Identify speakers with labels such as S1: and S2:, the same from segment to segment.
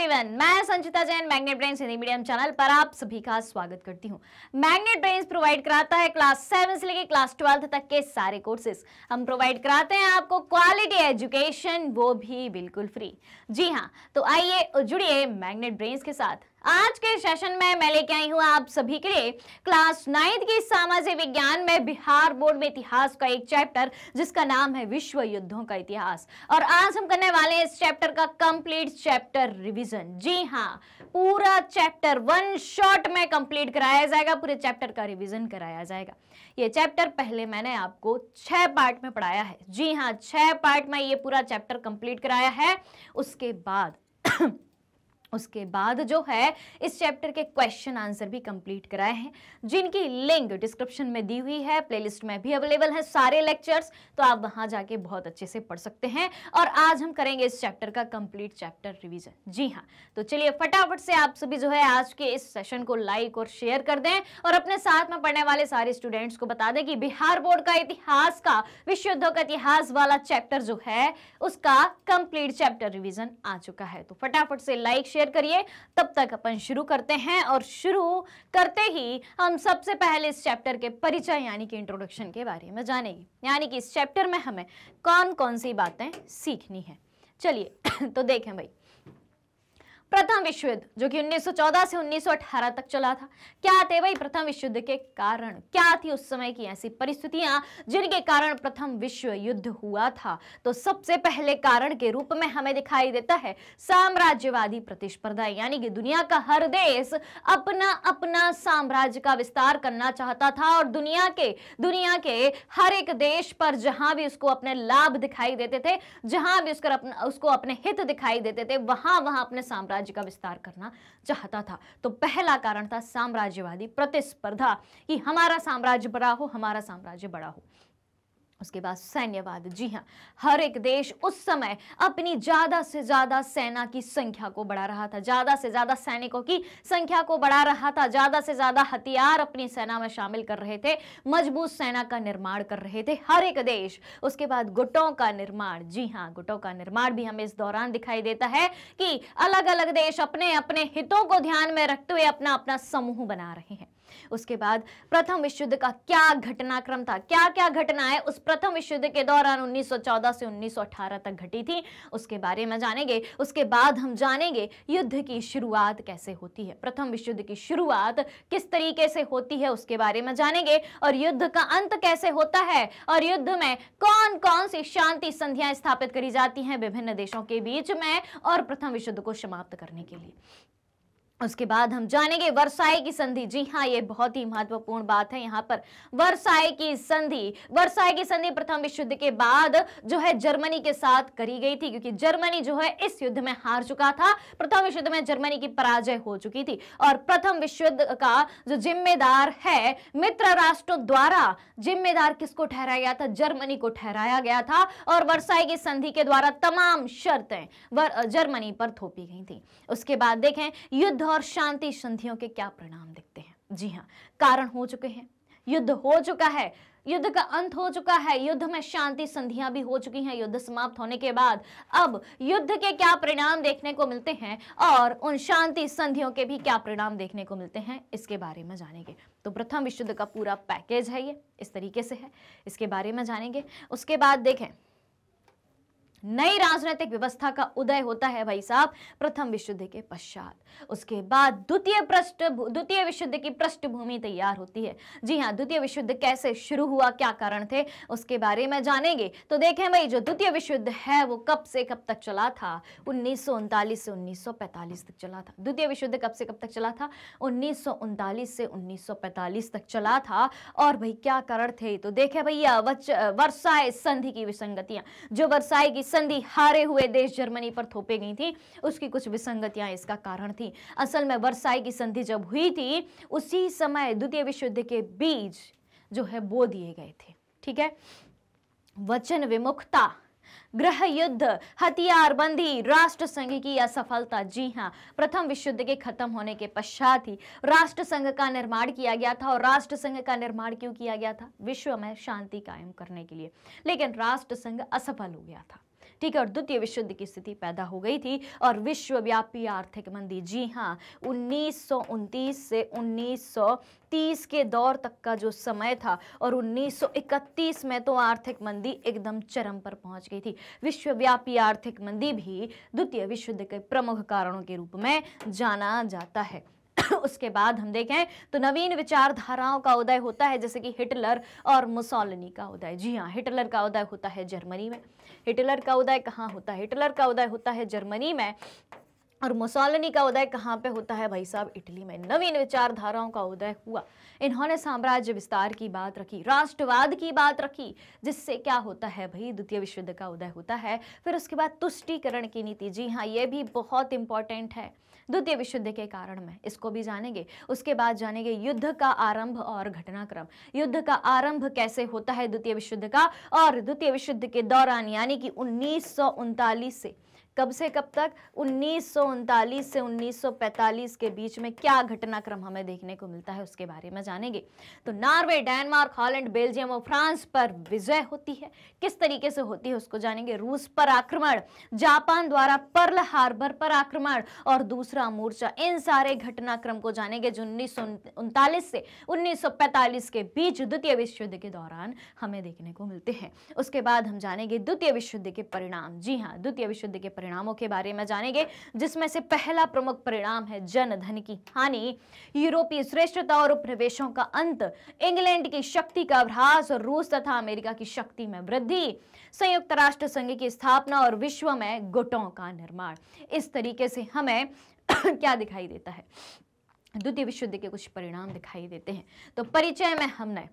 S1: everyone मैं Sanchita Jain magnet brains Hindi medium channel पर आप सभी का स्वागत करती हूँ मैग्नेट ब्रेन्स प्रोवाइड कराता है क्लास सेवन से लेकर क्लास ट्वेल्थ तक के सारे कोर्सेज हम प्रोवाइड कराते हैं आपको क्वालिटी एजुकेशन वो भी बिल्कुल फ्री जी हाँ तो आइए जुड़िए मैग्नेट ब्रेन्स के साथ आज के सेशन में मैं लेके आई हूँ आप सभी के लिए क्लास नाइन्थ की सामाजिक विज्ञान में बिहार बोर्ड में इतिहास का एक चैप्टर जिसका नाम है विश्व युद्धों का इतिहास और आज हम करने वाले हैं इस चैप्टर का कंप्लीट चैप्टर रिवीजन जी हाँ पूरा चैप्टर वन शॉट में कंप्लीट कराया जाएगा पूरे चैप्टर का रिविजन कराया जाएगा ये चैप्टर पहले मैंने आपको छह पार्ट में पढ़ाया है जी हाँ छह पार्ट में ये पूरा चैप्टर कंप्लीट कराया है उसके बाद उसके बाद जो है इस चैप्टर के क्वेश्चन आंसर भी कंप्लीट कराए हैं जिनकी लिंक डिस्क्रिप्शन में दी हुई है प्लेलिस्ट में भी अवेलेबल है सारे लेक्चर्स तो आप वहां जाके बहुत अच्छे से पढ़ सकते हैं और आज हम करेंगे इस चैप्टर का कंप्लीट चैप्टर रिवीजन जी हाँ तो चलिए फटाफट से आप सभी जो है आज के इस सेशन को लाइक और शेयर कर दें और अपने साथ में पढ़ने वाले सारे स्टूडेंट्स को बता दें कि बिहार बोर्ड का इतिहास का विश्व युद्धों का इतिहास वाला चैप्टर जो है उसका कंप्लीट चैप्टर रिविजन आ चुका है तो फटाफट से लाइक शेयर शेयर करिए तब तक अपन शुरू करते हैं और शुरू करते ही हम सबसे पहले इस चैप्टर के परिचय यानी कि इंट्रोडक्शन के बारे में जानेंगे यानी कि इस चैप्टर में हमें कौन कौन सी बातें सीखनी है चलिए तो देखें भाई प्रथम विश्व युद्ध जो कि 1914 से 1918 तक चला था क्या थे भाई प्रथम विश्व युद्ध के कारण क्या थी उस समय की ऐसी परिस्थितियां जिनके कारण प्रथम विश्व युद्ध हुआ था तो सबसे पहले कारण के रूप में हमें दिखाई देता है साम्राज्यवादी प्रतिस्पर्धा यानी कि दुनिया का हर देश अपना अपना साम्राज्य का विस्तार करना चाहता था और दुनिया के दुनिया के हर एक देश पर जहां भी उसको अपने लाभ दिखाई देते थे जहां भी उसको अपने हित दिखाई देते थे वहां वहां अपने साम्राज्य साम्राज्य का विस्तार करना चाहता था तो पहला कारण था साम्राज्यवादी प्रतिस्पर्धा कि हमारा साम्राज्य बड़ा हो हमारा साम्राज्य बड़ा हो उसके बाद सैन्यवाद जी हाँ हर एक देश उस समय अपनी ज़्यादा से ज़्यादा सेना की संख्या को बढ़ा रहा था ज़्यादा से ज़्यादा सैनिकों की संख्या को बढ़ा रहा था ज़्यादा से ज़्यादा हथियार अपनी सेना में शामिल कर रहे थे मजबूत सेना का निर्माण कर रहे थे हर एक देश उसके बाद गुटों का निर्माण जी हाँ गुटों का निर्माण भी हमें इस दौरान दिखाई देता है कि अलग अलग देश अपने अपने हितों को ध्यान में रखते हुए अपना अपना समूह बना रहे हैं उसके बाद प्रथम विश्व युद्ध का क्या घटनाक्रम था क्या क्या घटना है उस प्रथम विश्व युद्ध के दौरान 1914 से 1918 तक घटी थी उसके बारे में जानेंगे उसके बाद हम जानेंगे युद्ध की शुरुआत कैसे होती है प्रथम विश्व युद्ध की शुरुआत किस तरीके से होती है उसके बारे में जानेंगे और युद्ध का अंत कैसे होता है और युद्ध में कौन कौन सी शांति संध्या स्थापित करी जाती है विभिन्न देशों के बीच में और प्रथम विश्व युद्ध को समाप्त करने के लिए उसके बाद हम जानेंगे वर्षाई की संधि जी हाँ ये बहुत ही महत्वपूर्ण बात है यहाँ पर वर्षाई की संधि वर्षाई की संधि प्रथम विश्व युद्ध के बाद जो है जर्मनी के साथ करी गई थी क्योंकि जर्मनी जो है इस युद्ध में हार चुका था प्रथम विश्व युद्ध में जर्मनी की पराजय हो चुकी थी और प्रथम विश्व युद्ध का जो जिम्मेदार है मित्र राष्ट्रों द्वारा जिम्मेदार किसको ठहराया गया था जर्मनी को ठहराया गया था और वर्षाई की संधि के द्वारा तमाम शर्तें जर्मनी पर थोपी गई थी उसके बाद देखें युद्ध और शांति संधियों के क्या परिणाम दिखते हैं जी हाँ कारण हो चुके हैं युद्ध हो चुका है युद्ध का अंत हो चुका है युद्ध में शांति संधियां भी हो चुकी हैं युद्ध समाप्त होने के बाद अब युद्ध के क्या परिणाम देखने को मिलते हैं और उन शांति संधियों के भी क्या परिणाम देखने को मिलते हैं इसके बारे में जानेंगे तो प्रथम विश्व युद्ध का पूरा पैकेज है ये इस तरीके से है इसके बारे में जानेंगे उसके बाद देखें नई राजनीतिक व्यवस्था का उदय होता है भाई साहब प्रथम विश्व युद्ध के पश्चात उसके बाद द्वितीय पृष्ठ द्वितीय विश्व युद्ध की पृष्ठभूमि तैयार होती है जी हाँ द्वितीय विश्व युद्ध कैसे शुरू हुआ क्या कारण थे उसके बारे में जानेंगे तो देखें भाई जो द्वितीय विश्व युद्ध है वो कब से कब तक चला था उन्नीस से उन्नीस तक चला था द्वितीय विश्व युद्ध कब से कब तक चला था उन्नीस से उन्नीस तक चला था और भाई क्या कारण थे तो देखे भैया वर्षाए संधि की विसंगतियां जो वर्षाए की संधि हारे हुए देश जर्मनी पर थोपे गई थी उसकी कुछ विसंगतियां इसका कारण थी असल में वर्साई की संधि जब हुई थी उसी समय द्वितीय विश्व युद्ध के बीज जो है बो दिए गए थे ठीक है वचन विमुखता ग्रह युद्ध हथियारबंदी राष्ट्र संघ की असफलता जी हाँ प्रथम विश्व युद्ध के खत्म होने के पश्चात ही राष्ट्र संघ का निर्माण किया गया था और राष्ट्र संघ का निर्माण क्यों किया गया था विश्व में शांति कायम करने के लिए लेकिन राष्ट्र संघ असफल हो गया था ठीक है और द्वितीय विश्व युद्ध की स्थिति पैदा हो गई थी और विश्वव्यापी आर्थिक मंदी जी हाँ उन्नीस से उन्नीस 1930 के दौर तक का जो समय था और 1931 में तो आर्थिक मंदी एकदम चरम पर पहुंच गई थी विश्वव्यापी आर्थिक मंदी भी द्वितीय विश्व युद्ध के प्रमुख कारणों के रूप में जाना जाता है उसके बाद हम देखें तो नवीन विचारधाराओं का उदय होता है जैसे कि हिटलर और मुसौलनी का उदय जी हाँ हिटलर का उदय होता है जर्मनी में हिटलर का उदय कहाँ होता है हिटलर का उदय होता है जर्मनी में और मुसोलनी का उदय कहाँ पे होता है भाई साहब इटली में नवीन विचारधाराओं का उदय हुआ इन्होंने साम्राज्य विस्तार की बात रखी राष्ट्रवाद की बात रखी जिससे क्या होता है भाई द्वितीय विश्व युद्ध का उदय होता है फिर उसके बाद तुष्टिकरण की नीति जी हाँ ये भी बहुत इंपॉर्टेंट है द्वितीय विश्व युद्ध के कारण में इसको भी जानेंगे उसके बाद जानेंगे युद्ध का आरंभ और घटनाक्रम युद्ध का आरंभ कैसे होता है द्वितीय विश्व युद्ध का और द्वितीय विश्व युद्ध के दौरान यानी कि उन्नीस से कब से कब तक उन्नीस से 1945 के बीच में क्या घटनाक्रम हमें देखने को मिलता है उसके बारे में जानेंगे तो नॉर्वे डेनमार्क हॉलैंड बेल्जियम और फ्रांस पर विजय होती है किस तरीके से होती है उसको जानेंगे रूस पर आक्रमण जापान द्वारा पर्ल हार्बर पर आक्रमण और दूसरा मोर्चा इन सारे घटनाक्रम को जानेंगे जो उन्नीस से उन्नीस के बीच द्वितीय विश्व युद्ध के दौरान हमें देखने को मिलते हैं उसके बाद हम जानेंगे द्वितीय विश्व युद्ध के परिणाम जी हाँ द्वितीय विश्व युद्ध के परिणाम परिणामों के बारे में जानेंगे जिसमें से पहला प्रमुख परिणाम है जनधन की हानि यूरोपीय श्रेष्ठता और उपनिवेशों का अंत इंग्लैंड की शक्ति का अभ्रास और रूस तथा अमेरिका की शक्ति में वृद्धि संयुक्त राष्ट्र संघ की स्थापना और विश्व में गुटों का निर्माण इस तरीके से हमें क्या दिखाई देता है द्वितीय विश्व युद्ध के कुछ परिणाम दिखाई देते हैं तो परिचय में हमने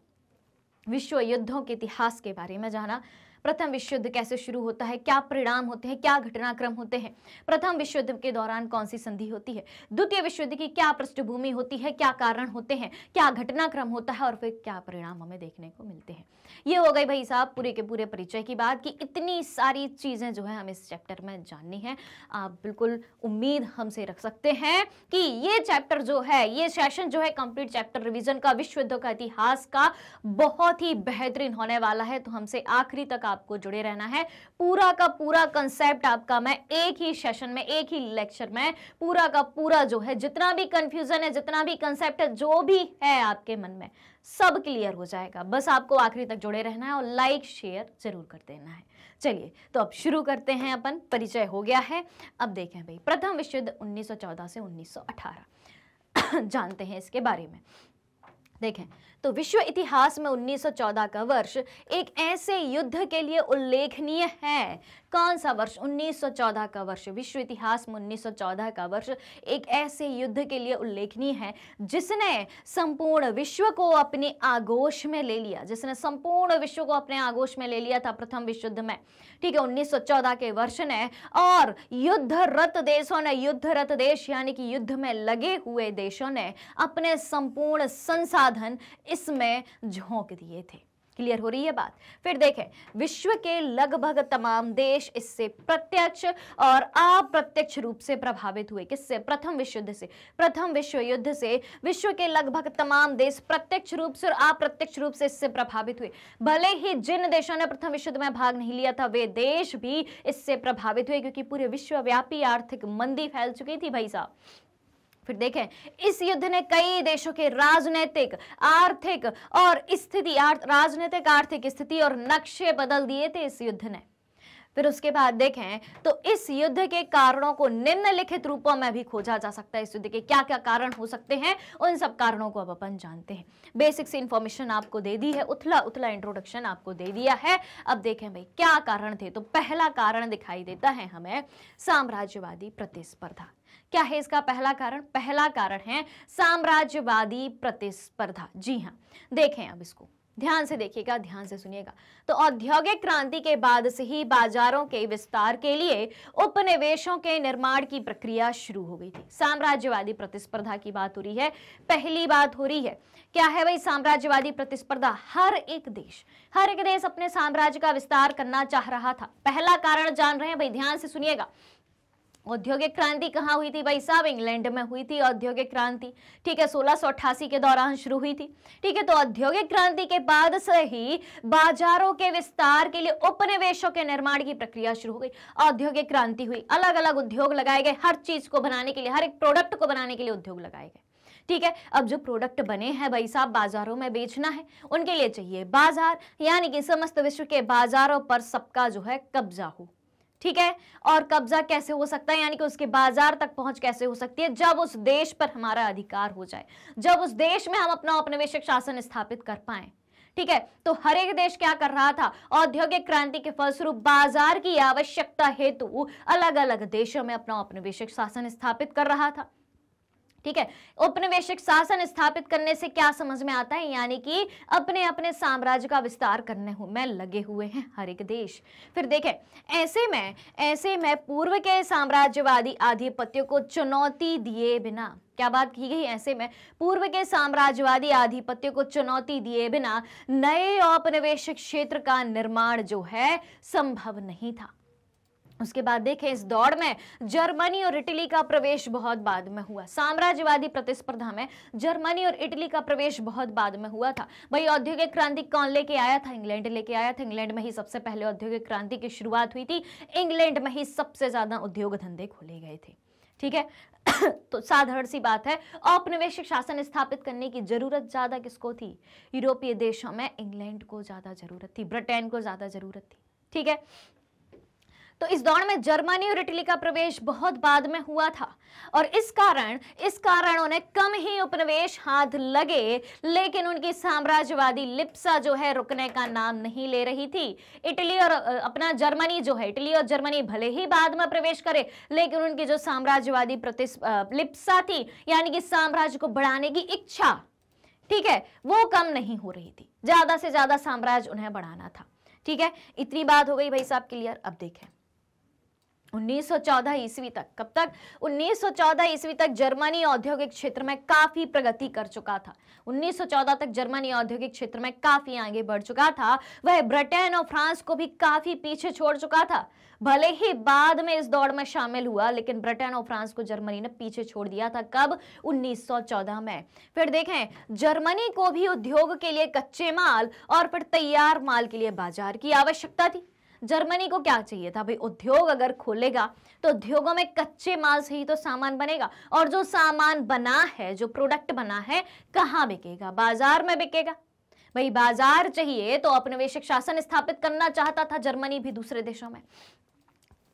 S1: विश्व युद्धों के इतिहास के बारे में जाना प्रथम विश्व युद्ध कैसे शुरू होता है क्या परिणाम होते हैं क्या घटनाक्रम होते हैं प्रथम विश्व युद्ध के दौरान कौन सी संधि होती है द्वितीय विश्व युद्ध की क्या पृष्ठभूमि होती है क्या कारण होते हैं क्या घटनाक्रम होता है और फिर क्या परिणाम हमें देखने को मिलते हैं ये हो गई भाई साहब पूरे के पूरे परिचय की बात कि इतनी सारी चीज़ें जो है हम इस चैप्टर में जाननी है आप बिल्कुल उम्मीद हमसे रख सकते हैं कि ये चैप्टर जो है ये सेशन जो है कंप्लीट चैप्टर रिविजन का विश्व युद्ध का इतिहास का बहुत ही बेहतरीन होने वाला है तो हमसे आखिरी तक आपको जुड़े रहना है पूरा का पूरा कंसेप्ट आपका मैं एक ही सेशन में एक ही लेक्चर में पूरा का पूरा जो है जितना भी कंफ्यूजन है जितना भी कंसेप्ट है जो भी है आपके मन में सब क्लियर हो जाएगा बस आपको आखिरी तक जुड़े रहना है और लाइक शेयर जरूर कर देना है चलिए तो अब शुरू करते हैं अपन परिचय हो गया है अब देखें भाई प्रथम विश्व युद्ध उन्नीस से 1918 जानते हैं इसके बारे में देखें तो विश्व इतिहास में 1914 का वर्ष एक ऐसे युद्ध के लिए उल्लेखनीय है कौन सा वर्ष 1914 का वर्ष विश्व इतिहास में 1914 का वर्ष एक ऐसे युद्ध के लिए उल्लेखनीय है जिसने संपूर्ण विश्व को अपने आगोश में ले लिया जिसने संपूर्ण विश्व को अपने आगोश में ले लिया था प्रथम विश्व युद्ध में ठीक है 1914 के वर्ष ने और युद्धरत देशों ने युद्धरत देश यानी कि युद्ध में लगे हुए देशों ने अपने संपूर्ण संसाधन इसमें झोंक दिए थे क्लियर हो रही है बात फिर देखें विश्व के लगभग तमाम देश इससे प्रत्यक्ष और अप्रत्यक्ष रूप से प्रभावित हुए किससे प्रथम विश्व युद्ध से प्रथम विश्व युद्ध से विश्व के लगभग तमाम देश प्रत्यक्ष रूप से और अप्रत्यक्ष रूप से इससे प्रभावित हुए भले ही जिन देशों ने प्रथम विश्व युद्ध में भाग नहीं लिया था वे देश भी इससे प्रभावित हुए क्योंकि पूरे विश्वव्यापी आर्थिक मंदी फैल चुकी थी भाई साहब फिर देखें इस युद्ध ने कई देशों के राजनीतिक आर्थिक और स्थिति राजनीतिक आर्थिक स्थिति और नक्शे बदल दिए थे इस युद्ध ने फिर उसके बाद देखें तो इस युद्ध के कारणों को निम्नलिखित रूपों में भी खोजा जा सकता है इस युद्ध के क्या क्या कारण हो सकते हैं उन सब कारणों को अब अपन जानते हैं बेसिक सी इंफॉर्मेशन आपको दे दी है उथला उथला इंट्रोडक्शन आपको दे दिया है अब देखें भाई क्या कारण थे तो पहला कारण दिखाई देता है हमें साम्राज्यवादी प्रतिस्पर्धा क्या है इसका पहला कारण पहला कारण है साम्राज्यवादी प्रतिस्पर्धा जी हाँ देखें अब इसको ध्यान से देखिएगा ध्यान से सुनिएगा तो औद्योगिक क्रांति के बाद से ही बाजारों के विस्तार के लिए उपनिवेशों के निर्माण की प्रक्रिया शुरू हो गई थी साम्राज्यवादी प्रतिस्पर्धा की बात हो रही है पहली बात हो रही है क्या है भाई साम्राज्यवादी प्रतिस्पर्धा हर एक देश हर एक देश अपने साम्राज्य का विस्तार करना चाह रहा था पहला कारण जान रहे हैं भाई ध्यान से सुनिएगा औद्योगिक क्रांति कहाँ हुई थी भाई साहब इंग्लैंड में हुई थी औद्योगिक क्रांति ठीक है सोलह के दौरान शुरू हुई थी ठीक है तो औद्योगिक क्रांति के बाद से ही बाजारों के विस्तार के लिए उपनिवेशों के निर्माण की प्रक्रिया शुरू हो गई औद्योगिक क्रांति हुई अलग अलग उद्योग लगाए गए हर चीज को बनाने के लिए हर एक प्रोडक्ट को बनाने के लिए उद्योग लगाए गए ठीक है अब जो प्रोडक्ट बने हैं भाई साहब बाजारों में बेचना है उनके लिए चाहिए बाजार यानी कि समस्त विश्व के बाजारों पर सबका जो है कब्जा हो ठीक है और कब्जा कैसे हो सकता है यानी कि उसके बाजार तक पहुंच कैसे हो सकती है जब उस देश पर हमारा अधिकार हो जाए जब उस देश में हम अपना औपनिवेशिक शासन स्थापित कर पाए ठीक है तो हर एक देश क्या कर रहा था औद्योगिक क्रांति के फलस्वरूप बाजार की आवश्यकता हेतु अलग अलग देशों में अपना औपनिवेशिक शासन स्थापित कर रहा था ठीक है उपनिवेशिक शासन स्थापित करने से क्या समझ में आता है यानी कि अपने अपने साम्राज्य का विस्तार करने में लगे हुए हैं हर एक देश फिर देखें ऐसे में ऐसे में पूर्व के साम्राज्यवादी आधिपत्य को चुनौती दिए बिना क्या बात की गई ऐसे में पूर्व के साम्राज्यवादी आधिपत्य को चुनौती दिए बिना नए औपनिवेशिक क्षेत्र का निर्माण जो है संभव नहीं था उसके बाद देखें इस दौड़ में जर्मनी और इटली का प्रवेश बहुत बाद में हुआ साम्राज्यवादी प्रतिस्पर्धा में जर्मनी और इटली का प्रवेश बहुत बाद में हुआ था भाई औद्योगिक क्रांति कौन लेके आया था इंग्लैंड लेके आया था इंग्लैंड में ही सबसे पहले औद्योगिक क्रांति की शुरुआत हुई थी इंग्लैंड में ही सबसे ज्यादा उद्योग धंधे खोले गए थे ठीक है तो साधारण सी बात है औपनिवेशिक शासन स्थापित करने की जरूरत ज्यादा किसको थी यूरोपीय देशों में इंग्लैंड को ज्यादा जरूरत थी ब्रिटेन को ज्यादा जरूरत थी ठीक है तो इस दौड़ में जर्मनी और इटली का प्रवेश बहुत बाद में हुआ था और इस कारण इस कारण उन्हें कम ही उपनिवेश हाथ लगे लेकिन उनकी साम्राज्यवादी लिप्सा जो है रुकने का नाम नहीं ले रही थी इटली और अपना जर्मनी जो है इटली और जर्मनी भले ही बाद में प्रवेश करे लेकिन उनकी जो साम्राज्यवादी लिप्सा थी यानी कि साम्राज्य को बढ़ाने की इच्छा ठीक है वो कम नहीं हो रही थी ज्यादा से ज्यादा साम्राज्य उन्हें बढ़ाना था ठीक है इतनी बात हो गई भाई साहब क्लियर अब देखें 1914 ईस्वी तक कब तक 1914 ईस्वी तक जर्मनी औद्योगिक क्षेत्र में काफी प्रगति कर चुका था 1914 तक जर्मनी औद्योगिक क्षेत्र में काफी आगे बढ़ चुका था वह ब्रिटेन और फ्रांस को भी काफी पीछे छोड़ चुका था भले ही बाद में इस दौड़ में शामिल हुआ लेकिन ब्रिटेन और फ्रांस को जर्मनी ने पीछे छोड़ दिया था कब 1914 में फिर देखें जर्मनी को भी उद्योग के लिए कच्चे माल और फिर तैयार माल के लिए बाजार की आवश्यकता थी जर्मनी को क्या चाहिए था भाई उद्योग अगर खोलेगा तो उद्योगों में कच्चे माल से ही तो सामान बनेगा और जो सामान बना है जो प्रोडक्ट बना है कहाँ बिकेगा बाजार में बिकेगा भाई बाजार चाहिए तो औपनिवेशिक शासन स्थापित करना चाहता था जर्मनी भी दूसरे देशों में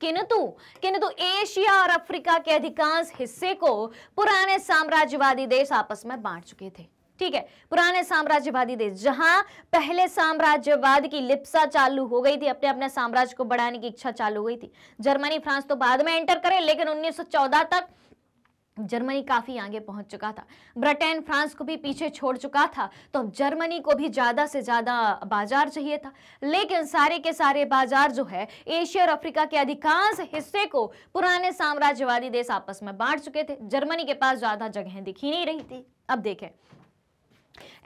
S1: किंतु किंतु एशिया और अफ्रीका के अधिकांश हिस्से को पुराने साम्राज्यवादी देश आपस में बांट चुके थे ठीक है पुराने साम्राज्यवादी देश जहां पहले साम्राज्यवाद की लिप्सा चालू हो गई थी अपने अपने साम्राज्य को बढ़ाने की इच्छा चालू हो गई थी जर्मनी फ्रांस तो बाद में एंटर करे लेकिन 1914 तक जर्मनी काफी आगे पहुंच चुका था ब्रिटेन फ्रांस को भी पीछे छोड़ चुका था तो अब जर्मनी को भी ज्यादा से ज्यादा बाजार चाहिए था लेकिन सारे के सारे बाजार जो है एशिया और अफ्रीका के अधिकांश हिस्से को पुराने साम्राज्यवादी देश आपस में बांट चुके थे जर्मनी के पास ज्यादा जगह दिखी नहीं रही थी अब देखें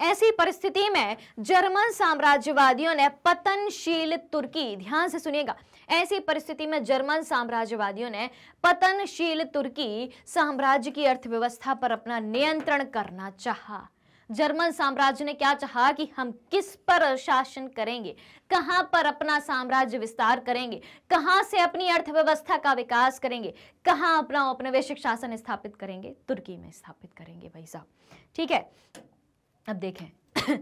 S1: ऐसी परिस्थिति में जर्मन साम्राज्यवादियों ने पतनशील तुर्की ध्यान से सुनिएगा ऐसी परिस्थिति में जर्मन साम्राज्यवादियों ने पतनशील तुर्की साम्राज्य की अर्थव्यवस्था पर अपना नियंत्रण करना चाहा जर्मन साम्राज्य ने क्या चाहा कि हम किस पर शासन करेंगे कहां पर अपना साम्राज्य विस्तार करेंगे कहां से अपनी अर्थव्यवस्था का विकास करेंगे कहां अपना औपनिवेशिक शासन स्थापित करेंगे तुर्की में स्थापित करेंगे भाई साहब ठीक है अब देखें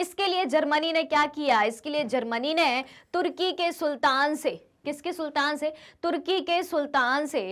S1: इसके लिए जर्मनी ने क्या किया इसके लिए जर्मनी ने तुर्की के सुल्तान से किसके सुल्तान से तुर्की के सुल्तान से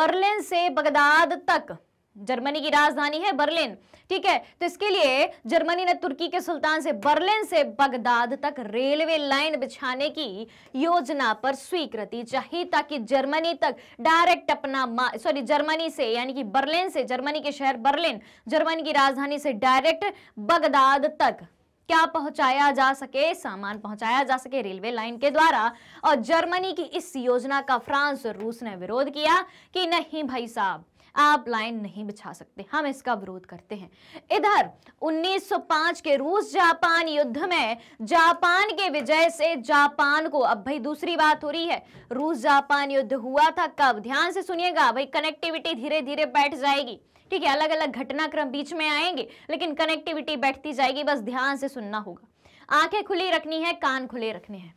S1: बर्लिन से बगदाद तक जर्मनी की राजधानी है बर्लिन ठीक है तो इसके लिए जर्मनी ने तुर्की के सुल्तान से बर्लिन से बगदाद तक रेलवे लाइन बिछाने की योजना पर स्वीकृति चाहिए ताकि जर्मनी तक डायरेक्ट अपना सॉरी जर्मनी से यानी कि बर्लिन से जर्मनी के शहर बर्लिन जर्मनी की राजधानी से डायरेक्ट बगदाद तक क्या पहुंचाया जा सके सामान पहुंचाया जा सके रेलवे लाइन के द्वारा और जर्मनी की इस योजना का फ्रांस और रूस ने विरोध किया कि नहीं भाई साहब आप लाइन नहीं बिछा सकते हम इसका विरोध करते हैं इधर 1905 के रूस जापान युद्ध में जापान के विजय से जापान को अब भाई दूसरी बात हो रही है रूस जापान युद्ध हुआ था कब ध्यान से सुनिएगा भाई कनेक्टिविटी धीरे धीरे बैठ जाएगी ठीक है अलग अलग घटनाक्रम बीच में आएंगे लेकिन कनेक्टिविटी बैठती जाएगी बस ध्यान से सुनना होगा आंखें खुली रखनी है कान खुले रखने हैं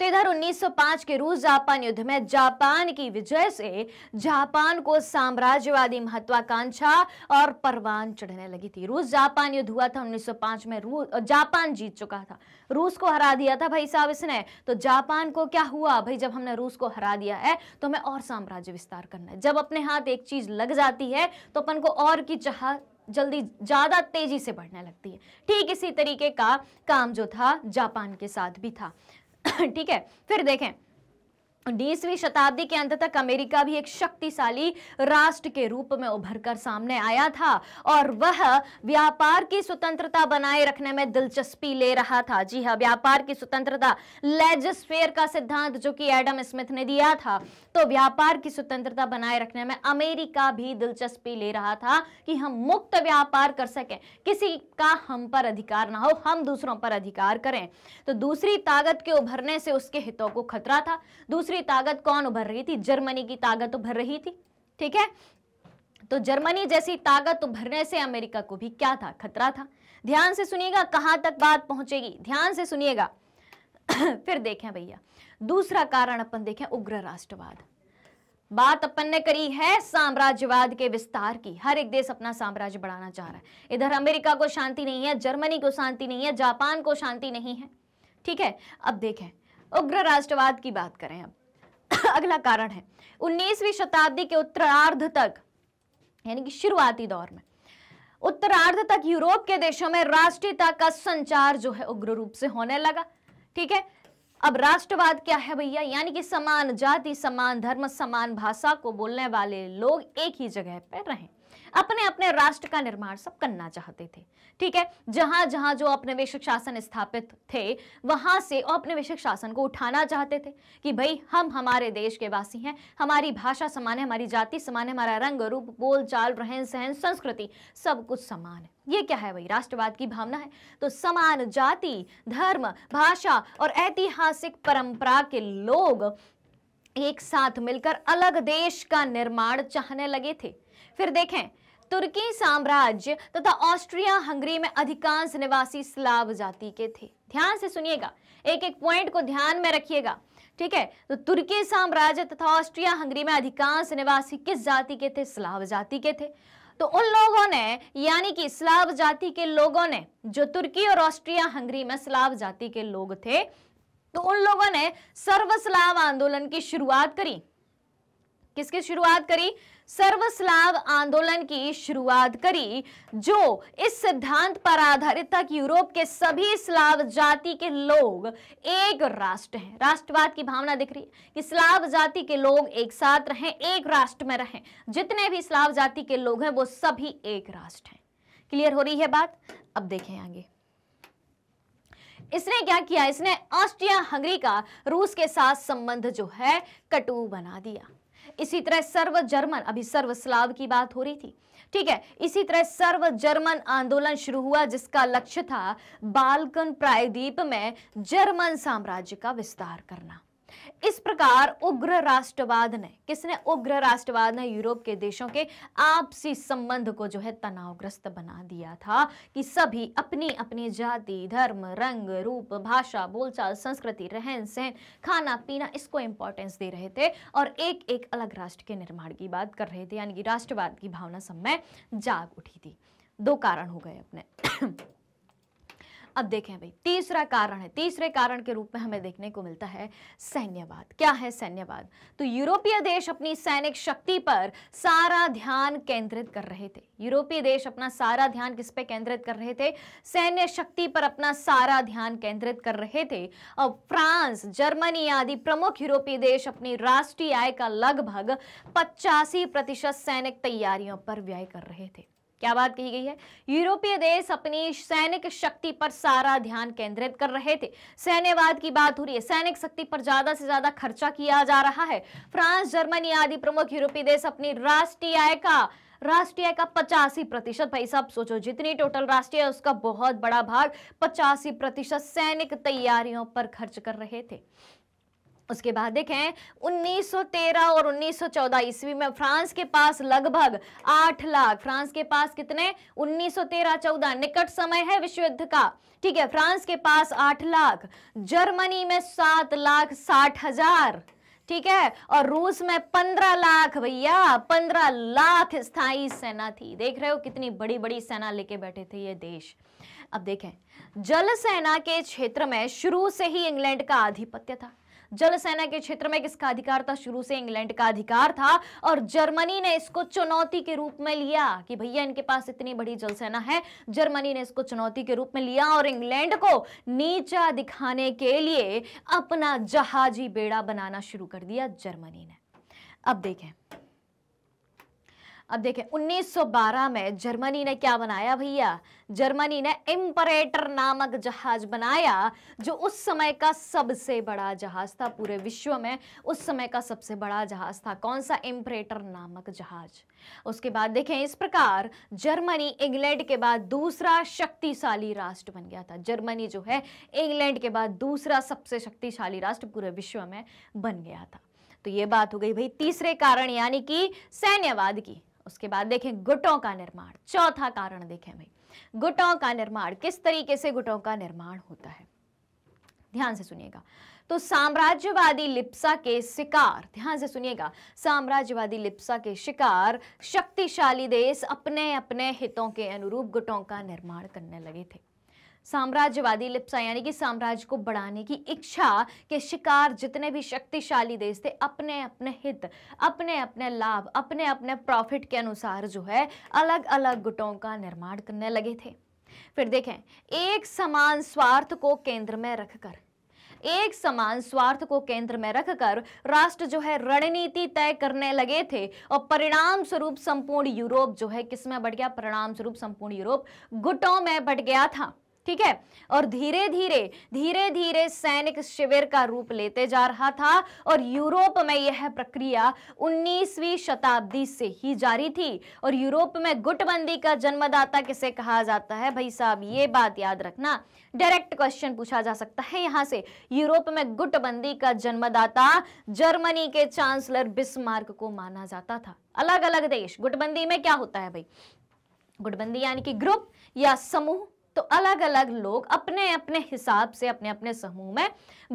S1: तो इधर 1905 के रूस जापान युद्ध में जापान की विजय से जापान को साम्राज्यवादी महत्वाकांक्षा और परवान चढ़ने लगी थी रूस जापान युद्ध हुआ था 1905 में रूस जापान जीत चुका था रूस को हरा दिया था भाई साहब इसने तो जापान को क्या हुआ भाई जब हमने रूस को हरा दिया है तो हमें और साम्राज्य विस्तार करना है जब अपने हाथ एक चीज लग जाती है तो अपन को और की चाह जल्दी ज़्यादा तेजी से बढ़ने लगती है ठीक इसी तरीके का काम जो था जापान के साथ भी था ठीक है फिर देखें बीसवीं शताब्दी के अंत तक अमेरिका भी एक शक्तिशाली राष्ट्र के रूप में उभर कर सामने आया था और वह व्यापार की स्वतंत्रता बनाए रखने में दिलचस्पी ले रहा था जी हाँ व्यापार की स्वतंत्रता लेजिस्फेयर का सिद्धांत जो कि एडम स्मिथ ने दिया था तो व्यापार की स्वतंत्रता बनाए रखने में अमेरिका भी दिलचस्पी ले रहा था कि हम मुक्त व्यापार कर सकें किसी का हम पर अधिकार ना हो हम दूसरों पर अधिकार करें तो दूसरी ताकत के उभरने से उसके हितों को खतरा था दूसरी ताकत कौन उभर रही थी जर्मनी की ताकत उभर रही थी ठीक है तो जर्मनी जैसी ताकत उभरने से अमेरिका को भी क्या था खतरा था ध्यान से सुनिएगा कहां तक बात पहुंचेगी ध्यान से सुनिएगा फिर देखें भैया दूसरा कारण अपन देखें उग्र राष्ट्रवाद बात अपन ने करी है साम्राज्यवाद के विस्तार की हर एक देश अपना साम्राज्य बढ़ाना चाह रहा है इधर अमेरिका को शांति नहीं है जर्मनी को शांति नहीं है जापान को शांति नहीं है ठीक है अब देखें उग्र राष्ट्रवाद की बात करें अब अगला कारण है उन्नीसवीं शताब्दी के उत्तरार्ध तक यानी कि शुरुआती दौर में उत्तरार्ध तक यूरोप के देशों में राष्ट्रीयता का संचार जो है उग्र रूप से होने लगा ठीक है अब राष्ट्रवाद क्या है भैया यानी कि समान जाति समान धर्म समान भाषा को बोलने वाले लोग एक ही जगह पर रहें अपने अपने राष्ट्र का निर्माण सब करना चाहते थे ठीक है जहां जहां जो अपने विश्व शासन स्थापित थे वहां से अपने विश्व शासन को उठाना चाहते थे कि भाई हम हमारे देश के वासी हैं हमारी भाषा समान है हमारी जाति समान है हमारा रंग रूप बोल चाल रहन सहन संस्कृति सब कुछ समान है ये क्या है भाई राष्ट्रवाद की भावना है तो समान जाति धर्म भाषा और ऐतिहासिक परंपरा के लोग एक साथ मिलकर अलग देश का निर्माण चाहने लगे थे फिर देखें तुर्की साम्राज्य तथा ऑस्ट्रिया हंगरी में अधिकांश निवासी स्लाव जाति के थे ध्यान से सुनिएगा एक एक पॉइंट को ध्यान में रखिएगा ठीक है तो तुर्की साम्राज्य तथा ऑस्ट्रिया हंगरी में अधिकांश निवासी किस जाति के थे स्लाव जाति के थे तो उन लोगों ने यानी कि स्लाव जाति के लोगों ने जो तुर्की और ऑस्ट्रिया हंगरी में स्लाव जाति के लोग थे तो उन लोगों ने सर्वस्लाव आंदोलन की शुरुआत करी किसकी शुरुआत करी सर्व स्लाव आंदोलन की शुरुआत करी जो इस सिद्धांत पर आधारित था कि यूरोप के सभी स्लाव जाति के लोग एक राष्ट्र हैं राष्ट्रवाद की भावना दिख रही है कि स्लाव जाति के लोग एक साथ रहें एक राष्ट्र में रहें जितने भी स्लाव जाति के लोग हैं वो सभी एक राष्ट्र हैं क्लियर हो रही है बात अब देखें आगे इसने क्या किया इसने ऑस्ट्रिया हंगरी का रूस के साथ संबंध जो है कटु बना दिया इसी तरह सर्व जर्मन अभी सर्व स्लाव की बात हो रही थी ठीक है इसी तरह सर्व जर्मन आंदोलन शुरू हुआ जिसका लक्ष्य था बालकन प्रायद्वीप में जर्मन साम्राज्य का विस्तार करना इस प्रकार उग्र राष्ट्रवाद ने किसने उग्र राष्ट्रवाद ने यूरोप के देशों के आपसी संबंध को जो है तनावग्रस्त बना दिया था कि सभी अपनी अपनी जाति धर्म रंग रूप भाषा बोलचाल संस्कृति रहन सहन खाना पीना इसको इंपॉर्टेंस दे रहे थे और एक एक अलग राष्ट्र के निर्माण की बात कर रहे थे यानी कि राष्ट्रवाद की भावना सब में जाग उठी थी दो कारण हो गए अपने अब देखें भाई तीसरा कारण है तीसरे कारण के रूप में हमें देखने को मिलता है सैन्यवाद क्या है सैन्यवाद तो यूरोपीय देश अपनी सैनिक शक्ति पर सारा ध्यान केंद्रित कर रहे थे यूरोपीय देश अपना सारा ध्यान किस पे केंद्रित कर रहे थे सैन्य शक्ति पर अपना सारा ध्यान केंद्रित कर रहे थे और फ्रांस जर्मनी आदि प्रमुख यूरोपीय देश अपनी राष्ट्रीय आय का लगभग पचासी प्रतिशत सैनिक तैयारियों पर व्यय कर रहे थे क्या बात कही गई है यूरोपीय देश अपनी सैनिक शक्ति पर सारा ध्यान केंद्रित कर रहे थे सैन्यवाद की बात हो रही है सैनिक शक्ति पर ज्यादा से ज्यादा खर्चा किया जा रहा है फ्रांस जर्मनी आदि प्रमुख यूरोपीय देश अपनी राष्ट्रीय आय का राष्ट्रीय का पचासी प्रतिशत भाई साहब सोचो जितनी टोटल राष्ट्रीय है उसका बहुत बड़ा भाग पचासी प्रतिशत सैनिक तैयारियों पर खर्च कर रहे थे उसके बाद देखें 1913 और 1914 ईस्वी में फ्रांस के पास लगभग 8 लाख फ्रांस के पास कितने 1913-14 निकट समय है विश्व युद्ध का ठीक है फ्रांस के पास 8 लाख जर्मनी में 7 लाख साठ हजार ठीक है और रूस में पंद्रह लाख भैया पंद्रह लाख स्थायी सेना थी देख रहे हो कितनी बड़ी बड़ी सेना लेके बैठे थे ये देश अब देखें जल सेना के क्षेत्र में शुरू से ही इंग्लैंड का आधिपत्य था जल सेना के क्षेत्र में किसका अधिकार था शुरू से इंग्लैंड का अधिकार था और जर्मनी ने इसको चुनौती के रूप में लिया कि भैया इनके पास इतनी बड़ी जल सेना है जर्मनी ने इसको चुनौती के रूप में लिया और इंग्लैंड को नीचा दिखाने के लिए अपना जहाजी बेड़ा बनाना शुरू कर दिया जर्मनी ने अब देखें अब देखें 1912 में जर्मनी ने क्या बनाया भैया जर्मनी ने इम्परेटर नामक जहाज बनाया जो उस समय का सबसे बड़ा जहाज था पूरे विश्व में उस समय का सबसे बड़ा जहाज था कौन सा इम्परेटर नामक जहाज उसके बाद देखें इस प्रकार जर्मनी इंग्लैंड के बाद दूसरा शक्तिशाली राष्ट्र बन गया था जर्मनी जो है इंग्लैंड के बाद दूसरा सबसे शक्तिशाली राष्ट्र पूरे विश्व में बन गया था तो ये बात हो गई भाई तीसरे कारण यानी कि सैन्यवाद की उसके बाद देखें गुटों का निर्माण चौथा कारण देखें भाई गुटों का निर्माण किस तरीके से गुटों का निर्माण होता है ध्यान से सुनिएगा तो साम्राज्यवादी लिप्सा के शिकार ध्यान से सुनिएगा साम्राज्यवादी लिप्सा के शिकार शक्तिशाली देश अपने अपने हितों के अनुरूप गुटों का निर्माण करने लगे थे साम्राज्यवादी लिप्सा यानी कि साम्राज्य को बढ़ाने की इच्छा के शिकार जितने भी शक्तिशाली देश थे अपने अपने हित अपने अपने लाभ अपने अपने प्रॉफिट के अनुसार जो है अलग अलग गुटों का निर्माण करने लगे थे फिर देखें एक समान स्वार्थ को केंद्र में रखकर एक समान स्वार्थ को केंद्र में रखकर राष्ट्र जो है रणनीति तय करने लगे थे और परिणाम स्वरूप संपूर्ण यूरोप जो है किसमें बढ़ गया परिणाम स्वरूप संपूर्ण यूरोप गुटों में बढ़ गया था ठीक है और धीरे धीरे धीरे धीरे सैनिक शिविर का रूप लेते जा रहा था और यूरोप में यह प्रक्रिया 19वीं शताब्दी से ही जारी थी और यूरोप में गुटबंदी का जन्मदाता किसे कहा जाता है भाई साहब ये बात याद रखना डायरेक्ट क्वेश्चन पूछा जा सकता है यहां से यूरोप में गुटबंदी का जन्मदाता जर्मनी के चांसलर बिस्मार्क को माना जाता था अलग अलग देश गुटबंदी में क्या होता है भाई गुटबंदी यानी कि ग्रुप या समूह तो अलग अलग लोग अपने अपने हिसाब से अपने अपने समूह में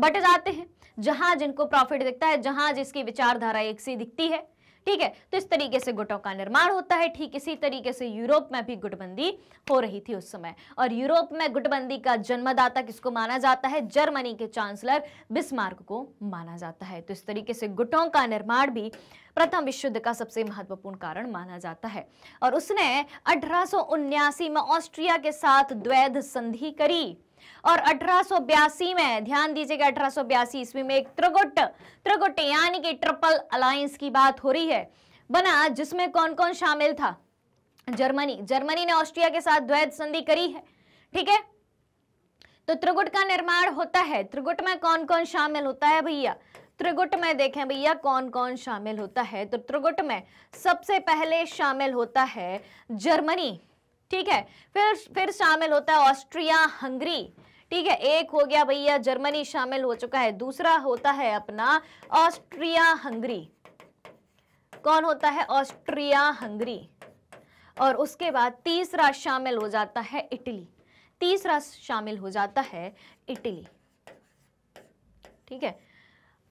S1: बट जाते हैं जहां जिनको प्रॉफिट दिखता है जहां जिसकी विचारधारा एक सी दिखती है ठीक है तो इस तरीके से गुटों का निर्माण होता है ठीक इसी तरीके से यूरोप में भी गुटबंदी हो रही थी उस समय और यूरोप में गुटबंदी का जन्मदाता किसको माना जाता है जर्मनी के चांसलर बिस्मार्क को माना जाता है तो इस तरीके से गुटों का निर्माण भी प्रथम विश्व युद्ध का सबसे महत्वपूर्ण कारण माना जाता है और उसने अठारह में ऑस्ट्रिया के साथ द्वैध संधि करी और अठारह में ध्यान दीजिएगा अठारह ईस्वी में एक त्रिगुट त्रिगुट यानी कि ट्रिपल अलायंस की बात हो रही है बना जिसमें कौन कौन शामिल था जर्मनी जर्मनी ने ऑस्ट्रिया के साथ द्वैध संधि करी है ठीक है तो त्रिगुट का निर्माण होता है त्रिगुट में कौन कौन शामिल होता है भैया त्रिगुट में देखें भैया कौन कौन शामिल होता है तो त्रिगुट में सबसे पहले शामिल होता है जर्मनी ठीक है फिर फिर शामिल होता है ऑस्ट्रिया हंगरी ठीक है एक हो गया भैया जर्मनी शामिल हो चुका है दूसरा होता है अपना ऑस्ट्रिया हंगरी कौन होता है ऑस्ट्रिया हंगरी और उसके बाद तीसरा शामिल हो जाता है इटली तीसरा शामिल हो जाता है इटली ठीक है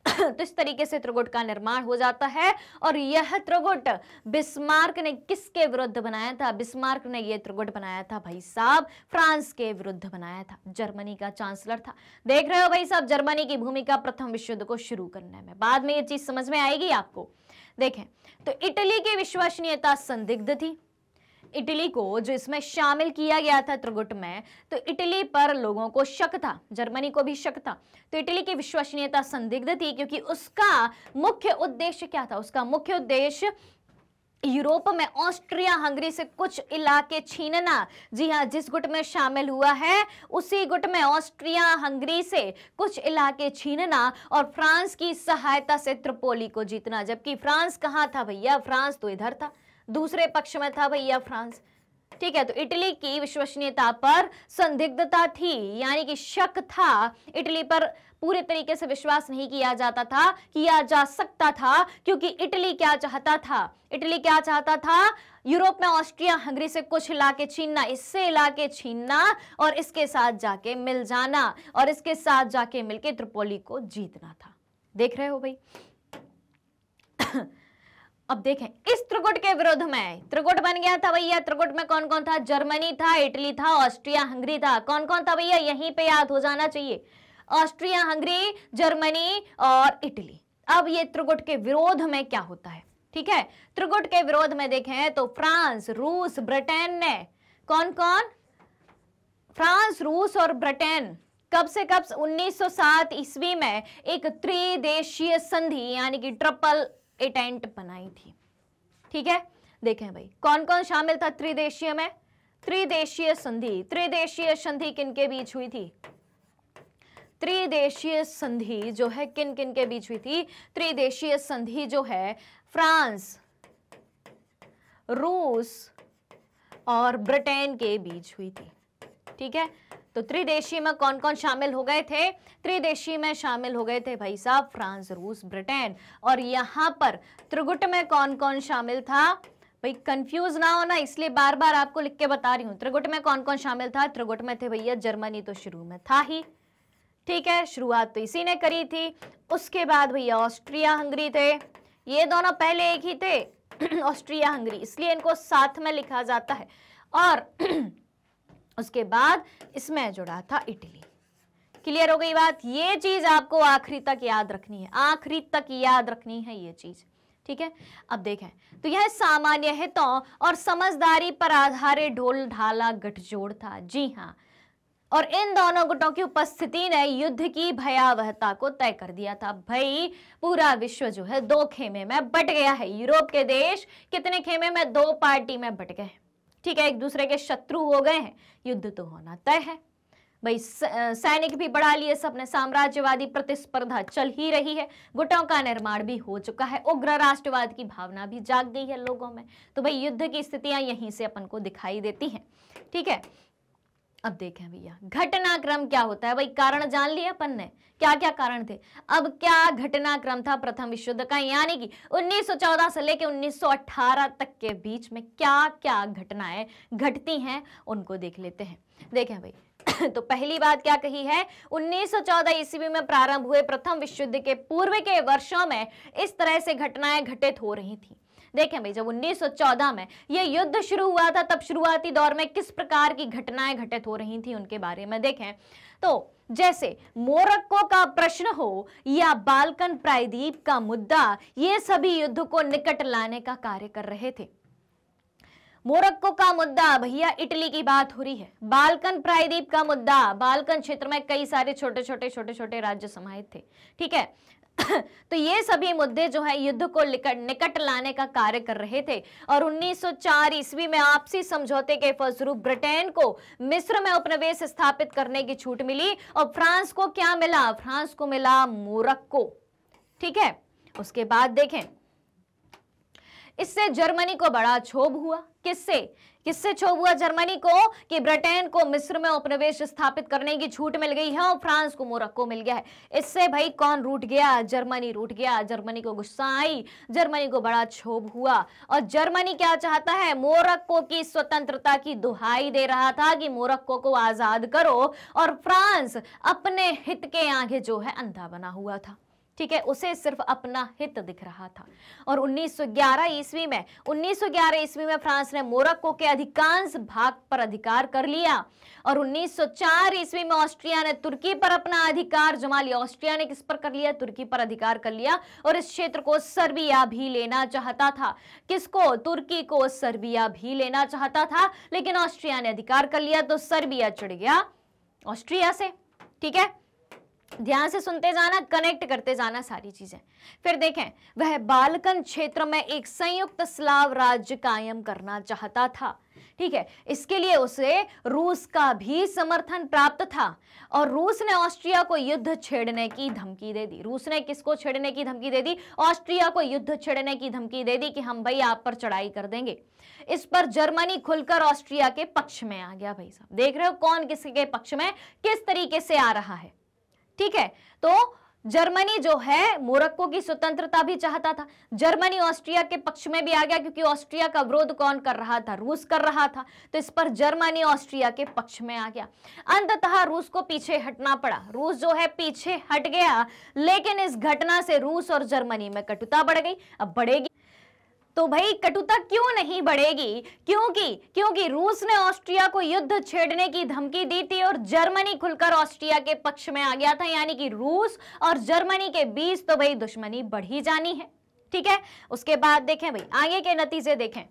S1: तो इस तरीके से त्रिगुट का निर्माण हो जाता है और यह त्रिगुट बिस्मार्क ने किसके विरुद्ध बनाया था बिस्मार्क ने यह त्रिगुट बनाया था भाई साहब फ्रांस के विरुद्ध बनाया था जर्मनी का चांसलर था देख रहे हो भाई साहब जर्मनी की भूमिका प्रथम विश्व युद्ध को शुरू करने में बाद में ये चीज समझ में आएगी आपको देखें तो इटली की विश्वसनीयता संदिग्ध थी इटली को जो इसमें शामिल किया गया था त्रिगुट में तो इटली पर लोगों को शक था जर्मनी को भी शक था तो इटली की विश्वसनीयता संदिग्ध थी क्योंकि उसका मुख्य उद्देश्य क्या था उसका मुख्य उद्देश्य यूरोप में ऑस्ट्रिया हंगरी से कुछ इलाके छीनना जी हाँ जिस गुट में शामिल हुआ है उसी गुट में ऑस्ट्रिया हंगरी से कुछ इलाके छीनना और फ्रांस की सहायता से त्रिपोली को जीतना जबकि फ्रांस कहाँ था भैया फ्रांस तो इधर था दूसरे पक्ष में था भैया फ्रांस ठीक है तो इटली की विश्वसनीयता पर संदिग्धता थी यानी कि शक था इटली पर पूरे तरीके से विश्वास नहीं किया जाता था किया जा सकता था क्योंकि इटली क्या चाहता था इटली क्या चाहता था यूरोप में ऑस्ट्रिया हंगरी से कुछ इलाके छीनना इससे इलाके छीनना और इसके साथ जाके मिल जाना और इसके साथ जाके मिलके त्रिपोली को जीतना था देख रहे हो भाई अब देखें इस त्रिगुट के विरोध में त्रिगुट बन गया था भैया त्रिकुट में कौन कौन था जर्मनी था इटली था ऑस्ट्रिया हंगरी था कौन कौन था भैया यहीं पे याद हो जाना चाहिए ऑस्ट्रिया हंगरी जर्मनी और इटली अब ये त्रिकुट के विरोध में क्या होता है ठीक है त्रिगुट के विरोध में देखें तो फ्रांस रूस ब्रिटेन ने कौन कौन फ्रांस रूस और ब्रिटेन कब से कब 1907 ईस्वी में एक त्रिदेशीय संधि यानी कि ट्रिपल एटेंट बनाई थी ठीक है देखें भाई कौन कौन शामिल था त्रिदेशीय में त्रिदेशीय संधि त्रिदेशीय संधि किन के बीच हुई थी त्रिदेशीय संधि जो है किन किन के बीच हुई थी त्रिदेशीय संधि जो है फ्रांस रूस और ब्रिटेन के बीच हुई थी ठीक है तो त्रिदेशी में कौन कौन शामिल हो गए थे त्रिदेशी में शामिल हो गए थे भाई साहब फ्रांस रूस ब्रिटेन और यहां पर त्रिगुट में कौन कौन शामिल था भाई कंफ्यूज ना होना इसलिए बार बार आपको लिख के बता रही हूं त्रिगुट में कौन कौन शामिल था त्रिगुट में थे भैया जर्मनी तो शुरू में था ही ठीक है शुरुआत तो इसी ने करी थी उसके बाद भैया ऑस्ट्रिया हंगरी थे ये दोनों पहले एक ही थे ऑस्ट्रिया हंगरी इसलिए इनको साथ में लिखा जाता है और उसके बाद इसमें जुड़ा था इटली क्लियर हो गई बात ये चीज आपको आखिरी तक याद रखनी है आखिरी तक याद रखनी है ये चीज ठीक है अब देखें तो यह सामान्य हितों और समझदारी पर आधारित ढोल ढाला गठजोड़ था जी हाँ और इन दोनों गुटों की उपस्थिति ने युद्ध की भयावहता को तय कर दिया था भाई पूरा विश्व जो है दो खेमे में बट गया है यूरोप के देश कितने खेमे में दो पार्टी में बट गए ठीक है एक दूसरे के शत्रु हो गए हैं युद्ध तो होना तय है भाई सैनिक भी बढ़ा लिए सबने साम्राज्यवादी प्रतिस्पर्धा चल ही रही है गुटों का निर्माण भी हो चुका है उग्र राष्ट्रवाद की भावना भी जाग गई है लोगों में तो भाई युद्ध की स्थितियां यहीं से अपन को दिखाई देती हैं ठीक है अब देखें भैया घटनाक्रम क्या होता है भाई कारण जान लिया अपन ने क्या क्या कारण थे अब क्या घटनाक्रम था प्रथम विश्व युद्ध का यानी कि 1914 से लेकर 1918 तक के बीच में क्या क्या घटनाएं घटती हैं उनको देख लेते हैं देखें भाई तो पहली बात क्या कही है 1914 ईस्वी में प्रारंभ हुए प्रथम विश्व युद्ध के पूर्व के वर्षों में इस तरह से घटनाएं घटित हो रही थी देखें भाई जब 1914 में ये युद्ध शुरू हुआ था तब शुरुआती दौर में किस प्रकार की घटनाएं घटित हो रही थी उनके बारे में देखें तो जैसे मोरक्को का प्रश्न हो या बालकन प्रायद्वीप का मुद्दा ये सभी युद्ध को निकट लाने का कार्य कर रहे थे मोरक्को का मुद्दा भैया इटली की बात हो रही है बालकन प्रायद्वीप का मुद्दा बालकन क्षेत्र में कई सारे छोटे छोटे छोटे छोटे राज्य समाहित थे ठीक है तो ये सभी मुद्दे जो है युद्ध को निकट लाने का कार्य कर रहे थे और 1904 ईस्वी में आपसी समझौते के फलस्वरूप ब्रिटेन को मिस्र में उपनिवेश स्थापित करने की छूट मिली और फ्रांस को क्या मिला फ्रांस को मिला मोरक्को ठीक है उसके बाद देखें इससे जर्मनी को बड़ा क्षोभ हुआ किससे किससे छो हुआ जर्मनी को कि ब्रिटेन को मिस्र में उपनिवेश स्थापित करने की छूट मिल गई है और फ्रांस को मोरक्को मिल गया है इससे भाई कौन रूट गया जर्मनी रूट गया जर्मनी को गुस्सा आई जर्मनी को बड़ा क्षोभ हुआ और जर्मनी क्या चाहता है मोरक्को की स्वतंत्रता की दुहाई दे रहा था कि मोरक्को को आजाद करो और फ्रांस अपने हित के आगे जो है अंधा बना हुआ था ठीक है उसे सिर्फ अपना हित दिख रहा था और 1911 ईस्वी में 1911 ईस्वी में फ्रांस ने मोरक्को के अधिकांश भाग पर अधिकार कर लिया और 1904 ईस्वी में ऑस्ट्रिया ने तुर्की पर अपना अधिकार जमा लिया ऑस्ट्रिया ने किस पर कर लिया तुर्की पर अधिकार कर लिया और इस क्षेत्र को सर्बिया भी लेना चाहता था किसको तुर्की को सर्बिया भी लेना चाहता था लेकिन ऑस्ट्रिया ने अधिकार कर लिया तो सर्बिया चिड़ गया ऑस्ट्रिया से ठीक है ध्यान से सुनते जाना कनेक्ट करते जाना सारी चीजें फिर देखें वह बालकन क्षेत्र में एक संयुक्त स्लाव राज्य कायम करना चाहता था ठीक है इसके लिए उसे रूस का भी समर्थन प्राप्त था और रूस ने ऑस्ट्रिया को युद्ध छेड़ने की धमकी दे दी रूस ने किसको छेड़ने की धमकी दे दी ऑस्ट्रिया को युद्ध छेड़ने की धमकी दे दी कि हम भाई आप पर चढ़ाई कर देंगे इस पर जर्मनी खुलकर ऑस्ट्रिया के पक्ष में आ गया भाई साहब देख रहे हो कौन किसके पक्ष में किस तरीके से आ रहा है ठीक है तो जर्मनी जो है मोरक्को की स्वतंत्रता भी चाहता था जर्मनी ऑस्ट्रिया के पक्ष में भी आ गया क्योंकि ऑस्ट्रिया का विरोध कौन कर रहा था रूस कर रहा था तो इस पर जर्मनी ऑस्ट्रिया के पक्ष में आ गया अंततः रूस को पीछे हटना पड़ा रूस जो है पीछे हट गया लेकिन इस घटना से रूस और जर्मनी में कटुता बढ़ गई अब बढ़ेगी तो भाई कटुता क्यों नहीं बढ़ेगी क्योंकि क्योंकि रूस ने ऑस्ट्रिया को युद्ध छेड़ने की धमकी दी थी और जर्मनी खुलकर ऑस्ट्रिया के पक्ष में आ गया था यानी कि रूस और जर्मनी के बीच तो भाई दुश्मनी बढ़ी जानी है ठीक है उसके बाद देखें भाई आगे के नतीजे देखें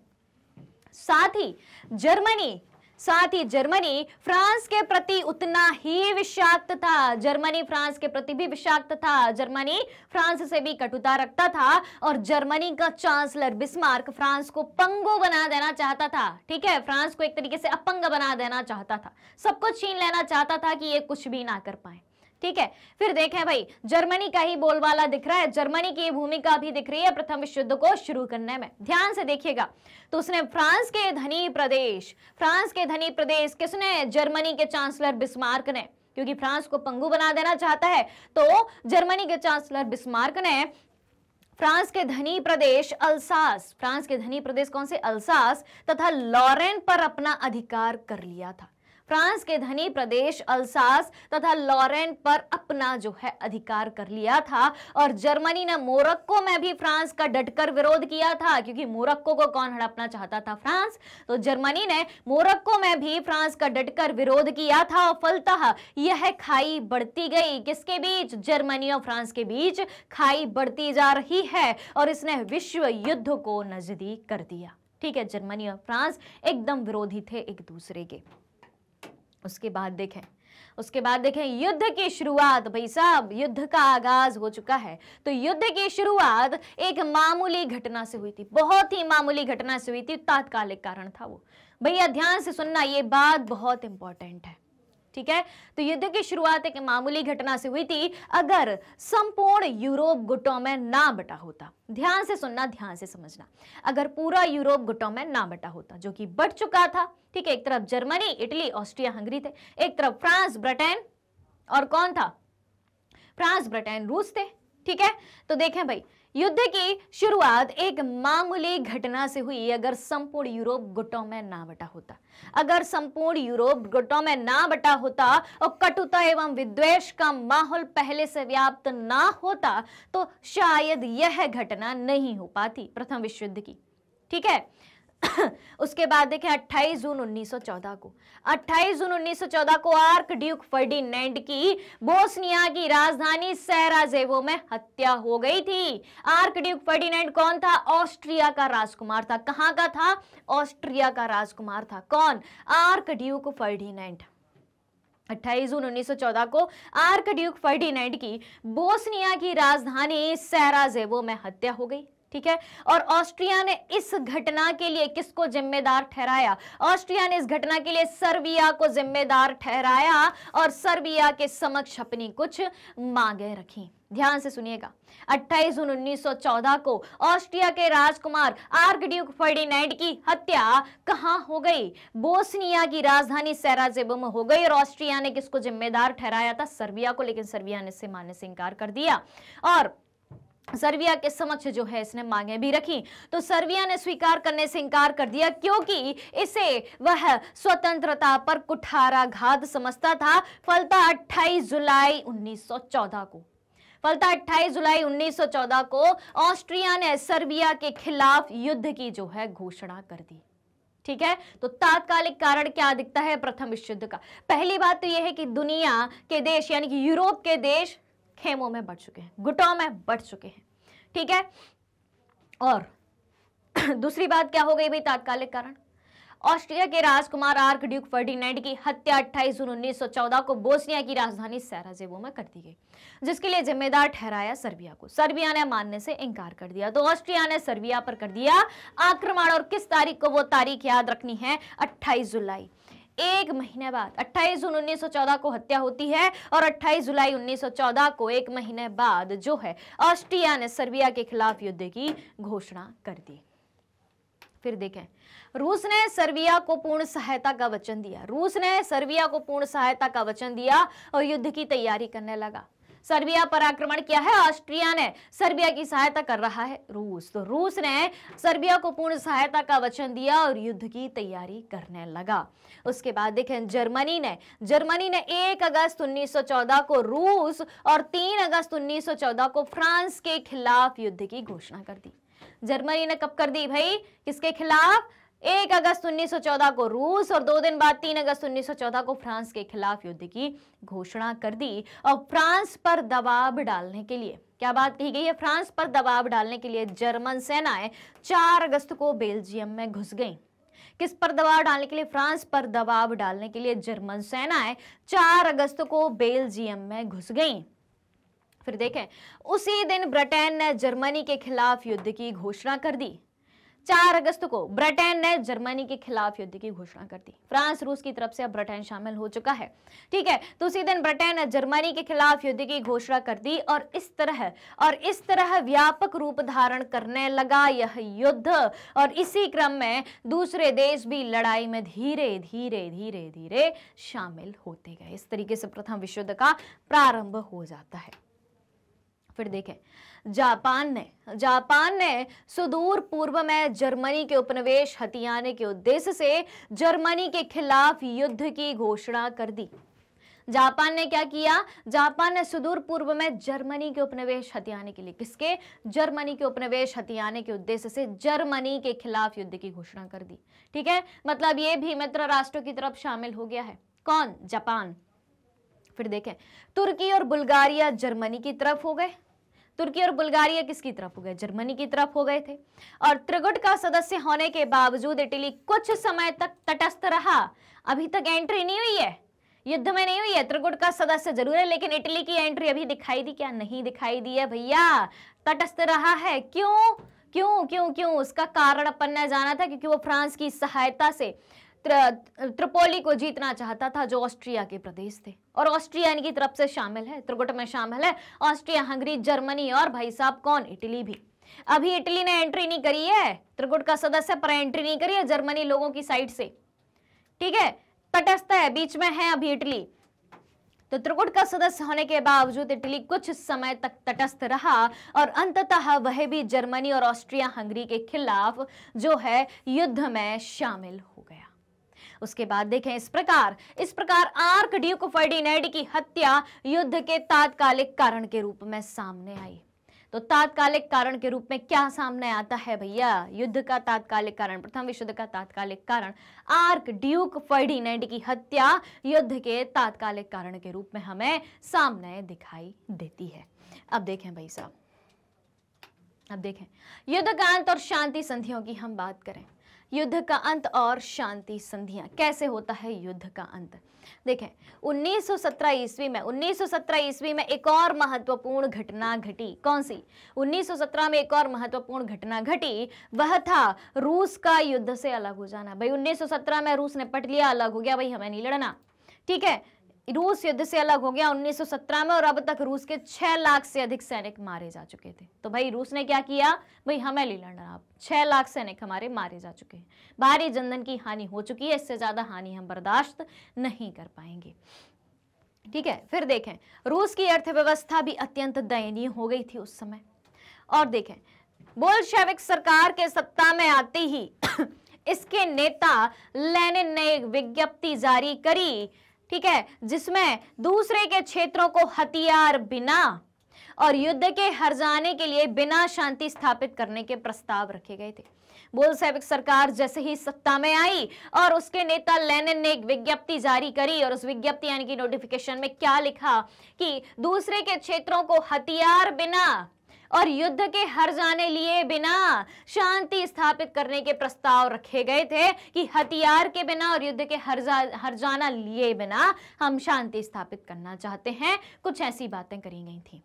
S1: साथ ही जर्मनी साथ ही जर्मनी फ्रांस के प्रति उतना ही विषाक्त था जर्मनी फ्रांस के प्रति भी विषाक्त था जर्मनी फ्रांस से भी कटुता रखता था और जर्मनी का चांसलर बिस्मार्क फ्रांस को पंगो बना देना चाहता था ठीक है फ्रांस को एक तरीके से अपंग बना देना चाहता था सबको छीन लेना चाहता था कि ये कुछ भी ना कर पाए ठीक है फिर देखें भाई जर्मनी का ही बोलवाला दिख रहा है जर्मनी की भूमिका भी दिख रही है प्रथम विश्व युद्ध को शुरू करने में ध्यान से देखिएगा तो उसने फ्रांस के धनी प्रदेश फ्रांस के धनी प्रदेश किसने जर्मनी के चांसलर बिस्मार्क ने क्योंकि फ्रांस को पंगु बना देना चाहता है तो जर्मनी के चांसलर बिस्मार्क ने फ्रांस के धनी प्रदेश अलसास फ्रांस के धनी प्रदेश कौन से अलसास तथा लॉरेन पर अपना अधिकार कर लिया था फ्रांस के धनी प्रदेश अल्सास तथा लॉरेंट पर अपना जो है अधिकार कर लिया था और जर्मनी ने मोरक्को में भी फ्रांस का डटकर विरोध किया था क्योंकि मोरक्को को कौन हड़पना चाहता था फ्रांस तो जर्मनी ने मोरक्को में भी फ्रांस का डटकर विरोध किया था और फलतः यह खाई बढ़ती गई किसके बीच जर्मनी और फ्रांस के बीच खाई बढ़ती जा रही है और इसने विश्व युद्ध को नजदीक कर दिया ठीक है जर्मनी और फ्रांस एकदम विरोधी थे एक दूसरे के उसके बाद देखें उसके बाद देखें युद्ध की शुरुआत भाई साहब युद्ध का आगाज हो चुका है तो युद्ध की शुरुआत एक मामूली घटना से हुई थी बहुत ही मामूली घटना से हुई थी तात्कालिक कारण था वो भैया ध्यान से सुनना ये बात बहुत इंपॉर्टेंट है ठीक है तो युद्ध की शुरुआत एक मामूली घटना से हुई थी अगर संपूर्ण यूरोप गुटों में ना बटा होता ध्यान से सुनना ध्यान से समझना अगर पूरा यूरोप गुटों में ना बटा होता जो कि बट चुका था ठीक है एक तरफ जर्मनी इटली ऑस्ट्रिया हंगरी थे एक तरफ फ्रांस ब्रिटेन और कौन था फ्रांस ब्रिटेन रूस थे ठीक है तो देखें भाई युद्ध की शुरुआत एक मामूली घटना से हुई अगर संपूर्ण यूरोप गुटों में ना बटा होता अगर संपूर्ण यूरोप गुटों में ना बटा होता और कटुता एवं विद्वेश का माहौल पहले से व्याप्त ना होता तो शायद यह घटना नहीं हो पाती प्रथम विश्व युद्ध की ठीक है उसके बाद देखें 28 जून 1914 को 28 जून 1914 को आर्क ड्यूक फर्डिनेंड की बोस्निया की राजधानी सैराजेवो में हत्या हो गई थी आर्क ड्यूक फर्डिनेंड कौन था ऑस्ट्रिया का राजकुमार था कहां का था ऑस्ट्रिया का राजकुमार था कौन आर्क ड्यूक फर्डिनेंड 28 जून 1914 को आर्क ड्यूक फर्डिनेंड की बोस्निया की राजधानी सैराजेवो में हत्या हो गई ठीक है और ऑस्ट्रिया ने इस घटना के लिए किसको जिम्मेदार ठहराया ऑस्ट्रिया ने इस घटना के लिए सर्बिया को जिम्मेदार ठहराया और सर्बिया के समक्ष अपनी कुछ मांगे रखी ध्यान से सुनिएगा 28 जून 1914 को ऑस्ट्रिया के राजकुमार आर्कड्यूक फर्डिनेंड की हत्या कहां हो गई बोस्निया की राजधानी सैराजेब में हो गई और ऑस्ट्रिया ने किसको जिम्मेदार ठहराया था सर्बिया को लेकिन सर्बिया ने इससे मानने से इनकार कर दिया और सर्बिया के समक्ष जो है इसने मांगे भी रखी तो सर्बिया ने स्वीकार करने से इनकार कर दिया क्योंकि इसे वह स्वतंत्रता पर कुठाराघात समझता था फलता 28 जुलाई 1914 को फलता 28 जुलाई 1914 को ऑस्ट्रिया ने सर्बिया के खिलाफ युद्ध की जो है घोषणा कर दी ठीक है तो तात्कालिक कारण क्या दिखता है प्रथम विश्व युद्ध का पहली बात तो यह है कि दुनिया के देश यानी कि यूरोप के देश खेमों में बढ़ चुके हैं गुटों में बढ़ चुके हैं ठीक है और दूसरी बात क्या हो गई भाई तात्कालिक कारण ऑस्ट्रिया के राजकुमार आर्क ड्यूक फर्डिनेंड की हत्या 28 जून 1914 को बोस्निया की राजधानी सैराजेबो में कर दी गई जिसके लिए जिम्मेदार ठहराया सर्बिया को सर्बिया ने मानने से इनकार कर दिया तो ऑस्ट्रिया ने सर्बिया पर कर दिया आक्रमण और किस तारीख को वो तारीख याद रखनी है 28 जुलाई एक महीने बाद 28 जून 1914 को हत्या होती है और 28 जुलाई 1914 को एक महीने बाद जो है ऑस्ट्रिया ने सर्बिया के खिलाफ युद्ध की घोषणा कर दी फिर देखें रूस ने सर्बिया को पूर्ण सहायता का वचन दिया रूस ने सर्बिया को पूर्ण सहायता का वचन दिया और युद्ध की तैयारी करने लगा सर्बिया पर आक्रमण किया है ऑस्ट्रिया ने सर्बिया की सहायता कर रहा है रूस तो रूस ने सर्बिया को पूर्ण सहायता का वचन दिया और युद्ध की तैयारी करने लगा उसके बाद देखें जर्मनी ने जर्मनी ने 1 अगस्त 1914 को रूस और 3 अगस्त 1914 को फ्रांस के खिलाफ युद्ध की घोषणा कर दी जर्मनी ने कब कर दी भाई किसके खिलाफ एक अगस्त 1914 को रूस और दो दिन बाद तीन अगस्त 1914 को फ्रांस के खिलाफ युद्ध की घोषणा कर दी और फ्रांस पर दबाव डालने के लिए क्या बात कही गई है फ्रांस पर दबाव डालने के लिए जर्मन सेनाएं चार अगस्त को बेल्जियम में घुस गईं किस पर दबाव डालने के लिए फ्रांस पर दबाव डालने के लिए जर्मन सेनाएं चार अगस्त को बेल्जियम में घुस गई फिर देखें उसी दिन ब्रिटेन ने जर्मनी के खिलाफ युद्ध की घोषणा कर दी चार अगस्त को ब्रिटेन ने जर्मनी के खिलाफ युद्ध की घोषणा कर दी फ्रांस रूस की तरफ से अब ब्रिटेन शामिल हो चुका है ठीक है तो उसी दिन ब्रिटेन ने जर्मनी के खिलाफ युद्ध की घोषणा कर दी और इस तरह और इस तरह व्यापक रूप धारण करने लगा यह युद्ध और इसी क्रम में दूसरे देश भी लड़ाई में धीरे धीरे धीरे धीरे शामिल होते गए इस तरीके से प्रथम विश्व युद्ध का प्रारंभ हो जाता है फिर देखें जापान ने जापान ने सुदूर पूर्व में जर्मनी के उपनिवेश हथियाने के उद्देश्य से जर्मनी के खिलाफ युद्ध की घोषणा कर दी जापान ने क्या किया जापान ने सुदूर पूर्व में जर्मनी के उपनिवेश हथियाने के लिए किसके जर्मनी के उपनिवेश हथियाने के उद्देश्य से जर्मनी के खिलाफ युद्ध की घोषणा कर दी ठीक है मतलब ये भी मित्र राष्ट्रों की तरफ शामिल हो गया है कौन जापान फिर देखें तुर्की और बुल्गारिया जर्मनी की तरफ हो गए तुर्की और बुल्गारिया किसकी तरफ हो गए जर्मनी की तरफ हो गए थे और त्रिगुट का सदस्य होने के बावजूद इटली कुछ समय तक तटस्थ रहा अभी तक एंट्री नहीं हुई है युद्ध में नहीं हुई है त्रिगुट का सदस्य जरूर है लेकिन इटली की एंट्री अभी दिखाई दी क्या नहीं दिखाई दी है भैया तटस्थ रहा है क्यों क्यों क्यों क्यों उसका कारण अपन ने जाना था क्योंकि वो फ्रांस की सहायता से त्रिपोली को जीतना चाहता था जो ऑस्ट्रिया के प्रदेश थे और ऑस्ट्रिया इनकी तरफ से शामिल है त्रिगुट में शामिल है ऑस्ट्रिया हंगरी जर्मनी और भाई साहब कौन इटली भी अभी इटली ने एंट्री नहीं करी है त्रिगुट का सदस्य पर एंट्री नहीं करी है जर्मनी लोगों की साइड से ठीक है तटस्थ है बीच में है अभी इटली तो त्रिकुट का सदस्य होने के बावजूद इटली कुछ समय तक तटस्थ रहा और अंततः वह भी जर्मनी और ऑस्ट्रिया हंगरी के खिलाफ जो है युद्ध में शामिल हो गया उसके बाद देखें इस प्रकार इस प्रकार आर्क ड्यूक फर्डिनेड की हत्या युद्ध के तात्कालिक कारण के रूप में सामने आई तो तात्कालिक कारण के रूप में क्या सामने आता है भैया युद्ध का तात्कालिक कारण प्रथम विश्व युद्ध का तात्कालिक कारण आर्क ड्यूक फर्डिनेंड की हत्या युद्ध के तात्कालिक कारण के रूप में हमें सामने दिखाई देती है अब देखें भाई साहब अब देखें युद्ध कांत और शांति संधियों की हम बात करें युद्ध का अंत और शांति संधियां कैसे होता है युद्ध का अंत देखें 1917 ईस्वी में 1917 ईस्वी में एक और महत्वपूर्ण घटना घटी कौन सी 1917 में एक और महत्वपूर्ण घटना घटी वह था रूस का युद्ध से अलग हो जाना भाई 1917 में रूस ने पट लिया अलग हो गया भाई हमें नहीं लड़ना ठीक है रूस युद्ध से अलग हो गया 1917 में और अब तक रूस के 6 लाख से अधिक सैनिक मारे जा चुके थे तो भाई रूस ने क्या किया भाई हमें ले लड़ना आप छह लाख सैनिक हमारे मारे जा चुके हैं भारी जनधन की हानि हो चुकी है इससे ज़्यादा हानि हम बर्दाश्त नहीं कर पाएंगे ठीक है फिर देखें रूस की अर्थव्यवस्था भी अत्यंत दयनीय हो गई थी उस समय और देखें बोलशेविक सरकार के सत्ता में आते ही इसके नेता लेनिन ने एक विज्ञप्ति जारी करी ठीक है जिसमें दूसरे के क्षेत्रों को हथियार बिना और युद्ध के हर जाने के लिए बिना शांति स्थापित करने के प्रस्ताव रखे गए थे बोल सैविक सरकार जैसे ही सत्ता में आई और उसके नेता लेनिन ने एक विज्ञप्ति जारी करी और उस विज्ञप्ति यानी कि नोटिफिकेशन में क्या लिखा कि दूसरे के क्षेत्रों को हथियार बिना और युद्ध के हर जाने लिए बिना शांति स्थापित करने के प्रस्ताव रखे गए थे कि हथियार के बिना और युद्ध के हर जा, हर जाना लिए बिना हम शांति स्थापित करना चाहते हैं कुछ ऐसी बातें करी गई थी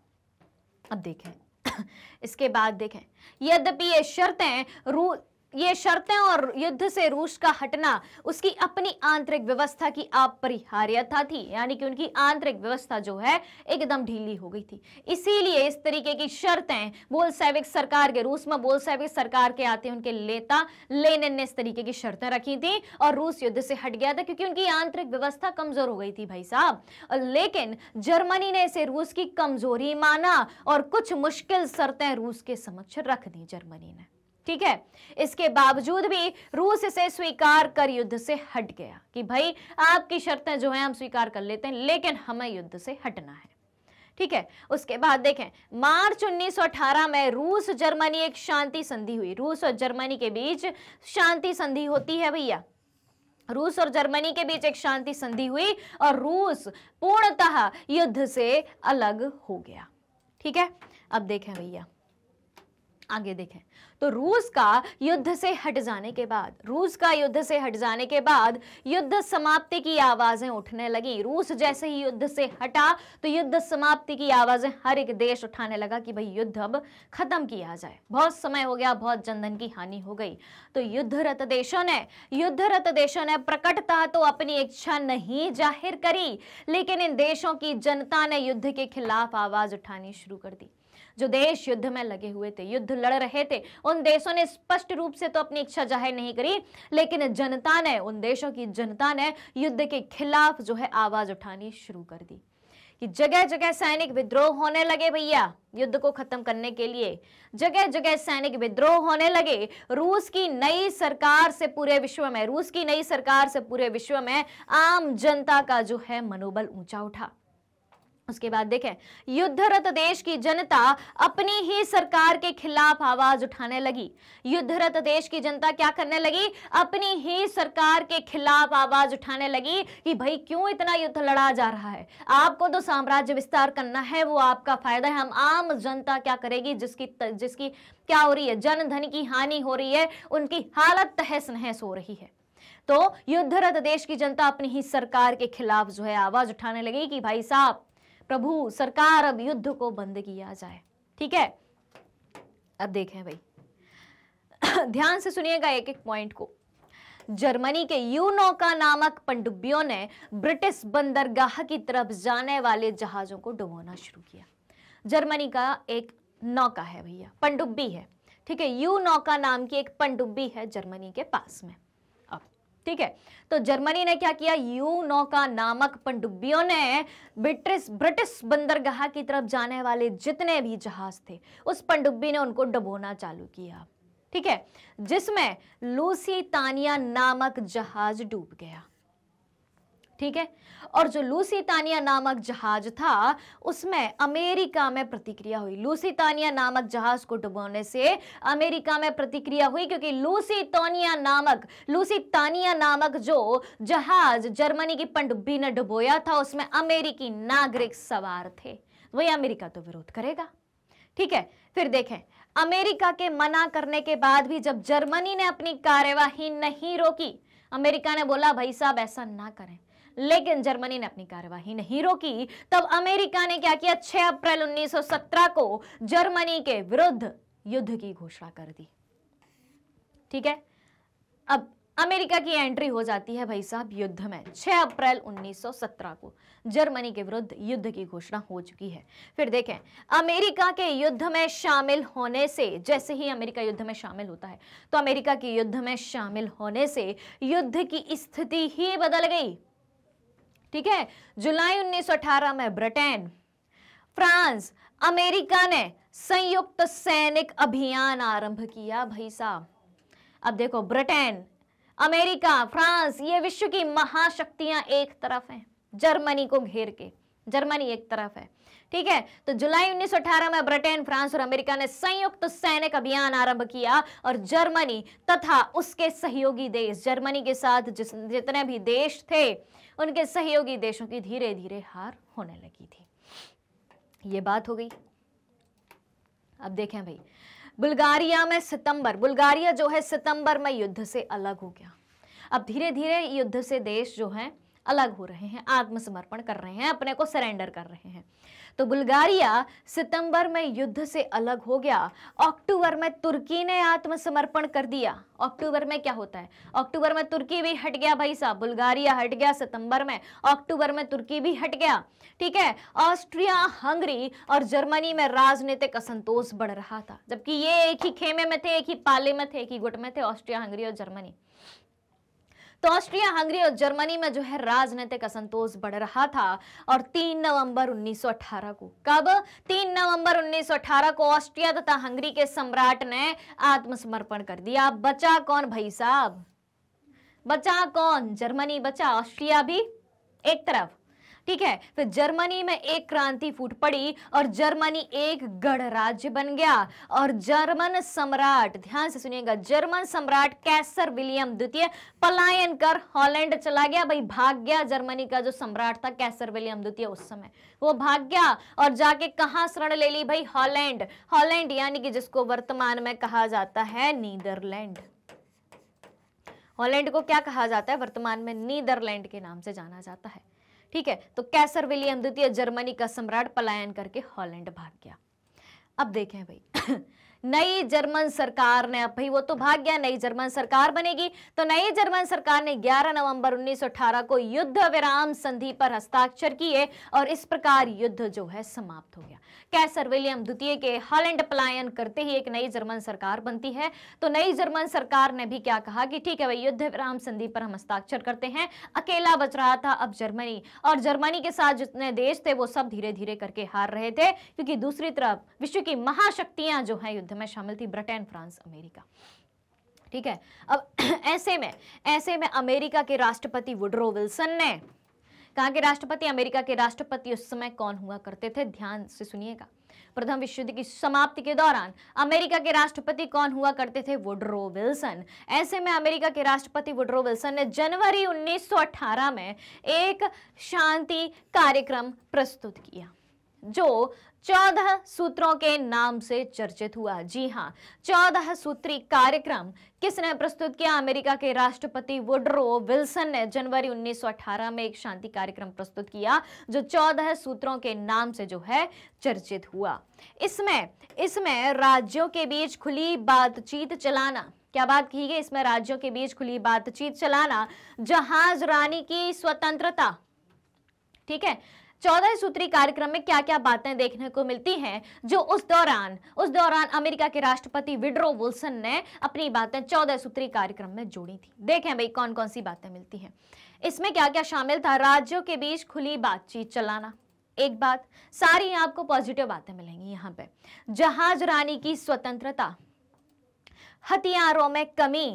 S1: अब देखें इसके बाद देखें यद्यपि ये शर्तें रू ये शर्तें और युद्ध से रूस का हटना उसकी अपनी आंतरिक व्यवस्था की अपरिहार्यता थी यानी कि उनकी आंतरिक व्यवस्था जो है एकदम ढीली हो गई थी इसीलिए इस तरीके की शर्तें सैविक सरकार के रूस में सैविक सरकार के आते उनके नेता लेनिन ने इस तरीके की शर्तें रखी थी और रूस युद्ध से हट गया था क्योंकि उनकी आंतरिक व्यवस्था कमजोर हो गई थी भाई साहब लेकिन जर्मनी ने इसे रूस की कमजोरी माना और कुछ मुश्किल शर्तें रूस के समक्ष रख दी जर्मनी ने ठीक है इसके बावजूद भी रूस इसे स्वीकार कर युद्ध से हट गया कि भाई आपकी शर्तें जो है हम स्वीकार कर लेते हैं लेकिन हमें युद्ध से हटना है ठीक है उसके बाद देखें मार्च 1918 में रूस जर्मनी एक शांति संधि हुई रूस और जर्मनी के बीच शांति संधि होती है भैया रूस और जर्मनी के बीच एक शांति संधि हुई और रूस पूर्णतः युद्ध से अलग हो गया ठीक है अब देखें भैया आगे देखें तो रूस का युद्ध से हट जाने के बाद रूस का युद्ध से हट जाने के बाद युद्ध समाप्ति की आवाजें उठने लगी रूस जैसे ही युद्ध से हटा तो युद्ध समाप्ति की आवाजें हर एक देश उठाने लगा कि भाई युद्ध अब खत्म किया जाए बहुत समय हो गया बहुत जनधन की हानि हो गई तो युद्धरत देशों ने युद्धरत देशों ने प्रकटता तो अपनी इच्छा नहीं जाहिर करी लेकिन इन देशों की जनता ने युद्ध के खिलाफ आवाज उठानी शुरू कर दी जो देश युद्ध में लगे हुए थे युद्ध लड़ रहे थे उन देशों ने स्पष्ट रूप से तो अपनी इच्छा जाहिर नहीं करी लेकिन जनता ने उन देशों की जनता ने युद्ध के खिलाफ जो है आवाज उठानी शुरू कर दी कि जगह जगह सैनिक विद्रोह होने लगे भैया युद्ध को खत्म करने के लिए जगह जगह सैनिक विद्रोह होने लगे रूस की नई सरकार से पूरे विश्व में रूस की नई सरकार से पूरे विश्व में आम जनता का जो है मनोबल ऊंचा उठा उसके बाद देखें युद्धरत देश की जनता अपनी ही सरकार के खिलाफ आवाज उठाने लगी युद्धरत देश की जनता क्या करने लगी अपनी ही सरकार के खिलाफ आवाज उठाने लगी कि भाई क्यों इतना युद्ध लड़ा जा रहा है आपको तो साम्राज्य विस्तार करना है वो आपका फायदा है हम आम जनता क्या करेगी जिसकी त, जिसकी क्या हो रही है जनधन की हानि हो रही है उनकी हालत तहस नहस हो रही है तो युद्धरत देश की जनता अपनी ही सरकार के खिलाफ जो है आवाज उठाने लगी कि भाई साहब प्रभु सरकार अब युद्ध को बंद किया जाए ठीक है अब देखें भाई ध्यान से सुनिएगा एक एक पॉइंट को जर्मनी के यूनोका नामक पंडुब्बियों ने ब्रिटिश बंदरगाह की तरफ जाने वाले जहाजों को डुबोना शुरू किया जर्मनी का एक नौका है भैया पंडुब्बी है ठीक है यू नौका नाम की एक पंडुब्बी है जर्मनी के पास में ठीक है तो जर्मनी ने क्या किया यू नौका नामक पंडुब्बियों ने ब्रिटिश ब्रिटिश बंदरगाह की तरफ जाने वाले जितने भी जहाज थे उस पंडुब्बी ने उनको डबोना चालू किया ठीक है जिसमें लूसी तानिया नामक जहाज डूब गया ठीक है और जो लूसीतानिया नामक जहाज था उसमें अमेरिका में प्रतिक्रिया हुई लूसीतानिया नामक जहाज को डुबोने से अमेरिका में प्रतिक्रिया हुई क्योंकि लूसीतोनिया नामक लूसीतानिया नामक जो जहाज जर्मनी की पंडुब्बी ने डुबोया था उसमें अमेरिकी नागरिक सवार थे वही अमेरिका तो विरोध करेगा ठीक है फिर देखें अमेरिका के मना करने के बाद भी जब जर्मनी ने अपनी कार्यवाही नहीं रोकी अमेरिका ने बोला भाई साहब ऐसा ना करें लेकिन जर्मनी ने अपनी कार्यवाही नहीं रोकी तब अमेरिका ने क्या किया 6 अप्रैल 1917 को जर्मनी के विरुद्ध युद्ध की घोषणा कर दी ठीक है अब अमेरिका की एंट्री हो जाती है भाई साहब युद्ध में 6 अप्रैल 1917 को जर्मनी के विरुद्ध युद्ध की घोषणा हो चुकी है फिर देखें अमेरिका के युद्ध में शामिल होने से जैसे ही अमेरिका युद्ध में शामिल होता है तो अमेरिका के युद्ध में शामिल होने से युद्ध की स्थिति ही बदल गई ठीक है जुलाई 1918 में ब्रिटेन फ्रांस अमेरिका ने संयुक्त सैनिक अभियान आरंभ किया भाई साहब अब देखो ब्रिटेन अमेरिका फ्रांस ये विश्व की महाशक्तियां एक तरफ हैं जर्मनी को घेर के जर्मनी एक तरफ है ठीक है तो जुलाई 1918 में ब्रिटेन फ्रांस और अमेरिका ने संयुक्त सैनिक अभियान आरंभ किया और जर्मनी तथा उसके सहयोगी देश जर्मनी के साथ जितने भी देश थे उनके सहयोगी देशों की धीरे धीरे हार होने लगी थी ये बात हो गई अब देखें भाई बुल्गारिया में सितंबर बुल्गारिया जो है सितंबर में युद्ध से अलग हो गया अब धीरे धीरे युद्ध से देश जो है अलग हो रहे हैं आत्मसमर्पण कर रहे हैं अपने को सरेंडर कर रहे हैं तो बुल्गारिया सितंबर में युद्ध से अलग हो गया अक्टूबर में तुर्की ने आत्मसमर्पण कर दिया अक्टूबर में क्या होता है अक्टूबर में तुर्की भी हट गया भाई साहब बुल्गारिया हट गया सितंबर में अक्टूबर में तुर्की भी हट गया ठीक है ऑस्ट्रिया हंगरी और जर्मनी में राजनीतिक असंतोष बढ़ रहा था जबकि ये एक ही खेमे में थे एक ही पाले में थे एक ही गुट में थे ऑस्ट्रिया हंगरी और जर्मनी तो ऑस्ट्रिया हंगरी और जर्मनी में जो है राजनीतिक असंतोष बढ़ रहा था और 3 नवंबर 1918 को कब 3 नवंबर 1918 को ऑस्ट्रिया तथा हंगरी के सम्राट ने आत्मसमर्पण कर दिया बचा कौन भाई साहब बचा कौन जर्मनी बचा ऑस्ट्रिया भी एक तरफ ठीक है फिर जर्मनी में एक क्रांति फूट पड़ी और जर्मनी एक गणराज्य बन गया और जर्मन सम्राट ध्यान से सुनिएगा जर्मन सम्राट कैसर विलियम द्वितीय पलायन कर हॉलैंड चला गया भाई भाग गया जर्मनी का जो सम्राट था कैसर विलियम द्वितीय उस समय वो भाग गया और जाके कहा शरण ले ली भाई हॉलैंड हॉलैंड यानी कि जिसको वर्तमान में कहा जाता है नीदरलैंड हॉलैंड को क्या कहा जाता है वर्तमान में नीदरलैंड के नाम से जाना जाता है ठीक है तो कैसर विलियम द्वितीय जर्मनी का सम्राट पलायन करके हॉलैंड भाग गया अब देखें भाई नई जर्मन सरकार ने अब भाई वो तो भाग गया नई जर्मन सरकार बनेगी तो नई जर्मन सरकार ने 11 नवंबर 1918 को युद्ध विराम संधि पर हस्ताक्षर किए और इस प्रकार युद्ध जो है समाप्त हो गया कैसर विलियम द्वितीय के हॉलैंड पलायन करते ही एक नई जर्मन सरकार बनती है तो नई जर्मन सरकार ने भी क्या कहा कि ठीक है भाई युद्ध विराम संधि पर हम हस्ताक्षर करते हैं अकेला बच रहा था अब जर्मनी और जर्मनी के साथ जितने देश थे वो सब धीरे धीरे करके हार रहे थे क्योंकि दूसरी तरफ विश्व की महाशक्तियां जो है युद्ध में शामिल थी ब्रिटेन फ्रांस अमेरिका ठीक है अब ऐसे में ऐसे में अमेरिका के राष्ट्रपति वुड्रो विल्सन ने कहा कि राष्ट्रपति अमेरिका के राष्ट्रपति उस समय कौन हुआ करते थे ध्यान से सुनिएगा प्रथम विश्व युद्ध की समाप्ति के दौरान अमेरिका के राष्ट्रपति कौन हुआ करते थे वुड्रो विल्सन ऐसे में अमेरिका के राष्ट्रपति वुड्रो विल्सन ने जनवरी 1918 में एक शांति कार्यक्रम प्रस्तुत किया जो चौदह सूत्रों के नाम से चर्चित हुआ जी हाँ चौदह सूत्री कार्यक्रम किसने प्रस्तुत किया अमेरिका के राष्ट्रपति वुडरो विल्सन ने जनवरी 1918 में एक शांति कार्यक्रम प्रस्तुत किया जो चौदह सूत्रों के नाम से जो है चर्चित हुआ इसमें इसमें राज्यों के बीच खुली बातचीत चलाना क्या बात की गई इसमें राज्यों के बीच खुली बातचीत चलाना जहाज रानी की स्वतंत्रता ठीक है चौदह सूत्री कार्यक्रम में क्या क्या बातें देखने को मिलती हैं जो उस दौरान उस दौरान अमेरिका के राष्ट्रपति विड्रो विल्सन ने अपनी बातें चौदह सूत्री कार्यक्रम में जोड़ी थी देखें भाई कौन कौन सी बातें मिलती हैं इसमें क्या क्या शामिल था राज्यों के बीच खुली बातचीत चलाना एक बात सारी आपको पॉजिटिव बातें मिलेंगी यहाँ पे जहाज रानी की स्वतंत्रता हथियारों में कमी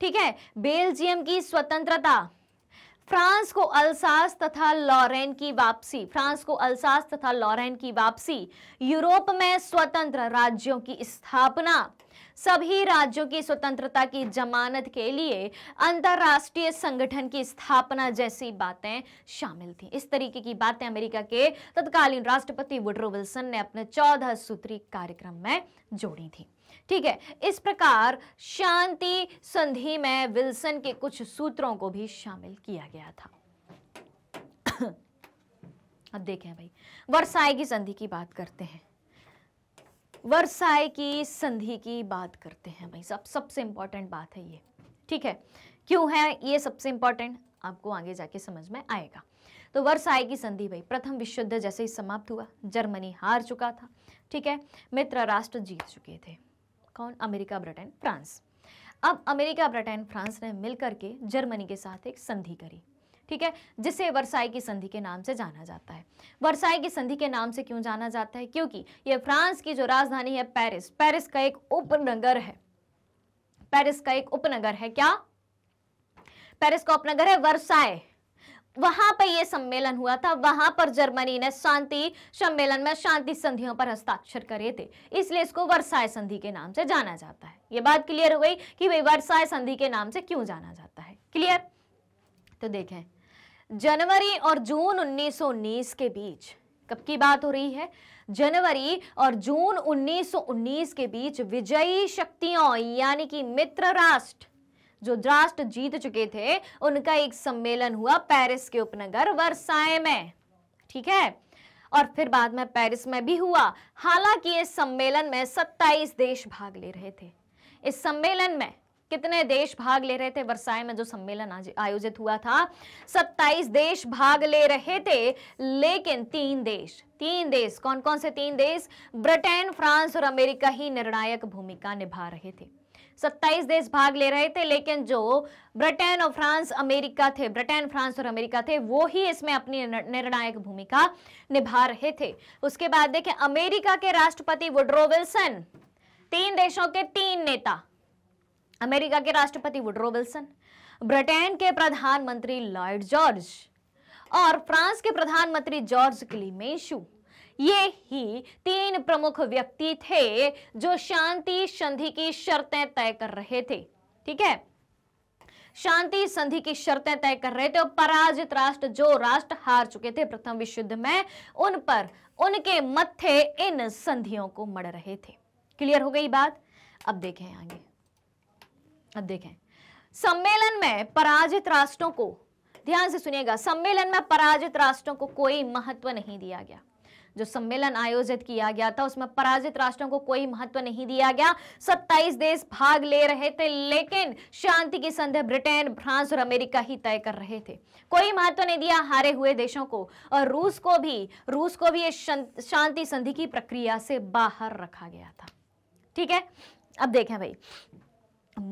S1: ठीक है बेल्जियम की स्वतंत्रता फ्रांस को अलसास तथा लॉरेन की वापसी फ्रांस को अल्सास तथा लॉरेन की वापसी यूरोप में स्वतंत्र राज्यों की स्थापना सभी राज्यों की स्वतंत्रता की जमानत के लिए अंतर्राष्ट्रीय संगठन की स्थापना जैसी बातें शामिल थी इस तरीके की बातें अमेरिका के तत्कालीन राष्ट्रपति वुड्रो विल्सन ने अपने चौदह सूत्री कार्यक्रम में जोड़ी थी ठीक है इस प्रकार शांति संधि में विल्सन के कुछ सूत्रों को भी शामिल किया गया था अब देखें भाई वर्षाए की संधि की बात करते हैं वर्षाए की संधि की बात करते हैं भाई सब सबसे इंपॉर्टेंट बात है ये ठीक है क्यों है ये सबसे इंपॉर्टेंट आपको आगे जाके समझ में आएगा तो वर्षाए की संधि भाई प्रथम विश्व युद्ध जैसे ही समाप्त हुआ जर्मनी हार चुका था ठीक है मित्र राष्ट्र जीत चुके थे कौन अमेरिका ब्रिटेन फ्रांस अब अमेरिका ब्रिटेन फ्रांस ने मिलकर के जर्मनी के साथ एक संधि करी ठीक है जिसे वर्साई की संधि के नाम से जाना जाता है वर्साई की संधि के नाम से क्यों जाना जाता है क्योंकि ये फ्रांस की जो राजधानी है पेरिस पेरिस का एक उपनगर है पेरिस का एक उपनगर है क्या पेरिस का उपनगर है वर्साई वहां पर यह सम्मेलन हुआ था वहां पर जर्मनी ने शांति सम्मेलन में शांति संधियों पर हस्ताक्षर करे थे इसलिए इसको वर्षाय संधि के नाम से जाना जाता है ये बात क्लियर हो गई कि भाई वर्षाय संधि के नाम से क्यों जाना जाता है क्लियर तो देखें जनवरी और जून 1919 के बीच कब की बात हो रही है जनवरी और जून 1919 के बीच विजयी शक्तियों यानी कि मित्र राष्ट्र जो राष्ट्र जीत चुके थे उनका एक सम्मेलन हुआ पेरिस के उपनगर वर्साए में ठीक है और फिर बाद में पेरिस में भी हुआ हालांकि इस सम्मेलन में 27 देश भाग ले रहे थे इस सम्मेलन में कितने देश भाग ले रहे थे वर्साए में जो सम्मेलन आयोजित हुआ था 27 देश भाग ले रहे थे लेकिन तीन देश तीन देश कौन कौन से तीन देश ब्रिटेन फ्रांस और अमेरिका ही निर्णायक भूमिका निभा रहे थे सत्ताईस देश भाग ले रहे थे लेकिन जो ब्रिटेन और फ्रांस अमेरिका थे ब्रिटेन फ्रांस और अमेरिका थे वो ही इसमें अपनी निर्णायक भूमिका निभा रहे थे उसके बाद देखें अमेरिका के राष्ट्रपति वुड्रो विल्सन तीन देशों के तीन नेता अमेरिका के राष्ट्रपति वुड्रो विल्सन ब्रिटेन के प्रधानमंत्री लॉर्ड जॉर्ज और फ्रांस के प्रधानमंत्री जॉर्ज क्लीमेशू ये ही तीन प्रमुख व्यक्ति थे जो शांति संधि की शर्तें तय कर रहे थे ठीक है शांति संधि की शर्तें तय कर रहे थे और पराजित राष्ट्र जो राष्ट्र हार चुके थे प्रथम विश्व युद्ध में उन पर उनके मथे इन संधियों को मड़ रहे थे क्लियर हो गई बात अब देखें आगे अब देखें सम्मेलन में पराजित राष्ट्रों को ध्यान से सुनिएगा सम्मेलन में पराजित राष्ट्रों को कोई महत्व नहीं दिया गया जो सम्मेलन आयोजित किया गया था उसमें पराजित राष्ट्रों को कोई महत्व नहीं दिया गया सत्ताईस देश भाग ले रहे थे लेकिन शांति की संधि ब्रिटेन फ्रांस और अमेरिका ही तय कर रहे थे कोई महत्व नहीं दिया हारे हुए देशों को और रूस को भी रूस को भी शांति संधि की प्रक्रिया से बाहर रखा गया था ठीक है अब देखें भाई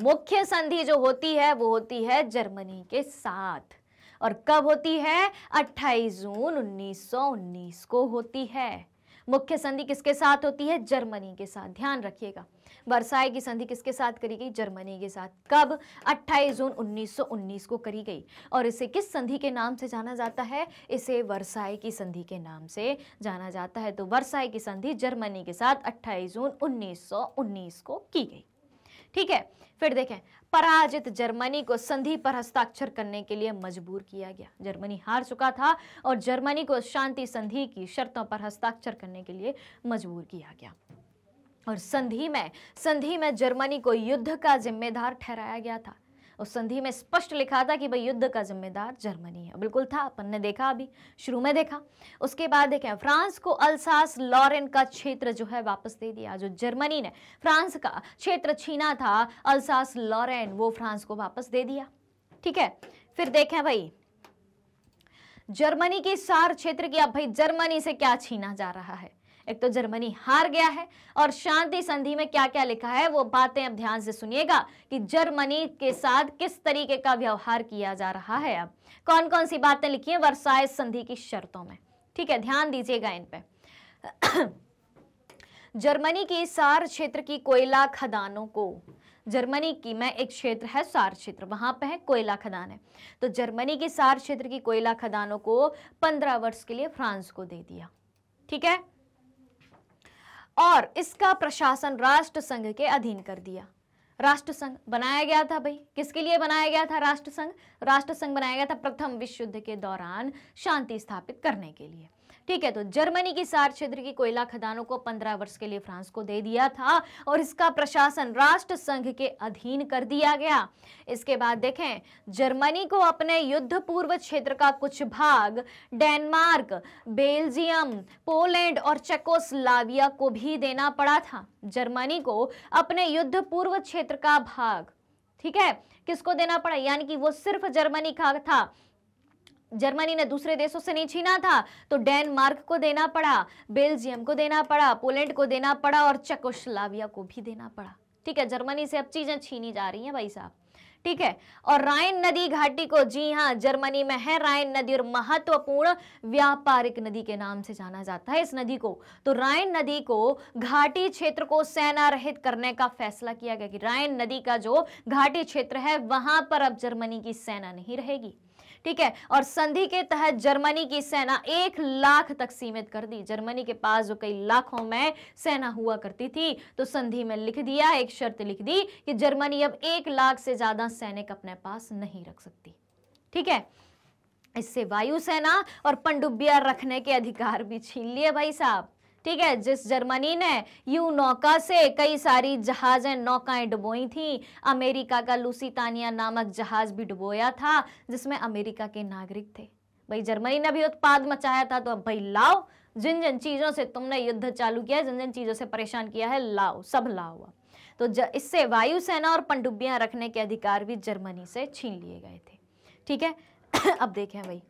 S1: मुख्य संधि जो होती है वो होती है जर्मनी के साथ और कब होती है 28 जून 1919 को होती है मुख्य संधि किसके साथ होती है जर्मनी के साथ ध्यान रखिएगा बरसाए की संधि किसके साथ करी गई जर्मनी के साथ कब 28 जून 1919 को करी गई और इसे किस संधि के नाम से जाना जाता है इसे वर्साए की संधि के नाम से जाना जाता है तो वर्षाई की संधि जर्मनी के साथ 28 जून 1919 को की गई ठीक है फिर देखें पराजित जर्मनी को संधि पर हस्ताक्षर करने के लिए मजबूर किया गया जर्मनी हार चुका था और जर्मनी को शांति संधि की शर्तों पर हस्ताक्षर करने के लिए मजबूर किया गया और संधि में संधि में जर्मनी को युद्ध का जिम्मेदार ठहराया गया था उस संधि में स्पष्ट लिखा था कि भाई युद्ध का जिम्मेदार जर्मनी है बिल्कुल था अपन ने देखा अभी शुरू में देखा उसके बाद देखें फ्रांस को अल्सास लॉरेन का क्षेत्र जो है वापस दे दिया जो जर्मनी ने फ्रांस का क्षेत्र छीना था अल्सास लॉरेन वो फ्रांस को वापस दे दिया ठीक है फिर देखें भाई जर्मनी के सार क्षेत्र की अब भाई जर्मनी से क्या छीना जा रहा है एक तो जर्मनी हार गया है और शांति संधि में क्या क्या लिखा है वो बातें अब ध्यान से सुनिएगा कि जर्मनी के साथ किस तरीके का व्यवहार किया जा रहा है अब कौन कौन सी बातें लिखी है वर्षाए संधि की शर्तों में ठीक है ध्यान दीजिएगा इन पे जर्मनी की सार क्षेत्र की कोयला खदानों को जर्मनी की मैं एक क्षेत्र है सार क्षेत्र वहां पे है कोयला खदान है तो जर्मनी की सार क्षेत्र की कोयला खदानों को पंद्रह वर्ष के लिए फ्रांस को दे दिया ठीक है और इसका प्रशासन राष्ट्र संघ के अधीन कर दिया राष्ट्र संघ बनाया गया था भाई किसके लिए बनाया गया था राष्ट्र संघ राष्ट्र संघ बनाया गया था प्रथम विश्व युद्ध के दौरान शांति स्थापित करने के लिए ठीक है तो जर्मनी की सार क्षेत्र की कोयला खदानों को पंद्रह वर्ष के लिए फ्रांस को दे दिया था और इसका प्रशासन राष्ट्र संघ के अधीन कर दिया गया इसके बाद देखें जर्मनी को अपने युद्ध पूर्व क्षेत्र का कुछ भाग डेनमार्क बेल्जियम पोलैंड और चेकोस्लाविया को भी देना पड़ा था जर्मनी को अपने युद्ध पूर्व क्षेत्र का भाग ठीक है किसको देना पड़ा यानी कि वो सिर्फ जर्मनी का था जर्मनी ने दूसरे देशों से नहीं छीना था तो डेनमार्क को देना पड़ा बेल्जियम को देना पड़ा पोलैंड को देना पड़ा और चकोस्लाविया को भी देना पड़ा ठीक है जर्मनी से अब चीजें छीनी जा रही हैं भाई साहब ठीक है और रायन नदी घाटी को जी हाँ जर्मनी में है रायन नदी और महत्वपूर्ण व्यापारिक नदी के नाम से जाना जाता है इस नदी को तो रायन नदी को घाटी क्षेत्र को सेना रहित करने का फैसला किया गया कि रायन नदी का जो घाटी क्षेत्र है वहां पर अब जर्मनी की सेना नहीं रहेगी ठीक है और संधि के तहत जर्मनी की सेना एक लाख तक सीमित कर दी जर्मनी के पास जो कई लाखों में सेना हुआ करती थी तो संधि में लिख दिया एक शर्त लिख दी कि जर्मनी अब एक लाख से ज्यादा सैनिक अपने पास नहीं रख सकती ठीक है इससे वायुसेना और पंडुबिया रखने के अधिकार भी छीन लिए भाई साहब ठीक है जिस जर्मनी ने यू नौका से कई सारी जहाजें नौकाएं डुबोई थी अमेरिका का लूसीतानिया नामक जहाज भी डुबोया था जिसमें अमेरिका के नागरिक थे भाई जर्मनी ने भी उत्पाद मचाया था तो अब भाई लाओ जिन जिन चीज़ों से तुमने युद्ध चालू किया है जिन जिन चीज़ों से परेशान किया है लाओ सब लाओ तो इससे वायुसेना और पनडुब्बियां रखने के अधिकार भी जर्मनी से छीन लिए गए थे ठीक है अब देखें भाई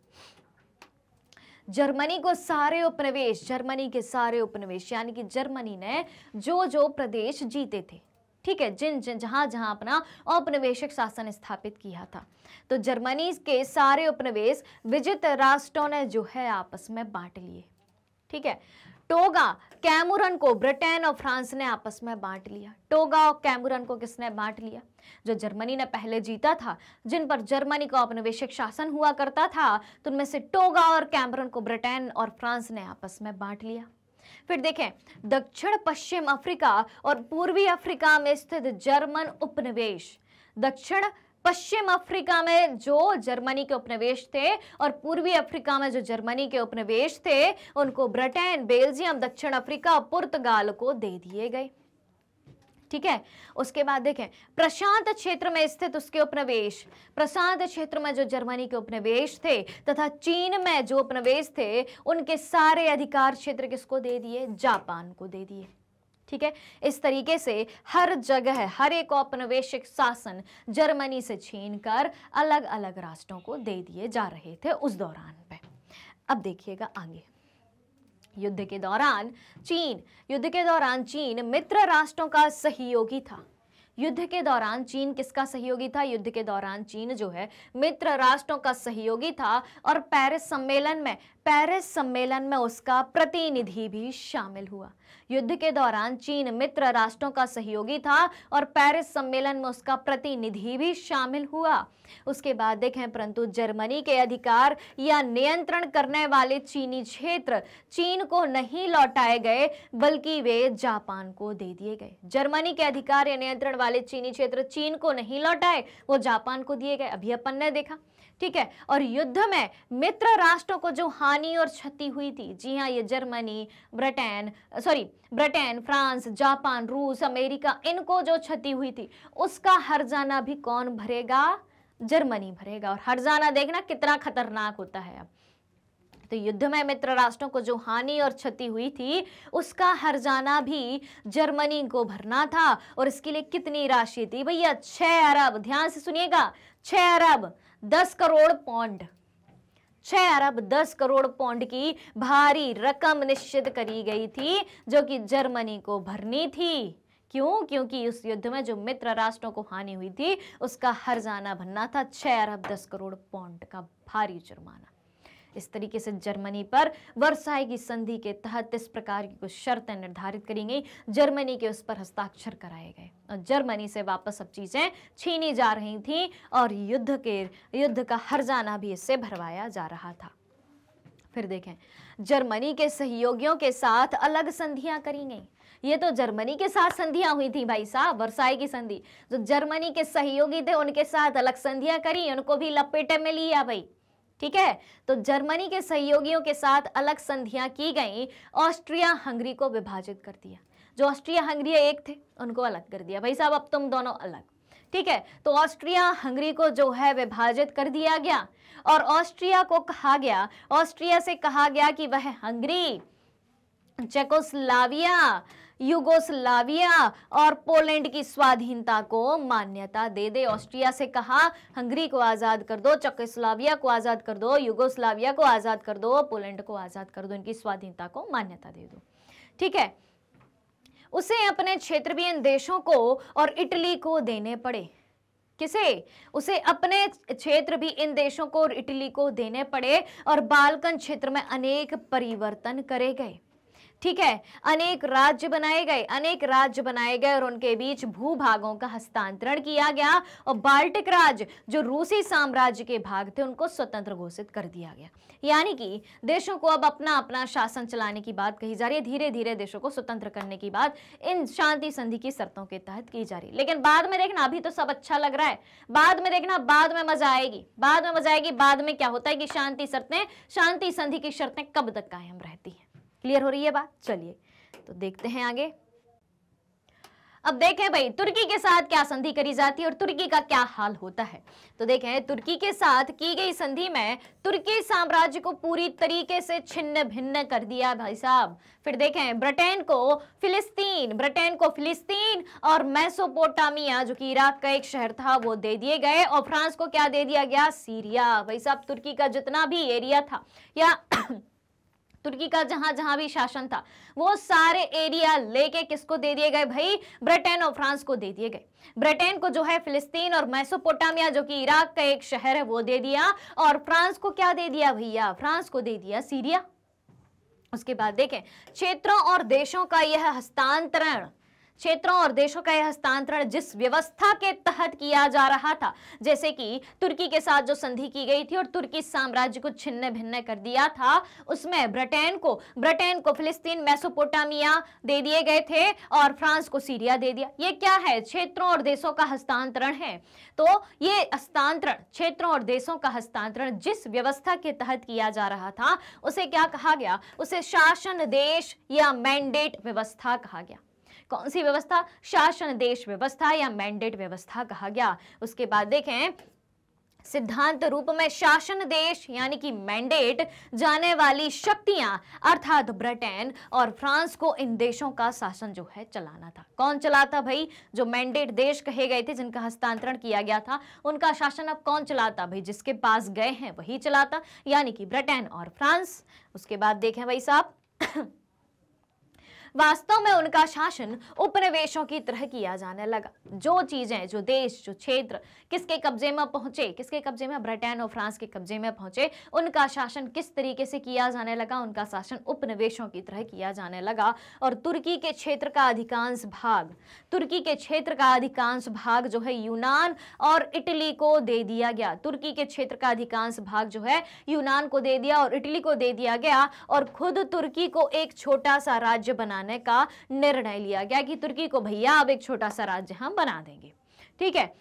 S1: जर्मनी को सारे उपनिवेश जर्मनी के सारे उपनिवेश यानी कि जर्मनी ने जो जो प्रदेश जीते थे ठीक है जिन जिन जहां जहां अपना औपनिवेशिक शासन स्थापित किया था तो जर्मनी के सारे उपनिवेश विजित राष्ट्रों ने जो है आपस में बांट लिए ठीक है टोगा कैमूरन को ब्रिटेन और फ्रांस ने आपस में बांट लिया टोगा और कैमूरन को किसने बांट लिया जो जर्मनी ने पहले जीता था जिन पर जर्मनी का औपनिवेशिक शासन हुआ करता था तो उनमें से टोगा और कैमरन को ब्रिटेन और फ्रांस ने आपस में बांट लिया फिर देखें दक्षिण पश्चिम अफ्रीका और पूर्वी अफ्रीका में स्थित जर्मन उपनिवेश दक्षिण पश्चिम अफ्रीका में जो जर्मनी के उपनिवेश थे और पूर्वी अफ्रीका में जो जर्मनी के उपनिवेश थे उनको ब्रिटेन बेल्जियम दक्षिण अफ्रीका और पुर्तगाल को दे दिए गए ठीक है उसके बाद देखें प्रशांत क्षेत्र में स्थित उसके उपनिवेश प्रशांत क्षेत्र में जो जर्मनी के उपनिवेश थे तथा चीन में जो उपनिवेश थे उनके सारे अधिकार क्षेत्र किसको दे दिए जापान को दे दिए ठीक है इस तरीके से हर जगह हर एक औपनिवेशिक शासन जर्मनी से छीनकर अलग अलग राष्ट्रों को दे दिए जा रहे थे उस दौरान पे अब देखिएगा आगे युद्ध के दौरान चीन युद्ध के दौरान चीन मित्र राष्ट्रों का सहयोगी था युद्ध के दौरान चीन किसका सहयोगी था युद्ध के दौरान चीन जो है मित्र राष्ट्रों का सहयोगी था और पेरिस सम्मेलन में पेरिस सम्मेलन में उसका प्रतिनिधि भी शामिल हुआ युद्ध के दौरान चीन मित्र राष्ट्रों का सहयोगी था और पेरिस सम्मेलन में उसका प्रतिनिधि भी शामिल हुआ उसके बाद देखें परंतु जर्मनी के अधिकार या नियंत्रण करने वाले चीनी क्षेत्र चीन को नहीं लौटाए गए बल्कि वे जापान को दे दिए गए जर्मनी के अधिकार या नियंत्रण वाले चीनी क्षेत्र चीन को नहीं लौटाए वो जापान को दिए गए अभी अपन ने देखा ठीक है और युद्ध में मित्र राष्ट्रों को जो हानि और क्षति हुई थी जी हाँ ये Germany Britain sorry Britain France Japan रूस अमेरिका इनको जो क्षति हुई थी उसका हर्जाना भी कौन भरेगा जर्मनी भरेगा और हर्जाना देखना कितना खतरनाक होता है अब तो युद्ध में मित्र राष्ट्रों को जो हानि और क्षति हुई थी उसका हर्जाना भी जर्मनी को भरना था और इसके लिए कितनी राशि थी भैया छह अरब ध्यान से सुनिएगा छह अरब दस करोड़ पौंड छह अरब दस करोड़ पौंड की भारी रकम निश्चित करी गई थी जो कि जर्मनी को भरनी थी क्यों क्योंकि उस युद्ध में जो मित्र राष्ट्रों को हानि हुई थी उसका हर जाना भरना था छह अरब दस करोड़ पौंड का भारी जुर्माना इस तरीके से जर्मनी पर वर्षाए की संधि के तहत इस प्रकार की कुछ शर्तें निर्धारित करी गई जर्मनी के उस पर हस्ताक्षर कराए गए और जर्मनी से वापस अब चीज़ें छीनी जा रही थी और युद्ध के युद्ध का हर जाना भी इससे भरवाया जा रहा था फिर देखें जर्मनी के सहयोगियों के साथ अलग संधियां करी गई ये तो जर्मनी के साथ संधियां हुई थी भाई साहब वर्षाई की संधि जो जर्मनी के सहयोगी थे उनके साथ अलग संधियां करी उनको भी लपेटे में लिया भाई ठीक है तो जर्मनी के सहयोगियों के साथ अलग संधियां की गई ऑस्ट्रिया हंगरी को विभाजित कर दिया जो ऑस्ट्रिया हंगरी एक थे उनको अलग कर दिया भाई साहब अब तुम दोनों अलग ठीक है तो ऑस्ट्रिया हंगरी को जो है विभाजित कर दिया गया और ऑस्ट्रिया को कहा गया ऑस्ट्रिया से कहा गया कि वह हंगरी चेकोस्लाविया युगोस्लाविया और पोलैंड की स्वाधीनता को मान्यता दे दे ऑस्ट्रिया से कहा हंगरी को आज़ाद कर दो चकोस्लाविया को आज़ाद कर दो युगोस्लाविया को आज़ाद कर दो पोलैंड को आज़ाद कर दो इनकी स्वाधीनता को मान्यता दे दो ठीक है उसे अपने क्षेत्रीय देशों को और इटली को देने पड़े किसे उसे अपने क्षेत्र भी इन देशों को और इटली को देने पड़े और बालकन क्षेत्र में अनेक परिवर्तन करे गए ठीक है अनेक राज्य बनाए गए अनेक राज्य बनाए गए और उनके बीच भूभागों का हस्तांतरण किया गया और बाल्टिक राज्य जो रूसी साम्राज्य के भाग थे उनको स्वतंत्र घोषित कर दिया गया यानी कि देशों को अब अपना अपना शासन चलाने की बात कही जा रही है धीरे धीरे देशों को स्वतंत्र करने की बात इन शांति संधि की शर्तों के तहत की जा रही है लेकिन बाद में देखना अभी तो सब अच्छा लग रहा है बाद में देखना बाद में मजा आएगी बाद में मजा आएगी बाद में क्या होता है कि शांति शर्तें शांति संधि की शर्तें कब तक कायम रहती हैं क्लियर हो रही है बात चलिए तो देखते हैं आगे अब देखें भाई तुर्की के साथ क्या संधि करी जाती है और तुर्की का क्या हाल होता है तो देखें तुर्की के साथ की गई संधि में तुर्की साम्राज्य को पूरी तरीके से छिन्न भिन्न कर दिया भाई साहब फिर देखें ब्रिटेन को फिलिस्तीन ब्रिटेन को फिलिस्तीन और मैसोपोटामिया जो कि इराक का एक शहर था वो दे दिए गए और फ्रांस को क्या दे दिया गया सीरिया भाई साहब तुर्की का जितना भी एरिया था या तुर्की का जहां जहां भी शासन था वो सारे एरिया लेके किसको दे दिए गए भाई ब्रिटेन और फ्रांस को दे दिए गए ब्रिटेन को जो है फिलिस्तीन और मैसोपोटामिया जो कि इराक का एक शहर है वो दे दिया और फ्रांस को क्या दे दिया भैया फ्रांस को दे दिया सीरिया उसके बाद देखें क्षेत्रों और देशों का यह हस्तांतरण क्षेत्रों और देशों का यह हस्तांतरण जिस व्यवस्था के तहत किया जा रहा था जैसे कि तुर्की के साथ जो संधि की गई थी और तुर्की साम्राज्य को छिन्न भिन्न कर दिया था उसमें ब्रिटेन को ब्रिटेन को फिलिस्तीन मैसोपोटामिया दे दिए गए थे और फ्रांस को सीरिया दे दिया ये क्या है क्षेत्रों और देशों का हस्तांतरण है तो ये हस्तांतरण क्षेत्रों और देशों का हस्तांतरण जिस व्यवस्था के तहत किया जा रहा था उसे क्या कहा गया उसे शासन देश या मैंडेट व्यवस्था कहा गया कौन सी व्यवस्था शासन देश व्यवस्था या मैंडेट व्यवस्था कहा गया उसके बाद देखें सिद्धांत रूप में शासन देश यानी कि मैंडेट जाने वाली शक्तियां अर्थात ब्रिटेन और फ्रांस को इन देशों का शासन जो है चलाना था कौन चलाता भाई जो मैंडेट देश कहे गए थे जिनका हस्तांतरण किया गया था उनका शासन अब कौन चलाता भाई जिसके पास गए हैं वही चलाता यानी कि ब्रिटेन और फ्रांस उसके बाद देखें भाई साहब वास्तव में उनका शासन उपनिवेशों की तरह किया जाने लगा जो चीजें जो देश जो क्षेत्र किसके कब्जे में पहुंचे किसके कब्जे में ब्रिटेन और फ्रांस के कब्जे में पहुंचे उनका शासन किस तरीके से किया जाने लगा उनका शासन उपनिवेशों की तरह किया जाने लगा और तुर्की के क्षेत्र का अधिकांश भाग तुर्की के क्षेत्र का अधिकांश भाग जो है यूनान और इटली को दे दिया गया तुर्की के क्षेत्र का अधिकांश भाग जो है यूनान को दे दिया और इटली को दे दिया गया और खुद तुर्की को एक छोटा सा राज्य बनाने बनाने का निर्णय लिया गया कि तुर्की को भैया अब एक छोटा सा राज्य हम बना देंगे ठीक है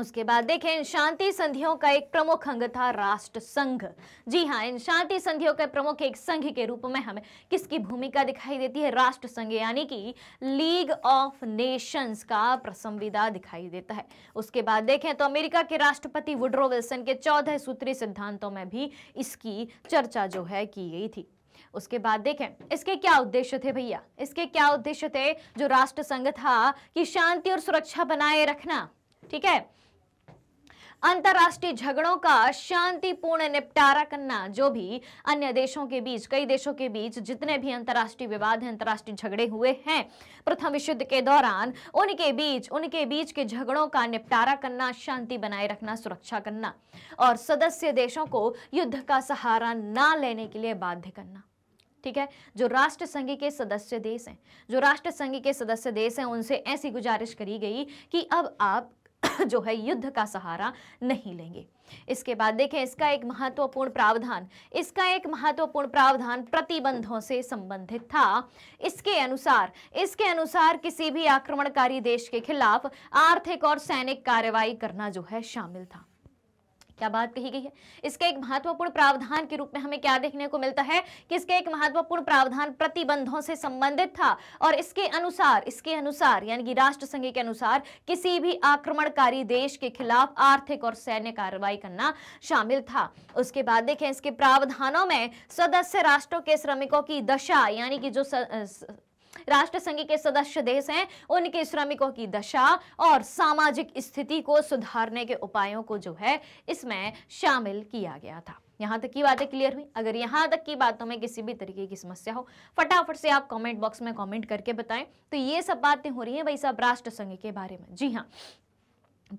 S1: उसके बाद देखें इन शांति संधियों का एक प्रमुख अंग था राष्ट्र संघ जी हाँ इन शांति संधियों के प्रमुख एक संघ के रूप में हमें किसकी भूमिका दिखाई देती है राष्ट्र संघ यानी कि लीग ऑफ नेशंस का प्रसंविदा दिखाई देता है उसके बाद देखें तो अमेरिका के राष्ट्रपति वुड्रो विल्सन के चौदह सूत्री सिद्धांतों में भी इसकी चर्चा जो है की गई थी उसके बाद देखें इसके क्या उद्देश्य थे भैया इसके क्या उद्देश्य थे जो राष्ट्र संघ था कि शांति और सुरक्षा बनाए रखना ठीक है अंतर्राष्ट्रीय झगड़ों का शांतिपूर्ण निपटारा करना जो भी अन्य देशों के बीच कई देशों के बीच जितने भी अंतर्राष्ट्रीय विवाद हैं अंतर्राष्ट्रीय झगड़े हुए हैं प्रथम विश्व युद्ध के दौरान उनके बीच उनके बीच के झगड़ों का निपटारा करना शांति बनाए रखना सुरक्षा करना और सदस्य देशों को युद्ध का सहारा ना लेने के लिए बाध्य करना ठीक है जो राष्ट्र संघ के सदस्य देश हैं जो राष्ट्र संघ के सदस्य देश हैं उनसे ऐसी गुजारिश करी गई कि अब आप जो है युद्ध का सहारा नहीं लेंगे इसके बाद देखें इसका एक महत्वपूर्ण प्रावधान इसका एक महत्वपूर्ण प्रावधान प्रतिबंधों से संबंधित था इसके अनुसार इसके अनुसार किसी भी आक्रमणकारी देश के खिलाफ आर्थिक और सैनिक कार्रवाई करना जो है शामिल था क्या बात कही गई है इसके एक महत्वपूर्ण प्रावधान के रूप में हमें क्या देखने को मिलता है कि इसके एक महत्वपूर्ण प्रावधान प्रतिबंधों से संबंधित था और इसके अनुसार इसके अनुसार यानी कि राष्ट्र संघ के अनुसार किसी भी आक्रमणकारी देश के खिलाफ आर्थिक और सैन्य कार्रवाई करना शामिल था उसके बाद देखें इसके प्रावधानों में सदस्य राष्ट्रों के श्रमिकों की दशा यानी कि जो स, राष्ट्र संघ के सदस्य देश हैं उनके श्रमिकों की दशा और सामाजिक स्थिति को सुधारने के उपायों को जो है इसमें शामिल किया गया था यहाँ तक की बातें क्लियर हुई अगर यहाँ तक की बातों में किसी भी तरीके की समस्या हो फटाफट से आप कमेंट बॉक्स में कमेंट करके बताएं तो ये सब बातें हो रही हैं भाई साहब राष्ट्र संघ के बारे में जी हाँ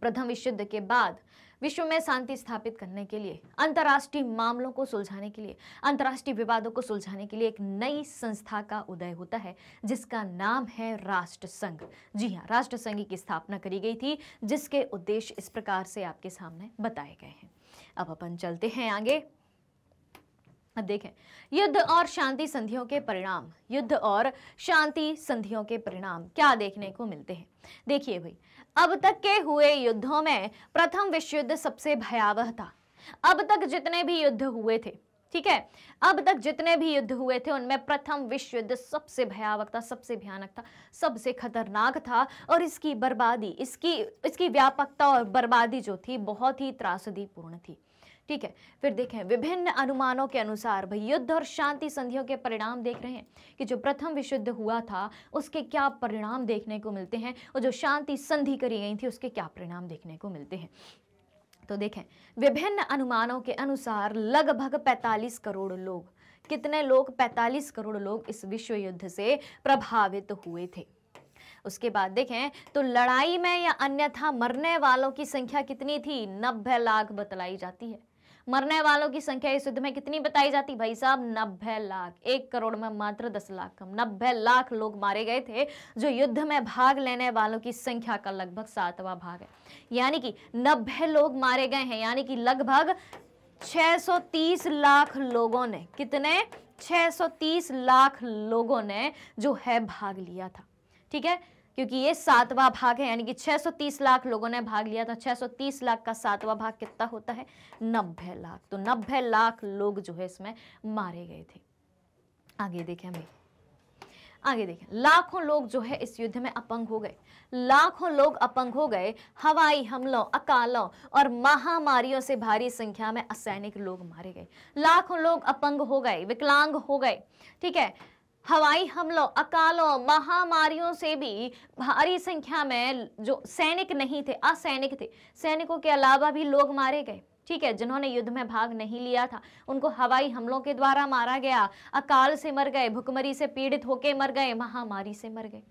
S1: प्रथम विश्व युद्ध के बाद विश्व में शांति स्थापित करने के लिए अंतर्राष्ट्रीय मामलों को सुलझाने के लिए अंतर्राष्ट्रीय विवादों को सुलझाने के लिए एक नई संस्था का उदय होता है जिसका नाम है राष्ट्र संघ जी हाँ राष्ट्र संघ की स्थापना करी गई थी जिसके उद्देश्य इस प्रकार से आपके सामने बताए गए हैं अब अपन चलते हैं आगे अब देखें युद्ध और शांति संधियों के परिणाम युद्ध और शांति संधियों के परिणाम क्या देखने को मिलते हैं देखिए भाई अब तक के हुए युद्धों में प्रथम विश्व युद्ध सबसे भयावह था अब तक जितने भी युद्ध हुए थे ठीक है अब तक जितने भी युद्ध हुए थे उनमें प्रथम विश्व युद्ध सबसे भयावह था सबसे भयानक था सबसे खतरनाक था और इसकी बर्बादी इसकी इसकी व्यापकता और बर्बादी जो थी बहुत ही त्रासदीपूर्ण थी ठीक है फिर देखें विभिन्न अनुमानों के अनुसार भाई युद्ध और शांति संधियों के परिणाम देख रहे हैं कि जो प्रथम विश्व युद्ध हुआ था उसके क्या परिणाम देखने को मिलते हैं और जो शांति संधि करी गई थी उसके क्या परिणाम देखने को मिलते हैं तो देखें विभिन्न अनुमानों के अनुसार लगभग 45 करोड़ लोग कितने लोग 45 करोड़ लोग इस विश्व युद्ध से प्रभावित हुए थे उसके बाद देखें तो लड़ाई में या अन्यथा मरने वालों की संख्या कितनी थी नब्बे लाख बतलाई जाती है मरने वालों की संख्या इस युद्ध में कितनी बताई जाती भाई साहब नब्बे लाख एक करोड़ में मात्र दस लाख कम नब्बे लाख लोग मारे गए थे जो युद्ध में भाग लेने वालों की संख्या का लगभग सातवां भाग है यानी कि नब्बे लोग मारे गए हैं यानी कि लगभग 630 लाख लोगों ने कितने 630 लाख लोगों ने जो है भाग लिया था ठीक है क्योंकि ये सातवां भाग है यानी कि 630 लाख लोगों ने भाग लिया था 630 लाख का सातवां भाग कितना होता है 90 लाख तो 90 लाख लोग जो है इसमें मारे गए थे आगे देखें भाई आगे देखें लाखों लोग जो है इस युद्ध में अपंग हो गए लाखों लोग अपंग हो गए हवाई हमलों अकालों और महामारियों से भारी संख्या में असैनिक लोग मारे गए लाखों लोग अपंग हो गए विकलांग हो गए ठीक है हवाई हमलों अकालों महामारियों से भी भारी संख्या में जो सैनिक नहीं थे असैनिक थे सैनिकों के अलावा भी लोग मारे गए ठीक है जिन्होंने युद्ध में भाग नहीं लिया था उनको हवाई हमलों के द्वारा मारा गया अकाल से मर गए भुखमरी से पीड़ित होके मर गए महामारी से मर गए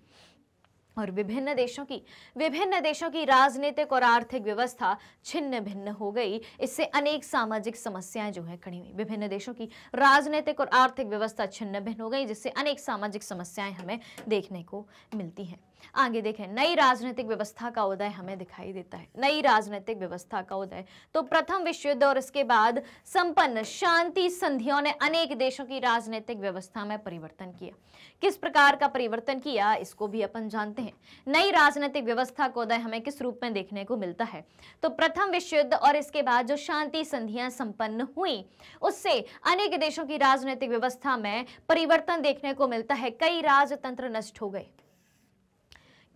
S1: और विभिन्न देशों की विभिन्न देशों की राजनीतिक और आर्थिक व्यवस्था छिन्न भिन्न हो गई इससे अनेक सामाजिक समस्याएं जो है खड़ी हुई विभिन्न देशों की राजनीतिक और आर्थिक व्यवस्था छिन्न भिन्न हो गई जिससे अनेक सामाजिक समस्याएं हमें देखने को मिलती हैं आगे देखें नई राजनीतिक व्यवस्था का उदय हमें दिखाई देता है नई राजनीतिक व्यवस्था का उदय तो प्रथम विश्व युद्ध और इसके बाद संपन्न शांति संधियों ने अनेक देशों की राजनीतिक व्यवस्था में परिवर्तन किया किस प्रकार का परिवर्तन किया इसको भी अपन जानते हैं नई राजनीतिक व्यवस्था का उदय हमें किस रूप में देखने को मिलता है तो प्रथम विश्व युद्ध और इसके बाद जो शांति संधियां संपन्न हुई उससे अनेक देशों की राजनीतिक व्यवस्था में परिवर्तन देखने को मिलता है कई राजतंत्र नष्ट हो गए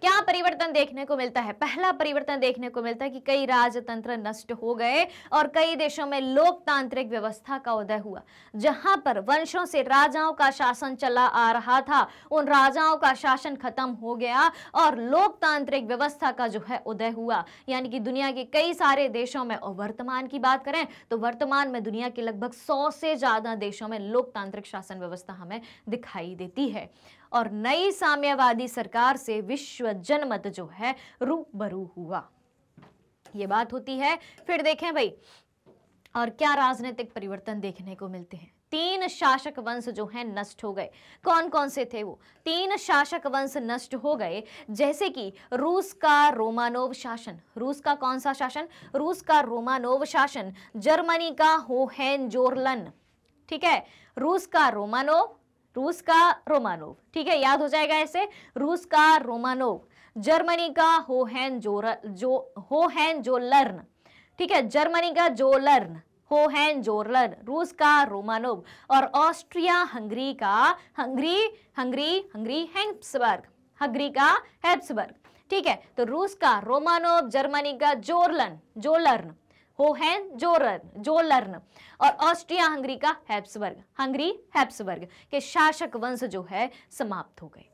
S1: क्या परिवर्तन देखने को मिलता है पहला परिवर्तन देखने को मिलता है कि कई राजतंत्र नष्ट हो गए और कई देशों में लोकतांत्रिक व्यवस्था का उदय हुआ जहां पर वंशों से राजाओं का शासन चला आ रहा था उन राजाओं का शासन खत्म हो गया और लोकतांत्रिक व्यवस्था का जो है उदय हुआ यानी कि दुनिया के कई सारे देशों में और वर्तमान की बात करें तो वर्तमान में दुनिया के लगभग सौ से ज्यादा देशों में लोकतांत्रिक शासन व्यवस्था हमें दिखाई देती है और नई साम्यवादी सरकार से विश्व जनमत जो है रूबरू हुआ ये बात होती है फिर देखें भाई और क्या राजनीतिक परिवर्तन देखने को मिलते हैं तीन शासक वंश जो हैं नष्ट हो गए कौन कौन से थे वो तीन शासक वंश नष्ट हो गए जैसे कि रूस का रोमानोव शासन रूस का कौन सा शासन रूस का रोमानोव शासन जर्मनी का होहेन जोरलन ठीक है रूस का रोमानोव रूस का रोमानोव ठीक है याद हो जाएगा ऐसे रूस का रोमानोव जर्मनी का होहैन जोर जो होहैन जोलर्न ठीक है जर्मनी का जोलर्न होहैन जोरलन रूस का रोमानोव और ऑस्ट्रिया हंगरी का Hungary Hungary Hungary Habsburg Hungary का हेप्सबर्ग ठीक है तो रूस का रोमानोव जर्मनी का जोरलन जोलर्न होहेन जोरन जोलर्न और ऑस्ट्रिया हंगरी का हैब्सबर्ग हंगरी हैब्सबर्ग के शासक वंश जो है समाप्त हो गए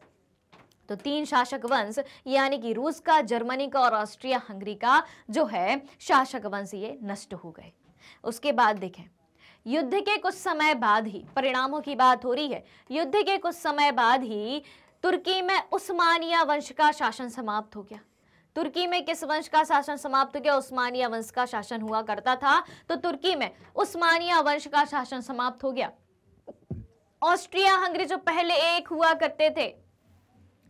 S1: तो तीन शासक वंश यानी कि रूस का जर्मनी का और ऑस्ट्रिया हंगरी का जो है शासक वंश ये नष्ट हो गए उसके बाद देखें युद्ध के कुछ समय बाद ही परिणामों की बात हो रही है युद्ध के कुछ समय बाद ही तुर्की में उस्मानिया वंश का शासन समाप्त हो गया तुर्की में किस वंश का शासन समाप्त हो गया उस्मानिया वंश का शासन हुआ करता था तो तुर्की में उस्मानिया वंश का शासन समाप्त हो गया ऑस्ट्रिया हंगरी जो पहले एक हुआ करते थे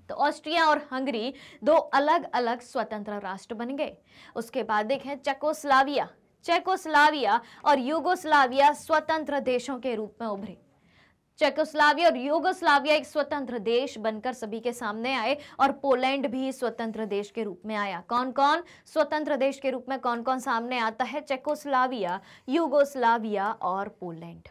S1: तो ऑस्ट्रिया और हंगरी दो अलग अलग स्वतंत्र राष्ट्र बन गए उसके बाद देखें चेकोस्लाविया चेकोस्लाविया और युगोस्लाविया स्वतंत्र देशों के रूप में उभरे चेकोस्लाविया और युगोस्लाविया एक स्वतंत्र देश बनकर सभी के सामने आए और पोलैंड भी स्वतंत्र देश के रूप में आया कौन कौन स्वतंत्र देश के रूप में कौन कौन सामने आता है चेकोस्लाविया यूगोस्लाविया और पोलैंड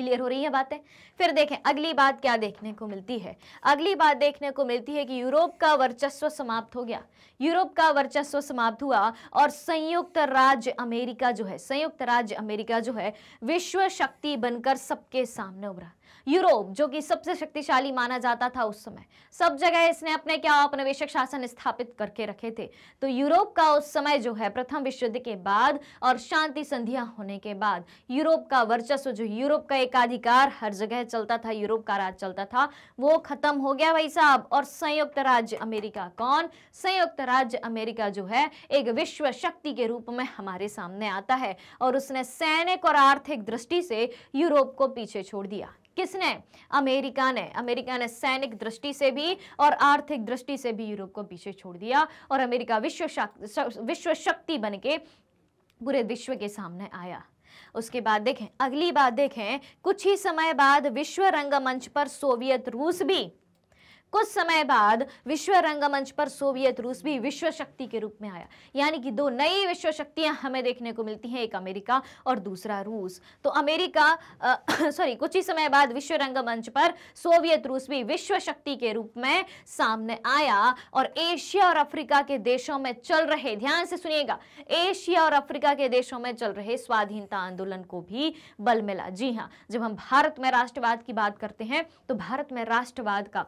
S1: क्लियर हो रही है बातें फिर देखें अगली बात क्या देखने को मिलती है अगली बात देखने को मिलती है कि यूरोप का वर्चस्व समाप्त हो गया यूरोप का वर्चस्व समाप्त हुआ और संयुक्त राज्य अमेरिका जो है संयुक्त राज्य अमेरिका जो है विश्व शक्ति बनकर सबके सामने उभरा यूरोप जो कि सबसे शक्तिशाली माना जाता था उस समय सब जगह इसने अपने क्या औपनिवेशक शासन स्थापित करके रखे थे तो यूरोप का उस समय जो है प्रथम विश्व युद्ध के बाद और शांति संध्या होने के बाद यूरोप का वर्चस्व जो यूरोप का एकाधिकार हर जगह चलता था यूरोप का राज चलता था वो खत्म हो गया भाई साहब और संयुक्त राज्य अमेरिका कौन संयुक्त राज्य अमेरिका जो है एक विश्व शक्ति के रूप में हमारे सामने आता है और उसने सैनिक और आर्थिक दृष्टि से यूरोप को पीछे छोड़ दिया किसने अमेरिका ने अमेरिका ने सैनिक दृष्टि से भी और आर्थिक दृष्टि से भी यूरोप को पीछे छोड़ दिया और अमेरिका विश्व विश्व शक्ति बन के पूरे विश्व के सामने आया उसके बाद देखें अगली बात देखें कुछ ही समय बाद विश्व रंगमंच पर सोवियत रूस भी कुछ समय बाद विश्व रंगमंच पर सोवियत रूस भी विश्व शक्ति के रूप में आया यानी कि दो नई विश्व शक्तियां हमें देखने को मिलती हैं एक अमेरिका और दूसरा रूस तो अमेरिका सॉरी कुछ ही समय बाद विश्व रंगमंच पर सोवियत रूस भी विश्व शक्ति के रूप में सामने आया और एशिया और अफ्रीका के देशों में चल रहे ध्यान से सुनिएगा एशिया और अफ्रीका के देशों में चल रहे स्वाधीनता आंदोलन को भी बल मिला जी हाँ जब हम भारत में राष्ट्रवाद की बात करते हैं तो भारत में राष्ट्रवाद का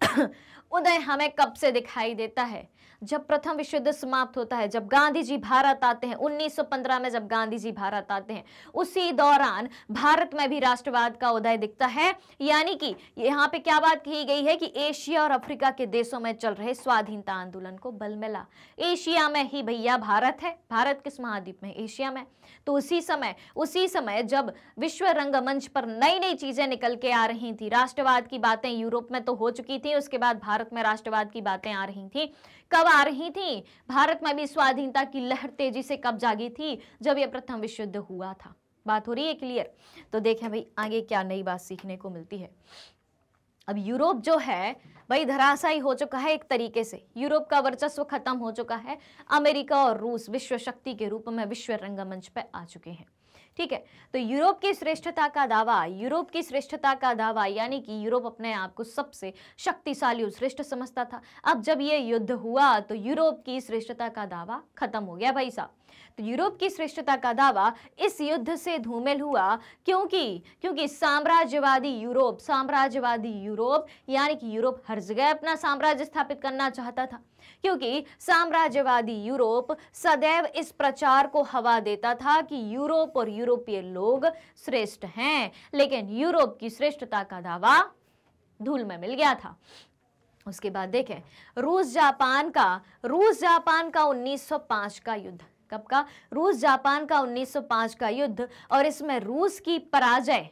S1: उदय हमें कब से दिखाई देता है जब प्रथम विश्व युद्ध समाप्त होता है जब गांधी जी भारत आते हैं 1915 में जब गांधी जी भारत आते हैं उसी दौरान भारत में भी राष्ट्रवाद का उदय दिखता है यानी कि यहाँ पे क्या बात कही गई है कि एशिया और अफ्रीका के देशों में चल रहे स्वाधीनता आंदोलन को बल मिला एशिया में ही भैया भारत है भारत किस महाद्वीप में एशिया में तो उसी समय उसी समय जब विश्व रंगमंच पर नई नई चीजें निकल के आ रही थी राष्ट्रवाद की बातें यूरोप में तो हो चुकी थी उसके बाद भारत में राष्ट्रवाद की बातें आ रही थी कब आ रही थी भारत में भी स्वाधीनता की लहर तेजी से कब जागी थी जब यह प्रथम विश्व युद्ध हुआ था बात हो रही है क्लियर तो देखें भाई आगे क्या नई बात सीखने को मिलती है अब यूरोप जो है भाई धराशाई हो चुका है एक तरीके से यूरोप का वर्चस्व खत्म हो चुका है अमेरिका और रूस विश्व शक्ति के रूप में विश्व रंगमंच पर आ चुके हैं ठीक है तो यूरोप की श्रेष्ठता का दावा यूरोप की श्रेष्ठता का दावा यानी कि यूरोप अपने आप को सबसे शक्तिशाली और श्रेष्ठ समझता था अब जब ये युद्ध हुआ तो यूरोप की श्रेष्ठता का दावा खत्म हो गया भाई साहब तो यूरोप की श्रेष्ठता का दावा इस युद्ध से धूमिल हुआ क्योंकि क्योंकि साम्राज्यवादी यूरोप साम्राज्यवादी यूरोप यानी कि यूरोप हर जगह अपना साम्राज्य स्थापित करना चाहता था क्योंकि साम्राज्यवादी यूरोप सदैव इस प्रचार को हवा देता था कि यूरोप और यूरोपीय लोग श्रेष्ठ हैं लेकिन यूरोप की श्रेष्ठता का दावा धूल में मिल गया था उसके बाद देखें रूस जापान का रूस जापान का 1905 का युद्ध कब का रूस जापान का 1905 का युद्ध और इसमें रूस की पराजय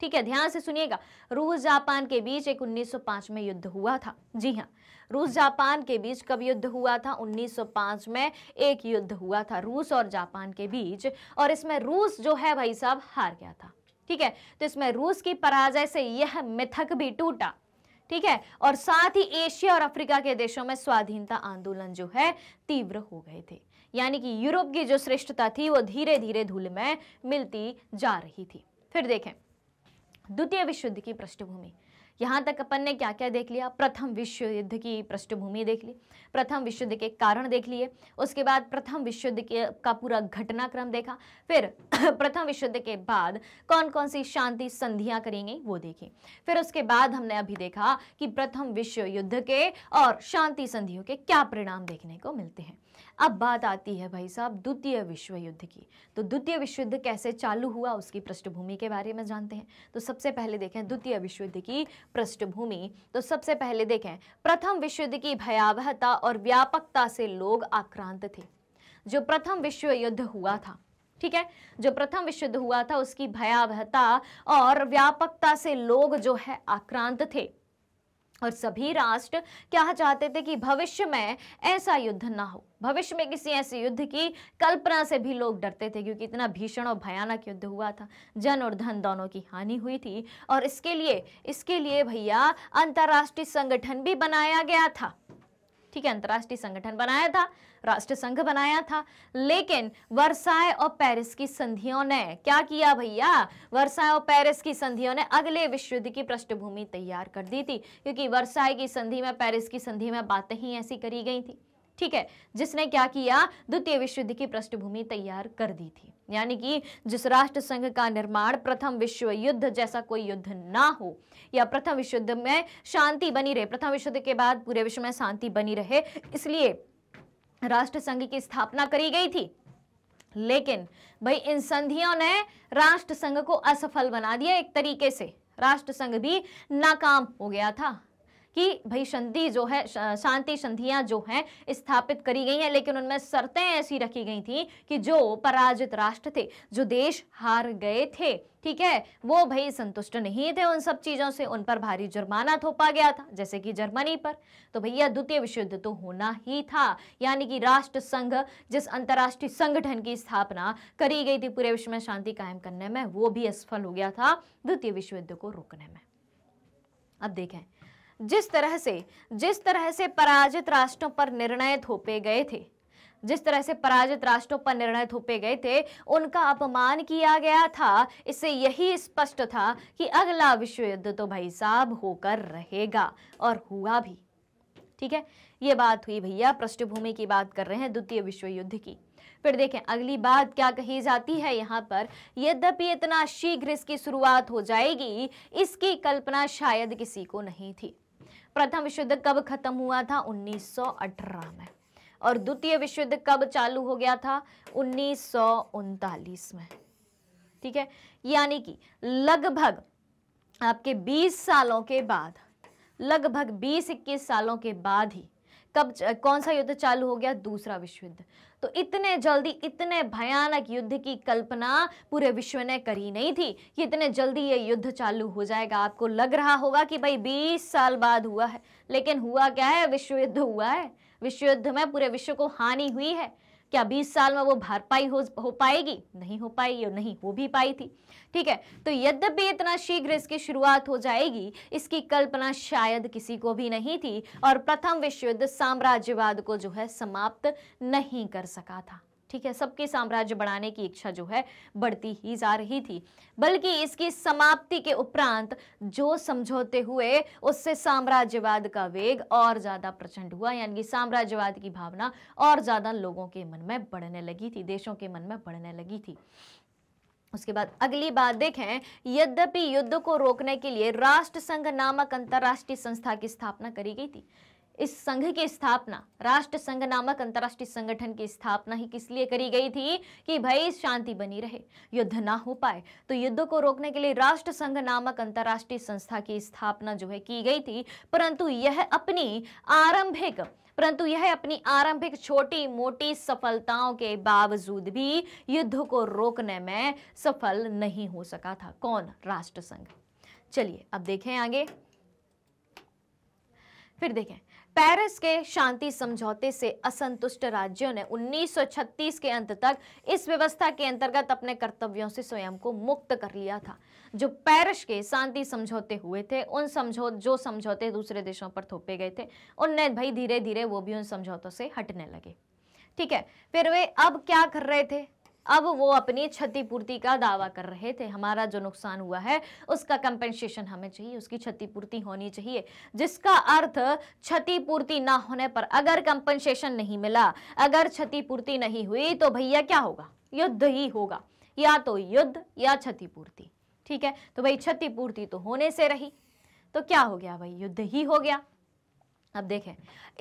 S1: ठीक है ध्यान से सुनिएगा रूस जापान के बीच एक 1905 में युद्ध हुआ था जी हाँ रूस जापान के बीच कब युद्ध हुआ था 1905 में एक युद्ध हुआ था रूस और जापान के बीच और इसमें रूस जो है भाई साहब हार गया था ठीक है तो इसमें रूस की पराजय से यह मिथक भी टूटा ठीक है और साथ ही एशिया और अफ्रीका के देशों में स्वाधीनता आंदोलन जो है तीव्र हो गए थे यानी कि यूरोप की जो श्रेष्ठता थी वो धीरे धीरे धूल में मिलती जा रही थी फिर देखें द्वितीय विश्व युद्ध की पृष्ठभूमि यहाँ तक अपन ने क्या क्या देख लिया प्रथम विश्व युद्ध की पृष्ठभूमि देख ली प्रथम विश्व युद्ध के कारण देख लिए उसके बाद प्रथम विश्व युद्ध के का पूरा घटनाक्रम देखा फिर प्रथम विश्व युद्ध के बाद कौन कौन सी शांति संधियाँ करी गई वो देखी फिर उसके बाद हमने अभी देखा कि प्रथम विश्व युद्ध के और शांति संधियों के क्या परिणाम देखने को मिलते हैं अब बात आती है भाई साहब द्वितीय विश्व युद्ध की तो द्वितीय विश्व युद्ध कैसे चालू हुआ उसकी पृष्ठभूमि के बारे में जानते हैं तो सबसे पहले देखें द्वितीय विश्व युद्ध की पृष्ठभूमि तो सबसे पहले देखें प्रथम विश्व युद्ध की भयावहता और व्यापकता से लोग आक्रांत थे जो प्रथम विश्व युद्ध हुआ था ठीक है जो प्रथम विश्व युद्ध हुआ था उसकी भयावहता और व्यापकता से लोग जो है आक्रांत थे और सभी राष्ट्र क्या चाहते थे कि भविष्य में ऐसा युद्ध ना हो भविष्य में किसी ऐसे युद्ध की कल्पना से भी लोग डरते थे क्योंकि इतना भीषण और भयानक युद्ध हुआ था जन और धन दोनों की हानि हुई थी और इसके लिए इसके लिए भैया अंतर्राष्ट्रीय संगठन भी बनाया गया था ठीक है अंतर्राष्ट्रीय संगठन बनाया था राष्ट्र संघ बनाया था लेकिन वर्षाए और पेरिस की संधियों ने क्या किया भैया वर्षाए और पेरिस की संधियों ने अगले विश्व युद्ध की पृष्ठभूमि तैयार कर दी थी क्योंकि वर्षाए की संधि में पेरिस की संधि में बातें ही ऐसी करी गई थी ठीक है जिसने क्या किया द्वितीय विश्व युद्ध की पृष्ठभूमि तैयार कर दी थी यानी कि जिस राष्ट्र संघ का निर्माण प्रथम विश्व युद्ध जैसा कोई युद्ध ना हो या प्रथम विश्व युद्ध में शांति बनी रहे प्रथम विश्व युद्ध के बाद पूरे विश्व में शांति बनी रहे इसलिए राष्ट्र संघ की स्थापना करी गई थी लेकिन भाई इन संधियों ने राष्ट्र संघ को असफल बना दिया एक तरीके से राष्ट्र संघ भी नाकाम हो गया था कि भाई संधि जो है शांति संधियां जो हैं स्थापित करी गई हैं लेकिन उनमें शर्तें ऐसी रखी गई थी कि जो पराजित राष्ट्र थे जो देश हार गए थे ठीक है वो भाई संतुष्ट नहीं थे उन सब चीज़ों से उन पर भारी जुर्माना थोपा गया था जैसे कि जर्मनी पर तो भैया द्वितीय विश्व युद्ध तो होना ही था यानी कि राष्ट्र संघ जिस अंतर्राष्ट्रीय संगठन की स्थापना करी गई थी पूरे विश्व में शांति कायम करने में वो भी असफल हो गया था द्वितीय विश्व युद्ध को रोकने में अब देखें जिस तरह से जिस तरह से पराजित राष्ट्रों पर निर्णय थोपे गए थे जिस तरह से पराजित राष्ट्रों पर निर्णय थोपे गए थे उनका अपमान किया गया था इससे यही स्पष्ट था कि अगला विश्व युद्ध तो भाई साहब होकर रहेगा और हुआ भी ठीक है ये बात हुई भैया पृष्ठभूमि की बात कर रहे हैं द्वितीय विश्व युद्ध की फिर देखें अगली बात क्या कही जाती है यहाँ पर यद्यपि इतना शीघ्र इसकी शुरुआत हो जाएगी इसकी कल्पना शायद किसी को नहीं थी प्रथम विश्व युद्ध कब खत्म हुआ था 1918 में और द्वितीय विश्व युद्ध कब चालू हो गया था उन्नीस में ठीक है यानी कि लगभग आपके 20 सालों के बाद लगभग 20 इक्कीस सालों के बाद ही कब कौन सा युद्ध चालू हो गया दूसरा विश्व युद्ध तो इतने जल्दी इतने भयानक युद्ध की कल्पना पूरे विश्व ने करी नहीं थी कि इतने जल्दी ये युद्ध चालू हो जाएगा आपको लग रहा होगा कि भाई बीस साल बाद हुआ है लेकिन हुआ क्या है विश्व युद्ध हुआ है विश्व युद्ध में पूरे विश्व को हानि हुई है क्या 20 साल में वो भरपाई हो, हो पाएगी नहीं हो पाएगी और नहीं हो भी पाई थी ठीक है तो यद्यपि इतना शीघ्र इसकी शुरुआत हो जाएगी इसकी कल्पना शायद किसी को भी नहीं थी और प्रथम विश्व युद्ध साम्राज्यवाद को जो है समाप्त नहीं कर सका था ठीक है सबके साम्राज्य बढ़ाने की इच्छा जो है बढ़ती ही जा रही थी बल्कि इसकी समाप्ति के उपरांत जो समझौते हुए उससे साम्राज्यवाद का वेग और ज़्यादा प्रचंड हुआ यानी कि साम्राज्यवाद की भावना और ज़्यादा लोगों के मन में बढ़ने लगी थी देशों के मन में बढ़ने लगी थी उसके बाद अगली बात देखें यद्यपि युद्ध को रोकने के लिए राष्ट्र संघ नामक अंतर्राष्ट्रीय संस्था की स्थापना करी गई थी इस संघ की स्थापना राष्ट्र संघ नामक अंतर्राष्ट्रीय संगठन की स्थापना ही किस लिए करी गई थी कि भाई शांति बनी रहे युद्ध ना हो पाए तो युद्ध को रोकने के लिए राष्ट्र संघ नामक अंतर्राष्ट्रीय संस्था की स्थापना जो है की गई थी परंतु यह अपनी आरंभिक परंतु यह अपनी आरंभिक छोटी मोटी सफलताओं के बावजूद भी युद्ध को रोकने में सफल नहीं हो सका था कौन राष्ट्र संघ चलिए अब देखें आगे फिर देखें पेरिस के शांति समझौते से असंतुष्ट राज्यों ने 1936 के अंत तक इस व्यवस्था के अंतर्गत अपने कर्तव्यों से स्वयं को मुक्त कर लिया था जो पेरिस के शांति समझौते हुए थे उन समझौते जो समझौते दूसरे देशों पर थोपे गए थे उनने भाई धीरे धीरे वो भी उन समझौतों से हटने लगे ठीक है फिर वे अब क्या कर रहे थे अब वो अपनी क्षतिपूर्ति का दावा कर रहे थे हमारा जो नुकसान हुआ है उसका कंपेंसेशन हमें चाहिए उसकी क्षतिपूर्ति होनी चाहिए जिसका अर्थ क्षतिपूर्ति ना होने पर अगर कंपनसेशन नहीं मिला अगर क्षतिपूर्ति नहीं हुई तो भैया क्या होगा युद्ध ही होगा या तो युद्ध या क्षतिपूर्ति ठीक है तो भाई क्षतिपूर्ति तो होने से रही तो क्या हो गया भाई युद्ध ही हो गया अब देखें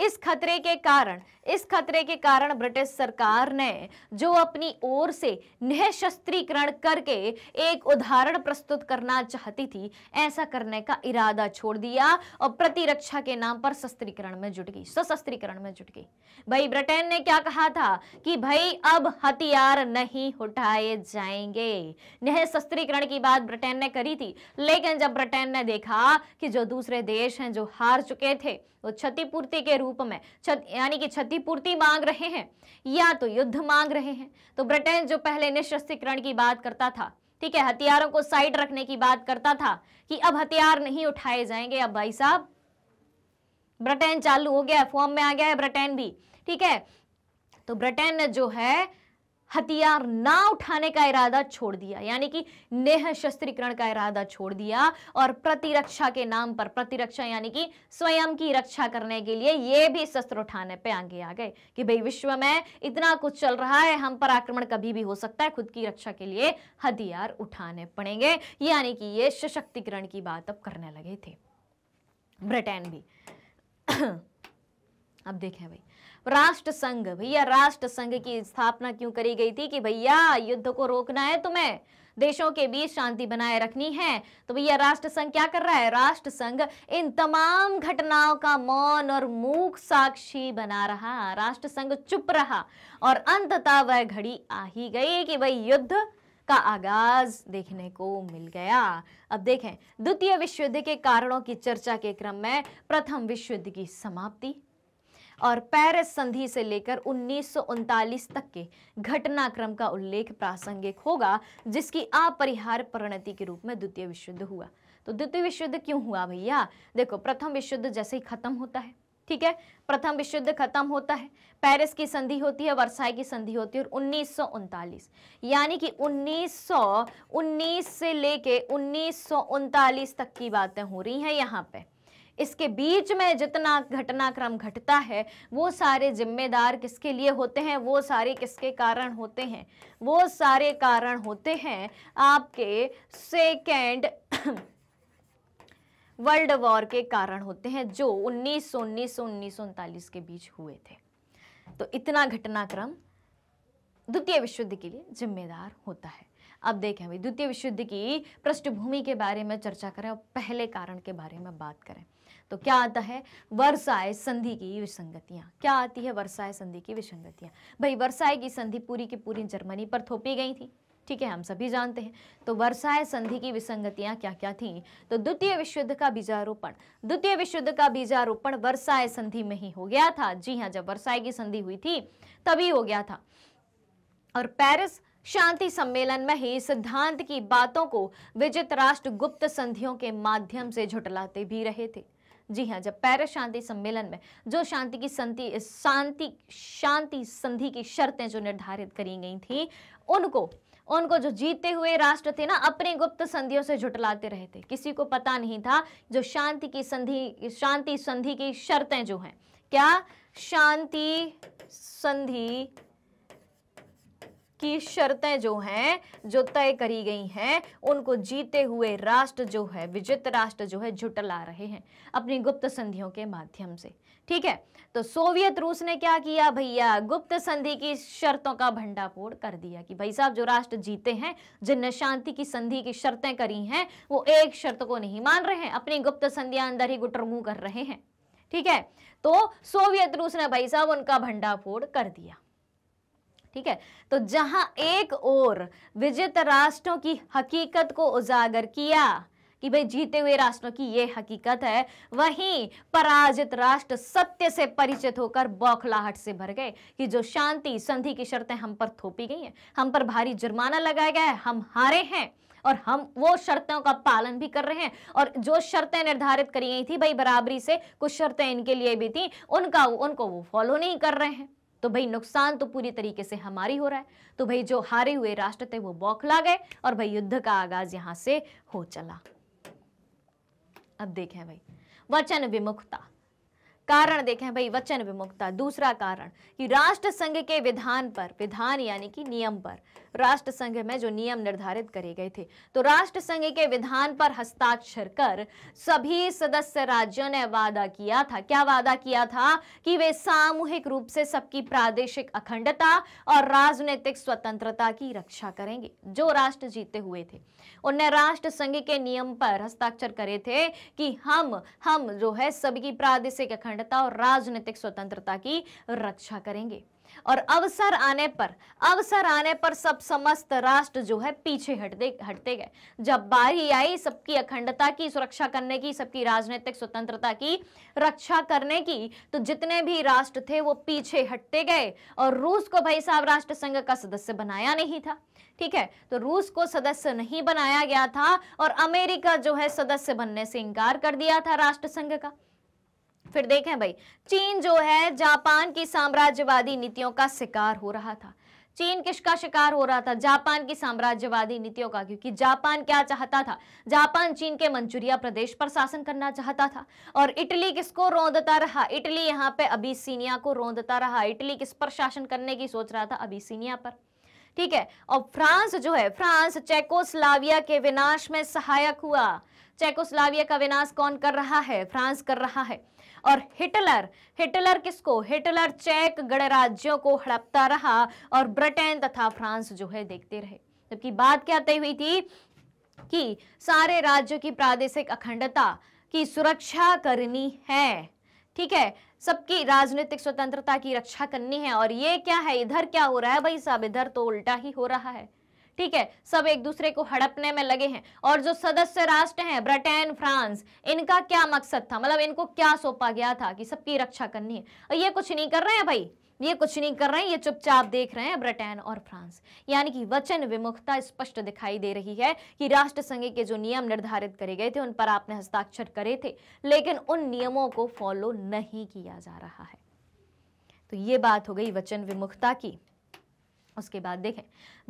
S1: इस खतरे के कारण इस खतरे के कारण ब्रिटिश सरकार ने जो अपनी ओर से निःशस्त्रीकरण करके एक उदाहरण प्रस्तुत करना चाहती थी ऐसा करने का इरादा छोड़ दिया और प्रतिरक्षा के नाम पर शस्त्रीकरण में जुट गई सशस्त्रीकरण में जुट गई भाई ब्रिटेन ने क्या कहा था कि भाई अब हथियार नहीं उठाए जाएंगे निःशस्त्रीकरण की बात ब्रिटेन ने करी थी लेकिन जब ब्रिटेन ने देखा कि जो दूसरे देश हैं जो हार चुके थे वो तो क्षतिपूर्ति के रूप में यानी कि क्षतिपूर्ति मांग रहे हैं या तो युद्ध मांग रहे हैं तो ब्रिटेन जो पहले निशस्त्रीकरण की बात करता था ठीक है हथियारों को साइड रखने की बात करता था कि अब हथियार नहीं उठाए जाएंगे अब भाई साहब ब्रिटेन चालू हो गया फॉर्म में आ गया है ब्रिटेन भी ठीक है तो ब्रिटेन जो है हथियार ना उठाने का इरादा छोड़ दिया यानी कि नेह शस्त्रीकरण का इरादा छोड़ दिया और प्रतिरक्षा के नाम पर प्रतिरक्षा यानी कि स्वयं की रक्षा करने के लिए ये भी शस्त्र उठाने पे आगे आ गए कि भाई विश्व में इतना कुछ चल रहा है हम पर आक्रमण कभी भी हो सकता है खुद की रक्षा के लिए हथियार उठाने पड़ेंगे यानी कि ये सशक्तिकरण की बात अब करने लगे थे ब्रिटेन भी अब देखें भाई राष्ट्र संघ भैया राष्ट्र संघ की स्थापना क्यों करी गई थी कि भैया युद्ध को रोकना है तुम्हें देशों के बीच शांति बनाए रखनी है तो भैया राष्ट्र संघ क्या कर रहा है राष्ट्र संघ इन तमाम घटनाओं का मौन और मूक साक्षी बना रहा राष्ट्र संघ चुप रहा और अंततः वह घड़ी आ ही गई कि भाई युद्ध का आगाज देखने को मिल गया अब देखें द्वितीय विश्व युद्ध के कारणों की चर्चा के क्रम में प्रथम विश्व युद्ध की समाप्ति और पेरिस संधि से लेकर उन्नीस तक के घटनाक्रम का उल्लेख प्रासंगिक होगा जिसकी अपरिहार्य परिणति के रूप में द्वितीय विश्व युद्ध हुआ तो द्वितीय विश्व युद्ध क्यों हुआ भैया देखो प्रथम विश्व युद्ध जैसे ही खत्म होता है ठीक है प्रथम विश्व युद्ध खत्म होता है पेरिस की संधि होती है वर्षाई की संधि होती है और उन्नीस यानी कि 1919 से लेके उन्नीस तक की बातें हो रही हैं यहाँ पे इसके बीच में जितना घटनाक्रम घटता है वो सारे जिम्मेदार किसके लिए होते हैं वो सारे किसके कारण होते हैं वो सारे कारण होते हैं आपके सेकेंड वर्ल्ड वॉर के कारण होते हैं जो उन्नीस सौ उन्नीस सौ उन्नीस उनतालीस के बीच हुए थे तो इतना घटनाक्रम द्वितीय विश्व युद्ध के लिए जिम्मेदार होता है अब देखें भाई द्वितीय विश्व युद्ध की पृष्ठभूमि के बारे में चर्चा करें और पहले कारण के बारे में बात करें तो क्या आता है वर्षाय संधि की विसंगतियां क्या आती है वर्षाय संधि की विसंगतियां भाई वर्षाय की संधि पूरी की पूरी जर्मनी पर थोपी गई थी ठीक है हम सभी जानते हैं तो वर्षाय संधि की विसंगतियां क्या क्या थी तो द्वितीय विश्व युद्ध का बीजारोपण द्वितीय विश्व युद्ध का बीजारोपण वर्षाय संधि में ही हो गया था जी हाँ जब वर्षाय की संधि हुई थी तभी हो गया था और पेरिस शांति सम्मेलन में ही सिद्धांत की बातों को विजित राष्ट्र गुप्त संधियों के माध्यम से झुटलाते भी रहे थे जी हाँ जब पेरिस शांति सम्मेलन में जो शांति की संति शांति शांति संधि की शर्तें जो निर्धारित करी गई थी उनको उनको जो जीते हुए राष्ट्र थे ना अपने गुप्त संधियों से झुटलाते रहे थे किसी को पता नहीं था जो शांति की संधि शांति संधि की शर्तें जो हैं क्या शांति संधि की शर्तें जो हैं जो तय करी गई हैं उनको जीते हुए राष्ट्र जो है विजित राष्ट्र जो है झुटला रहे हैं अपनी गुप्त संधियों के माध्यम से ठीक है तो सोवियत रूस ने क्या किया भैया गुप्त संधि की शर्तों का भंडाफोड़ कर दिया कि भाई साहब जो राष्ट्र जीते हैं जिनने शांति की संधि की शर्तें करी हैं वो एक शर्त को नहीं मान रहे हैं अपनी गुप्त संधिया अंदर ही गुटरगू कर रहे हैं ठीक है तो सोवियत रूस ने भाई साहब उनका भंडाफोड़ कर दिया ठीक है तो जहां एक और विजित राष्ट्रों की हकीकत को उजागर किया कि भाई जीते हुए राष्ट्रों की ये हकीकत है वहीं पराजित राष्ट्र सत्य से परिचित होकर बौखलाहट से भर गए कि जो शांति संधि की शर्तें हम पर थोपी गई हैं हम पर भारी जुर्माना लगाया गया है हम हारे हैं और हम वो शर्तों का पालन भी कर रहे हैं और जो शर्तें निर्धारित करी गई थी भाई बराबरी से कुछ शर्तें इनके लिए भी थी उनका उनको वो फॉलो नहीं कर रहे हैं तो भाई नुकसान तो पूरी तरीके से हमारी हो रहा है तो भाई जो हारे हुए राष्ट्र थे वो बौखला गए और भाई युद्ध का आगाज यहां से हो चला अब देखें भाई वचन विमुखता कारण देखें भाई वचन विमुखता दूसरा कारण कि राष्ट्र संघ के विधान पर विधान यानी कि नियम पर राष्ट्र संघ में जो नियम निर्धारित करे गए थे तो राष्ट्र संघ के विधान पर हस्ताक्षर कर सभी सदस्य राज्यों ने वादा किया था क्या वादा किया था कि वे सामूहिक रूप से सबकी प्रादेशिक अखंडता और राजनीतिक स्वतंत्रता की रक्षा करेंगे जो राष्ट्र जीते हुए थे उनने राष्ट्र संघ के नियम पर हस्ताक्षर करे थे कि हम हम जो है सबकी प्रादेशिक अखंडता और राजनीतिक स्वतंत्रता की रक्षा करेंगे और अवसर आने पर अवसर आने पर सब समस्त राष्ट्र जो है पीछे हटते हटते गए जब बारी आई सबकी अखंडता की सुरक्षा करने की सबकी राजनीतिक स्वतंत्रता की रक्षा करने की तो जितने भी राष्ट्र थे वो पीछे हटते गए और रूस को भाई साहब राष्ट्र संघ का सदस्य बनाया नहीं था ठीक है तो रूस को सदस्य नहीं बनाया गया था और अमेरिका जो है सदस्य बनने से इंकार कर दिया था राष्ट्र संघ का फिर देखें भाई चीन जो है जापान की साम्राज्यवादी नीतियों का शिकार हो रहा था चीन किसका शिकार हो रहा था जापान की साम्राज्यवादी नीतियों का क्योंकि जापान क्या चाहता था जापान चीन के मंचूरिया प्रदेश पर शासन करना चाहता था और इटली किसको रोंदता रहा इटली यहाँ पे अबिसीनिया को रोंदता रहा इटली किस पर शासन करने की सोच रहा था अबिसीनिया पर ठीक है और फ्रांस जो है फ्रांस चेकोस्लाविया के विनाश में सहायक हुआ चेकोस्लाविया का विनाश कौन कर रहा है फ्रांस कर रहा है और हिटलर हिटलर किसको हिटलर चेक गणराज्यों को हड़पता रहा और ब्रिटेन तथा फ्रांस जो है देखते रहे जबकि बात क्या तय हुई थी कि सारे राज्यों की प्रादेशिक अखंडता की सुरक्षा करनी है ठीक है सबकी राजनीतिक स्वतंत्रता की रक्षा करनी है और ये क्या है इधर क्या हो रहा है भाई साहब इधर तो उल्टा ही हो रहा है ठीक है सब एक दूसरे को हड़पने में लगे हैं और जो सदस्य राष्ट्र हैं ब्रिटेन फ्रांस इनका क्या मकसद था मतलब इनको क्या सौंपा गया था कि सबकी रक्षा करनी है और ये कुछ नहीं कर रहे हैं भाई ये कुछ नहीं कर रहे हैं ये चुपचाप देख रहे हैं ब्रिटेन और फ्रांस यानी कि वचन विमुखता स्पष्ट दिखाई दे रही है कि राष्ट्र संघ के जो नियम निर्धारित करे गए थे उन पर आपने हस्ताक्षर करे थे लेकिन उन नियमों को फॉलो नहीं किया जा रहा है तो ये बात हो गई वचन विमुखता की उसके बाद देखें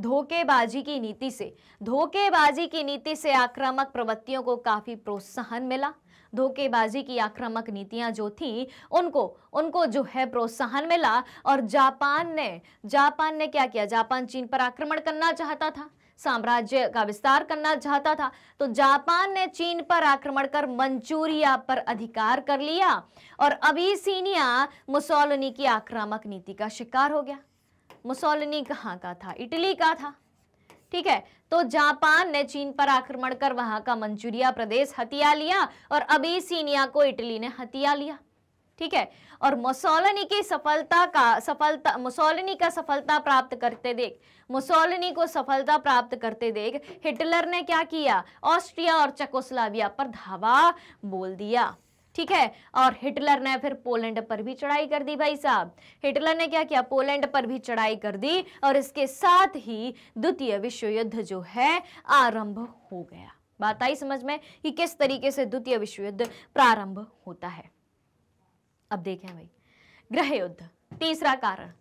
S1: धोखेबाजी की नीति से धोखेबाजी की नीति से आक्रामक प्रवृत्तियों को काफ़ी प्रोत्साहन मिला धोखेबाजी की आक्रामक नीतियां जो थी उनको उनको जो है प्रोत्साहन मिला और जापान ने जापान ने क्या किया जापान चीन पर आक्रमण करना चाहता था साम्राज्य का विस्तार करना चाहता था तो जापान ने चीन पर आक्रमण कर मंचूरिया पर अधिकार कर लिया और अभी सीनिया मुसोलनी की आक्रामक नीति का शिकार हो गया मुसोलिनी कहाँ का था इटली का था ठीक है तो जापान ने चीन पर आक्रमण कर वहां का मंचूरिया प्रदेश हथिया लिया और अभी सीनिया को इटली ने हथिया लिया ठीक है और मुसोलिनी की सफलता का सफलता मुसोलिनी का सफलता प्राप्त करते देख मुसोलिनी को सफलता प्राप्त करते देख हिटलर ने क्या किया ऑस्ट्रिया और चकोस्लाविया पर धावा बोल दिया ठीक है और हिटलर ने फिर पोलैंड पर भी चढ़ाई कर दी भाई साहब हिटलर ने क्या किया पोलैंड पर भी चढ़ाई कर दी और इसके साथ ही द्वितीय विश्व युद्ध जो है आरंभ हो गया बात आई समझ में कि किस तरीके से द्वितीय विश्व युद्ध प्रारंभ होता है अब देखें भाई ग्रह युद्ध तीसरा कारण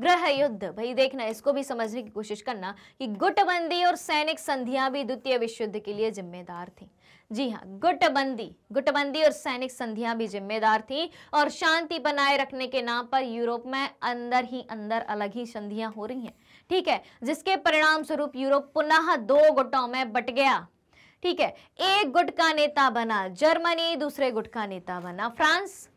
S1: ग्रह युद्ध भाई देखना इसको भी समझने की कोशिश करना कि गुटबंदी और सैनिक संधियां भी द्वितीय विश्व युद्ध के लिए जिम्मेदार थी जी हाँ गुटबंदी गुटबंदी और सैनिक संधियां भी जिम्मेदार थी और शांति बनाए रखने के नाम पर यूरोप में अंदर ही अंदर अलग ही संधियां हो रही हैं ठीक है जिसके परिणाम स्वरूप यूरोप पुनः दो गुटों में बट गया ठीक है एक गुट का नेता बना जर्मनी दूसरे गुट का नेता बना फ्रांस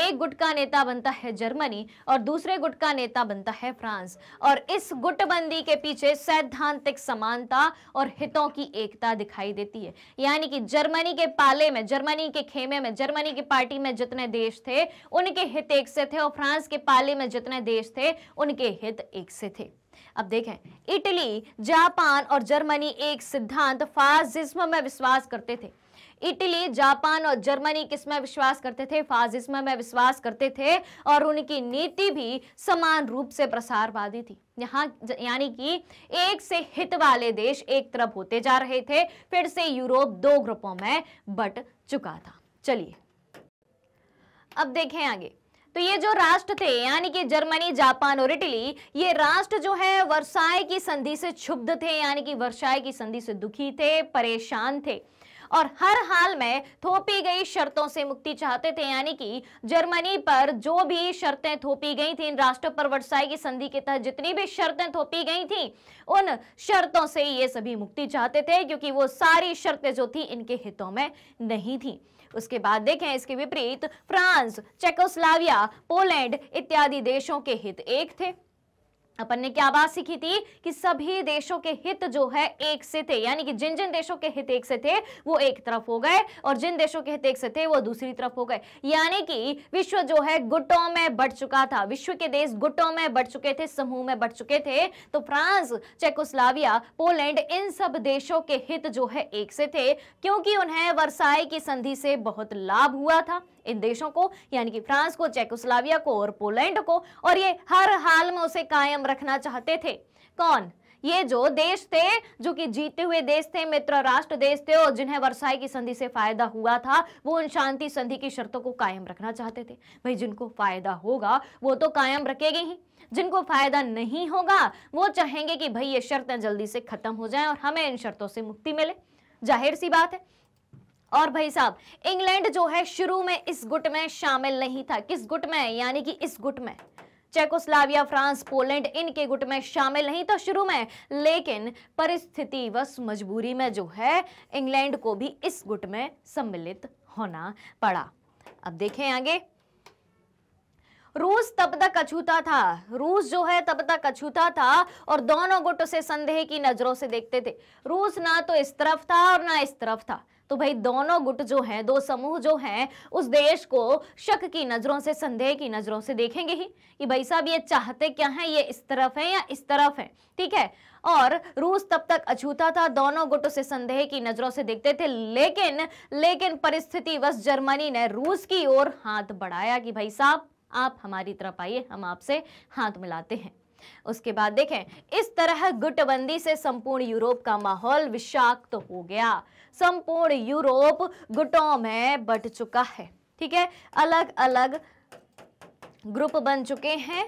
S1: एक गुट का नेता बनता है जर्मनी और दूसरे गुट का नेता बनता है फ्रांस और इस गुटबंदी के पीछे सैद्धांतिक समानता और हितों की एकता दिखाई देती है यानी कि जर्मनी के पाले में जर्मनी के खेमे में जर्मनी की पार्टी में जितने देश थे उनके हित एक से थे और फ्रांस के पाले में जितने देश थे उनके हित एक से थे अब देखें इटली जापान और जर्मनी एक सिद्धांत फासिज्म में विश्वास करते थे इटली जापान और जर्मनी किसमें विश्वास करते थे फाजिस्म में विश्वास करते थे और उनकी नीति भी समान रूप से प्रसारवादी थी यहाँ यानी कि एक से हित वाले देश एक तरफ होते जा रहे थे फिर से यूरोप दो ग्रुपों में बट चुका था चलिए अब देखें आगे तो ये जो राष्ट्र थे यानी कि जर्मनी जापान और इटली ये राष्ट्र जो है वर्षाए की संधि से क्षुब्ध थे यानी कि वर्षाए की संधि से दुखी थे परेशान थे और हर हाल में थोपी गई शर्तों से मुक्ति चाहते थे यानी कि जर्मनी पर जो भी शर्तें थोपी गई थी इन राष्ट्रों पर वर्षाई की संधि के तहत जितनी भी शर्तें थोपी गई थी उन शर्तों से ये सभी मुक्ति चाहते थे क्योंकि वो सारी शर्तें जो थी इनके हितों में नहीं थी उसके बाद देखें इसके विपरीत फ्रांस चेकोस्लाविया पोलैंड इत्यादि देशों के हित एक थे अपन ने क्या बात सीखी थी कि सभी देशों के हित जो है एक से थे यानी कि जिन जिन देशों के हित एक से थे वो एक तरफ हो गए और जिन देशों के हित एक से थे वो दूसरी तरफ हो गए यानी कि विश्व जो है गुटों में बढ़ चुका था विश्व के देश गुटों में बढ़ चुके थे समूह में बढ़ चुके थे तो फ्रांस चेकोस्लाविया पोलैंड इन सब देशों के हित जो है एक से थे क्योंकि उन्हें वर्साई की संधि से बहुत लाभ हुआ था इन देशों को यानी कि फ्रांस को चेकोस्लाविया को और पोलैंड को और ये हर हाल में उसे कायम रखना चाहते थे कौन ये जो देश थे जो कि जीते हुए देश थे मित्र राष्ट्र देश थे और जिन्हें वर्षाई की संधि से फायदा हुआ था वो उन शांति संधि की शर्तों को कायम रखना चाहते थे भाई जिनको फायदा होगा वो तो कायम रखेंगे ही जिनको फायदा नहीं होगा वो चाहेंगे कि भाई ये शर्तें जल्दी से खत्म हो जाएं और हमें इन शर्तों से मुक्ति मिले जाहिर सी बात है और भाई साहब इंग्लैंड जो है शुरू में इस गुट में शामिल नहीं था किस गुट में यानी कि इस गुट में चेकोस्लाविया फ्रांस पोलैंड इनके गुट में शामिल नहीं था शुरू में लेकिन परिस्थिति वस मजबूरी में जो है इंग्लैंड को भी इस गुट में सम्मिलित होना पड़ा अब देखें आगे रूस तब तक अछूता था रूस जो है तब तक अछूता था और दोनों गुट उसे संदेह की नजरों से देखते थे रूस ना तो इस तरफ था और ना इस तरफ था तो भाई दोनों गुट जो हैं दो समूह जो हैं उस देश को शक की नज़रों से संदेह की नज़रों से देखेंगे ही कि भाई साहब ये चाहते क्या हैं ये इस तरफ हैं या इस तरफ हैं ठीक है और रूस तब तक अछूता था दोनों गुट से संदेह की नज़रों से देखते थे लेकिन लेकिन परिस्थिति वश जर्मनी ने रूस की ओर हाथ बढ़ाया कि भाई साहब आप हमारी तरफ आइए हम आपसे हाथ मिलाते हैं उसके बाद देखें इस तरह गुटबंदी से संपूर्ण यूरोप का माहौल विषाक्त तो हो गया संपूर्ण यूरोप गुटों में बट चुका है ठीक है अलग अलग ग्रुप बन चुके हैं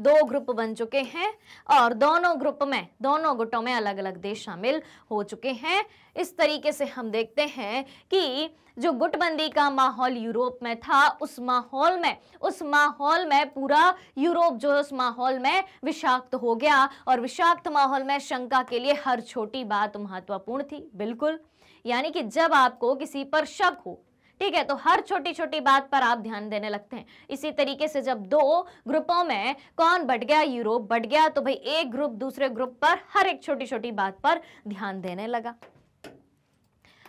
S1: दो ग्रुप बन चुके हैं और दोनों ग्रुप में दोनों गुटों में अलग अलग देश शामिल हो चुके हैं इस तरीके से हम देखते हैं कि जो गुटबंदी का माहौल यूरोप में था उस माहौल में उस माहौल में पूरा यूरोप जो है उस माहौल में विषाक्त हो गया और विषाक्त माहौल में शंका के लिए हर छोटी बात महत्वपूर्ण थी बिल्कुल यानी कि जब आपको किसी पर शक हो ठीक है तो हर छोटी छोटी बात पर आप ध्यान देने लगते हैं इसी तरीके से जब दो ग्रुपों में कौन बढ़ गया यूरोप बढ़ गया तो भाई एक ग्रुप दूसरे ग्रुप पर हर एक छोटी छोटी बात पर ध्यान देने लगा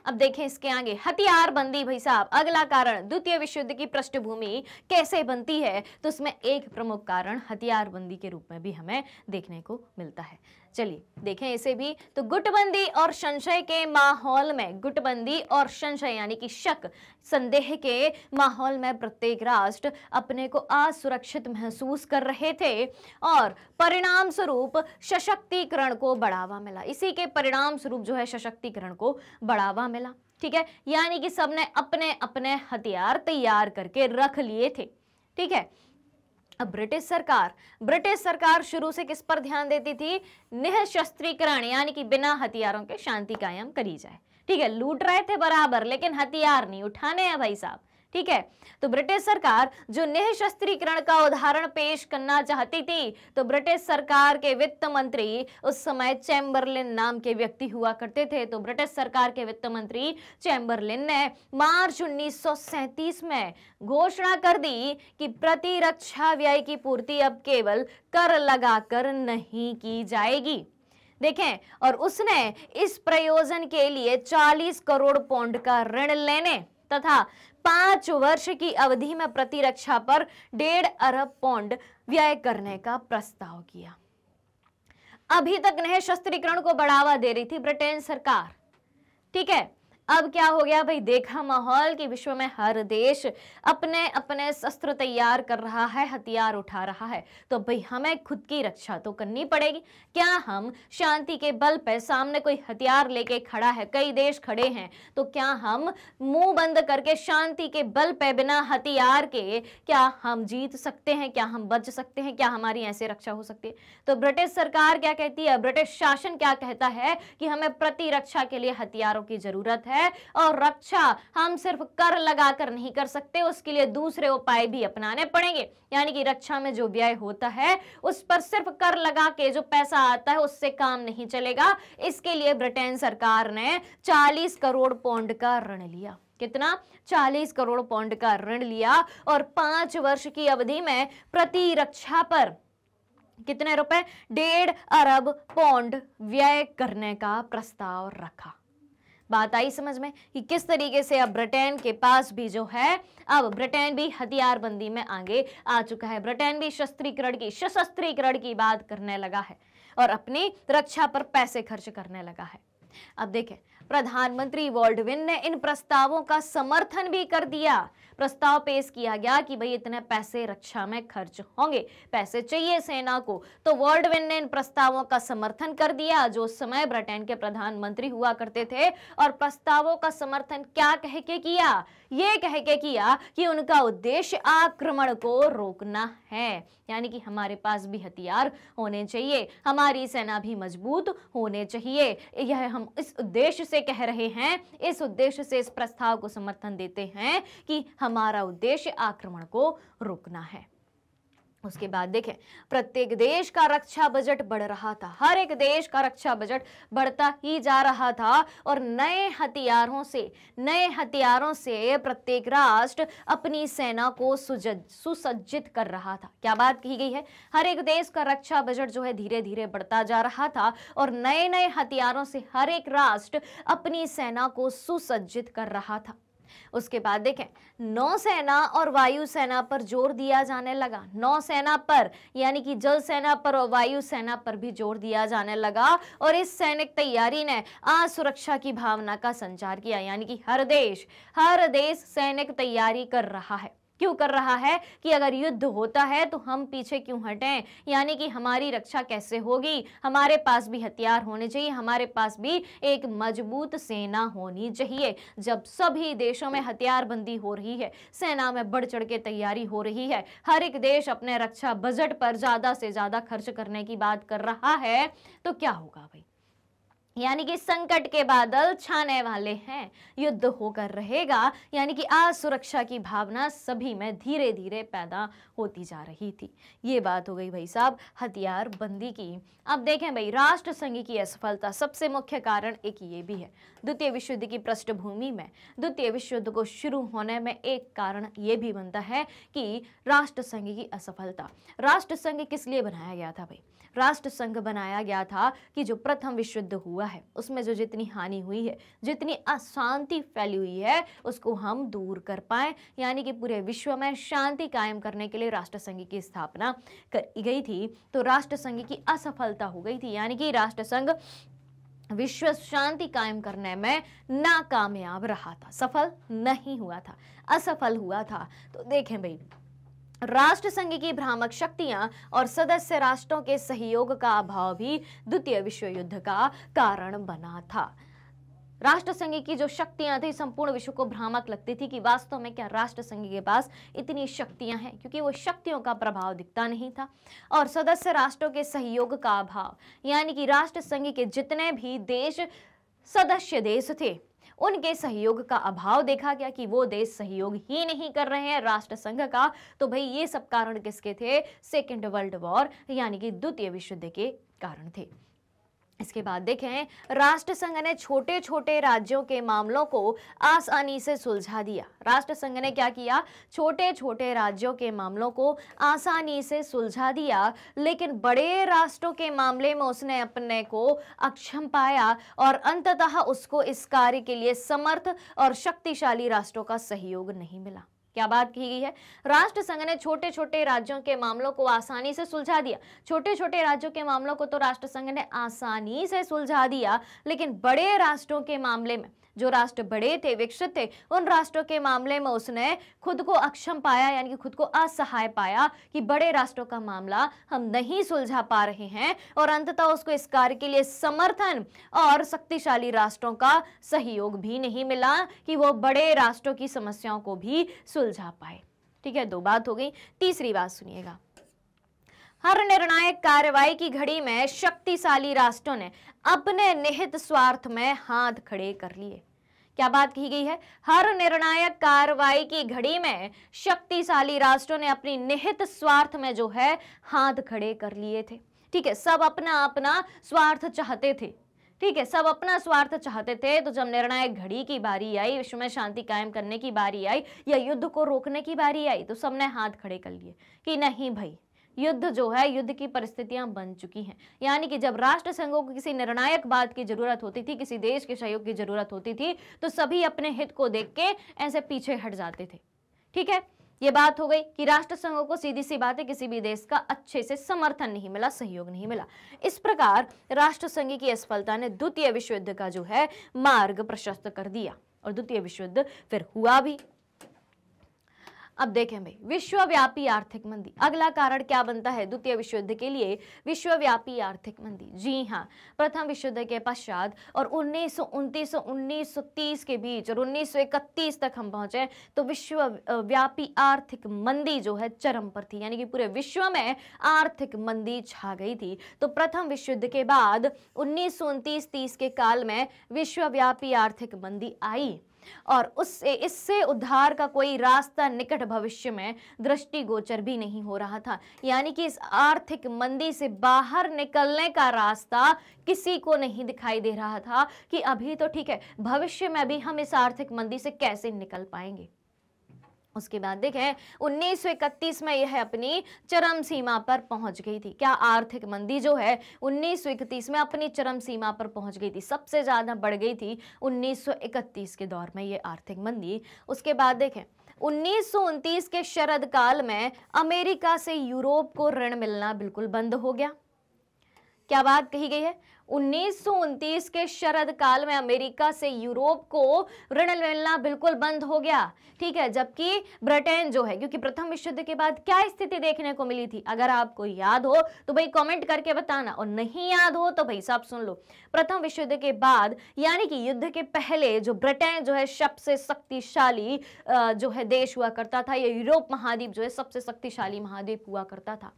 S1: अब देखें इसके आगे हथियार बंदी भाई साहब अगला कारण द्वितीय विश्व युद्ध की पृष्ठभूमि कैसे बनती है तो उसमें एक प्रमुख कारण हथियार बंदी के रूप में भी हमें देखने को मिलता है चलिए देखें इसे भी तो गुटबंदी और संशय के माहौल में गुटबंदी और संशय यानी कि शक संदेह के माहौल में प्रत्येक राष्ट्र अपने को असुरक्षित महसूस कर रहे थे और परिणाम स्वरूप सशक्तिकरण को बढ़ावा मिला इसी के परिणाम स्वरूप जो है सशक्तिकरण को बढ़ावा मिला ठीक है यानी कि सबने अपने अपने हथियार तैयार करके रख लिए थे ठीक है ब्रिटिश सरकार ब्रिटिश सरकार शुरू से किस पर ध्यान देती थी निःशस्त्रीकरण यानी कि बिना हथियारों के शांति कायम करी जाए ठीक है लूट रहे थे बराबर लेकिन हथियार नहीं उठाने हैं भाई साहब ठीक है तो ब्रिटिश सरकार जो निःशस्त्रीकरण का उदाहरण पेश करना चाहती थी तो ब्रिटिश सरकार के वित्त मंत्री उस समय चैम्बरलिन नाम के व्यक्ति हुआ करते थे तो ब्रिटिश सरकार के वित्त मंत्री चैम्बरलिन ने मार्च उन्नीस में घोषणा कर दी कि प्रतिरक्षा व्यय की पूर्ति अब केवल कर लगाकर नहीं की जाएगी देखें और उसने इस प्रयोजन के लिए 40 करोड़ पौंड का ऋण लेने तथा पांच वर्ष की अवधि में प्रतिरक्षा पर डेढ़ अरब पौंड व्यय करने का प्रस्ताव किया अभी तक नहीं शस्त्रीकरण को बढ़ावा दे रही थी ब्रिटेन सरकार ठीक है अब क्या हो गया भाई देखा माहौल कि विश्व में हर देश अपने अपने शस्त्र तैयार कर रहा है हथियार उठा रहा है तो भाई हमें खुद की रक्षा तो करनी पड़ेगी क्या हम शांति के बल पर सामने कोई हथियार लेके खड़ा है कई देश खड़े हैं तो क्या हम मुंह बंद करके शांति के बल पर बिना हथियार के क्या हम जीत सकते हैं क्या हम बच सकते हैं क्या हमारी ऐसे रक्षा हो सकती है तो ब्रिटिश सरकार क्या कहती है ब्रिटिश शासन क्या कहता है कि हमें प्रतिरक्षा के लिए हथियारों की जरूरत है है और रक्षा हम सिर्फ कर लगाकर नहीं कर सकते उसके लिए दूसरे उपाय भी अपनाने पड़ेंगे यानी कि रक्षा में जो व्यय होता है उस पर सिर्फ कर लगा के जो पैसा आता है उससे काम नहीं चलेगा इसके लिए ब्रिटेन सरकार ने 40 करोड़ पौंड का ऋण लिया कितना 40 करोड़ पौंड का ऋण लिया और पांच वर्ष की अवधि में प्रति रक्षा पर कितने रुपए डेढ़ अरब पौंड व्यय करने का प्रस्ताव रखा बात आई समझ में कि किस तरीके से अब ब्रिटेन के पास भी जो है अब ब्रिटेन भी हथियारबंदी में आगे आ चुका है ब्रिटेन भी शस्त्रीकरण की सशस्त्रीकरण की बात करने लगा है और अपनी रक्षा पर पैसे खर्च करने लगा है अब देखें प्रधानमंत्री वॉल्डविन ने इन प्रस्तावों का समर्थन भी कर दिया प्रस्ताव पेश किया गया कि भाई इतने पैसे रक्षा में खर्च होंगे पैसे चाहिए सेना को तो वर्ल्ड विन ने इन प्रस्तावों का समर्थन कर दिया जो समय ब्रिटेन के प्रधानमंत्री हुआ करते थे और प्रस्तावों का समर्थन क्या कह के किया ये कह के किया कि उनका उद्देश्य आक्रमण को रोकना है यानी कि हमारे पास भी हथियार होने चाहिए हमारी सेना भी मजबूत होने चाहिए यह हम इस उद्देश्य से कह रहे हैं इस उद्देश्य से इस प्रस्ताव को समर्थन देते हैं कि हमारा उद्देश्य आक्रमण को रोकना है उसके बाद देखें प्रत्येक देश का रक्षा बजट बढ़ रहा था हर एक देश का रक्षा बजट बढ़ता ही जा रहा था और नए हथियारों से नए हथियारों से प्रत्येक राष्ट्र अपनी सेना को सुसज्जित कर रहा था क्या बात की गई है हर एक देश का रक्षा बजट जो है धीरे धीरे बढ़ता जा रहा था और नए नए हथियारों से हर एक राष्ट्र अपनी सेना को सुसज्जित कर रहा था उसके बाद देखें नौसेना और वायुसेना पर जोर दिया जाने लगा नौसेना पर यानी कि जल सेना पर और वायुसेना पर भी जोर दिया जाने लगा और इस सैनिक तैयारी ने असुरक्षा की भावना का संचार किया यानी कि हर देश हर देश सैनिक तैयारी कर रहा है क्यों कर रहा है कि अगर युद्ध होता है तो हम पीछे क्यों हटें यानी कि हमारी रक्षा कैसे होगी हमारे पास भी हथियार होने चाहिए हमारे पास भी एक मजबूत सेना होनी चाहिए जब सभी देशों में हथियारबंदी हो रही है सेना में बढ़ चढ़ के तैयारी हो रही है हर एक देश अपने रक्षा बजट पर ज़्यादा से ज़्यादा खर्च करने की बात कर रहा है तो क्या होगा भाई यानी कि संकट के बादल छाने वाले हैं युद्ध होकर रहेगा यानी कि असुरक्षा की भावना सभी में धीरे धीरे पैदा होती जा रही थी ये बात हो गई भाई साहब हथियार बंदी की अब देखें भाई राष्ट्र संघ की असफलता सबसे मुख्य कारण एक ये भी है द्वितीय विश्व युद्ध की पृष्ठभूमि में द्वितीय विश्व युद्ध को शुरू होने में एक कारण ये भी बनता है कि राष्ट्र संघ की असफलता राष्ट्र संघ किस लिए बनाया गया था भाई राष्ट्र संघ बनाया गया था कि जो प्रथम विश्व युद्ध हुआ हुआ है उसमें जो जितनी हानि हुई है जितनी अशांति फैली हुई है उसको हम दूर कर पाए यानी कि पूरे विश्व में शांति कायम करने के लिए राष्ट्रसंघ की स्थापना करी गई थी तो राष्ट्रसंघ की असफलता हो गई थी यानी कि राष्ट्रसंघ विश्व शांति कायम करने में नाकामयाब रहा था सफल नहीं हुआ था असफल हुआ था तो देखें भाई राष्ट्र संघ की भ्रामक शक्तियां और सदस्य राष्ट्रों के सहयोग का अभाव भी द्वितीय विश्व युद्ध का कारण बना था राष्ट्र संघ की जो शक्तियां थी संपूर्ण विश्व को भ्रामक लगती थी कि वास्तव में क्या राष्ट्र संघ के पास इतनी शक्तियां हैं क्योंकि वो शक्तियों का प्रभाव दिखता नहीं था और सदस्य राष्ट्रों के सहयोग का अभाव यानी कि राष्ट्र संघ के जितने भी देश सदस्य देश थे उनके सहयोग का अभाव देखा गया कि वो देश सहयोग ही नहीं कर रहे हैं राष्ट्र संघ का तो भाई ये सब कारण किसके थे सेकेंड वर्ल्ड वॉर यानी कि द्वितीय विश्व युद्ध के कारण थे इसके बाद देखें राष्ट्र संघ ने छोटे छोटे राज्यों के मामलों को आसानी से सुलझा दिया राष्ट्र संघ ने क्या किया छोटे छोटे राज्यों के मामलों को आसानी से सुलझा दिया लेकिन बड़े राष्ट्रों के मामले में उसने अपने को अक्षम पाया और अंततः उसको इस कार्य के लिए समर्थ और शक्तिशाली राष्ट्रों का सहयोग नहीं मिला क्या बात की गई है राष्ट्र संघ ने छोटे छोटे राज्यों के मामलों को आसानी से सुलझा दिया छोटे छोटे राज्यों के मामलों को तो राष्ट्र संघ ने आसानी से सुलझा दिया लेकिन बड़े राष्ट्रों के मामले में जो राष्ट्र बड़े थे विकसित थे उन राष्ट्रों के मामले में उसने खुद को अक्षम पाया यानी कि खुद को असहाय पाया कि बड़े राष्ट्रों का मामला हम नहीं सुलझा पा रहे हैं और अंततः उसको इस कार्य के लिए समर्थन और शक्तिशाली राष्ट्रों का सहयोग भी नहीं मिला कि वो बड़े राष्ट्रों की समस्याओं को भी सुलझा पाए ठीक है दो बात हो गई तीसरी बात सुनिएगा हर निर्णायक कार्रवाई की घड़ी में शक्तिशाली राष्ट्रों ने अपने निहित स्वार्थ में हाथ खड़े कर लिए क्या बात की गई है हर निर्णायक कार्रवाई की घड़ी में शक्तिशाली राष्ट्रों ने अपनी निहित स्वार्थ में जो है हाथ खड़े कर लिए थे ठीक है सब अपना अपना स्वार्थ चाहते थे ठीक है सब अपना स्वार्थ चाहते थे तो जब निर्णायक घड़ी की बारी आई विश्व में शांति कायम करने की बारी आई या युद्ध को रोकने की बारी आई तो सबने हाथ खड़े कर लिए कि नहीं भाई युद्ध जो है युद्ध की परिस्थितियां बन चुकी हैं यानी कि जब राष्ट्र संघों को किसी निर्णायक बात की जरूरत होती थी किसी देश के सहयोग की जरूरत होती थी तो सभी अपने हित को देख के ऐसे पीछे हट जाते थे ठीक है ये बात हो गई कि राष्ट्र संघों को सीधी सी बातें किसी भी देश का अच्छे से समर्थन नहीं मिला सहयोग नहीं मिला इस प्रकार राष्ट्र संघ की असफलता ने द्वितीय विश्व युद्ध का जो है मार्ग प्रशस्त कर दिया और द्वितीय विश्व युद्ध फिर हुआ भी अब देखें भाई विश्वव्यापी आर्थिक मंदी अगला कारण क्या बनता है द्वितीय विश्व युद्ध के लिए विश्वव्यापी आर्थिक मंदी जी हाँ प्रथम विश्व युद्ध के पश्चात और उन्नीस सौ के बीच और उन्नीस तक हम पहुंचे तो विश्वव्यापी आर्थिक मंदी जो है चरम पर थी यानी कि पूरे विश्व में आर्थिक मंदी छा गई थी तो प्रथम विश्व युद्ध के बाद उन्नीस सौ के काल में विश्वव्यापी आर्थिक मंदी आई और उससे इससे उद्धार का कोई रास्ता निकट भविष्य में दृष्टिगोचर भी नहीं हो रहा था यानी कि इस आर्थिक मंदी से बाहर निकलने का रास्ता किसी को नहीं दिखाई दे रहा था कि अभी तो ठीक है भविष्य में भी हम इस आर्थिक मंदी से कैसे निकल पाएंगे उसके बाद देखें उन्नीस में यह अपनी चरम सीमा पर पहुंच गई थी क्या आर्थिक मंदी जो है उन्नीस में अपनी चरम सीमा पर पहुंच गई थी सबसे ज़्यादा बढ़ गई थी उन्नीस के दौर में यह आर्थिक मंदी उसके बाद देखें उन्नीस के शरद काल में अमेरिका से यूरोप को ऋण मिलना बिल्कुल बंद हो गया क्या बात कही गई है उन्नीस के शरद काल में अमेरिका से यूरोप को ऋण मिलना बिल्कुल बंद हो गया ठीक है जबकि ब्रिटेन जो है क्योंकि प्रथम विश्व युद्ध के बाद क्या स्थिति देखने को मिली थी अगर आपको याद हो तो भाई कमेंट करके बताना और नहीं याद हो तो भाई साहब सुन लो प्रथम विश्व युद्ध के बाद यानी कि युद्ध के पहले जो ब्रिटेन जो है सबसे शक्तिशाली जो है देश हुआ करता था या यूरोप महाद्वीप जो है सबसे शक्तिशाली महाद्वीप हुआ करता था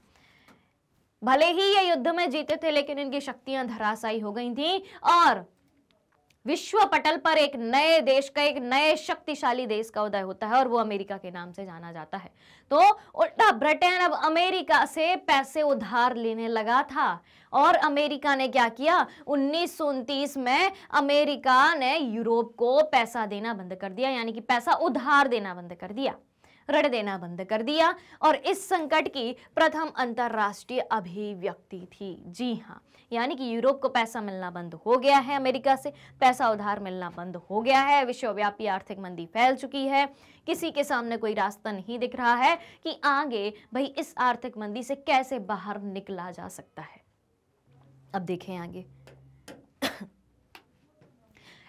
S1: भले ही ये युद्ध में जीते थे लेकिन इनकी शक्तियां धराशायी हो गई थी और विश्व पटल पर एक नए देश का एक नए शक्तिशाली देश का उदय होता है और वो अमेरिका के नाम से जाना जाता है तो उल्टा ब्रिटेन अब अमेरिका से पैसे उधार लेने लगा था और अमेरिका ने क्या किया उन्नीस में अमेरिका ने यूरोप को पैसा देना बंद कर दिया यानी कि पैसा उधार देना बंद कर दिया ऋण देना बंद कर दिया और इस संकट की प्रथम अंतर्राष्ट्रीय अभिव्यक्ति थी जी हाँ यानी कि यूरोप को पैसा मिलना बंद हो गया है अमेरिका से पैसा उधार मिलना बंद हो गया है विश्वव्यापी आर्थिक मंदी फैल चुकी है किसी के सामने कोई रास्ता नहीं दिख रहा है कि आगे भाई इस आर्थिक मंदी से कैसे बाहर निकला जा सकता है अब देखें आगे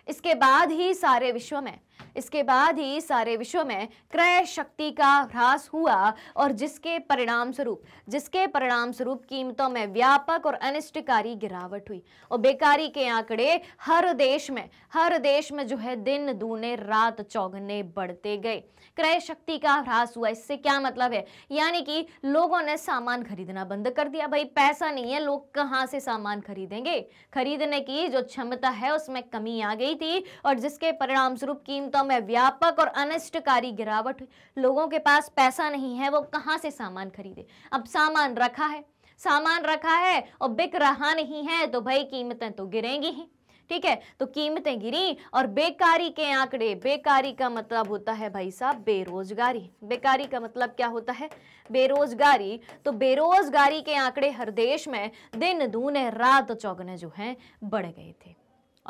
S1: इसके बाद ही सारे विश्व में इसके बाद ही सारे विश्व में क्रय शक्ति का ह्रास हुआ और जिसके परिणाम स्वरूप जिसके परिणाम स्वरूप कीमतों में व्यापक और अनिष्टकारी गिरावट हुई और बेकारी के आंकड़े हर देश में हर देश में जो है दिन दूने रात चौगने बढ़ते गए क्रय शक्ति का ह्रास हुआ इससे क्या मतलब है यानी कि लोगों ने सामान खरीदना बंद कर दिया भाई पैसा नहीं है लोग कहाँ से सामान खरीदेंगे खरीदने की जो क्षमता है उसमें कमी आ गई थी और जिसके परिणाम स्वरूप कीमत न्यूनतम है व्यापक और अनिष्टकारी गिरावट लोगों के पास पैसा नहीं है वो कहाँ से सामान खरीदे अब सामान रखा है सामान रखा है और बिक रहा नहीं है तो भाई कीमतें तो गिरेंगी ही ठीक है तो कीमतें गिरी और बेकारी के आंकड़े बेकारी का मतलब होता है भाई साहब बेरोजगारी बेकारी का मतलब क्या होता है बेरोजगारी तो बेरोजगारी के आंकड़े हर देश में दिन दूने रात चौगने जो हैं बढ़ गए थे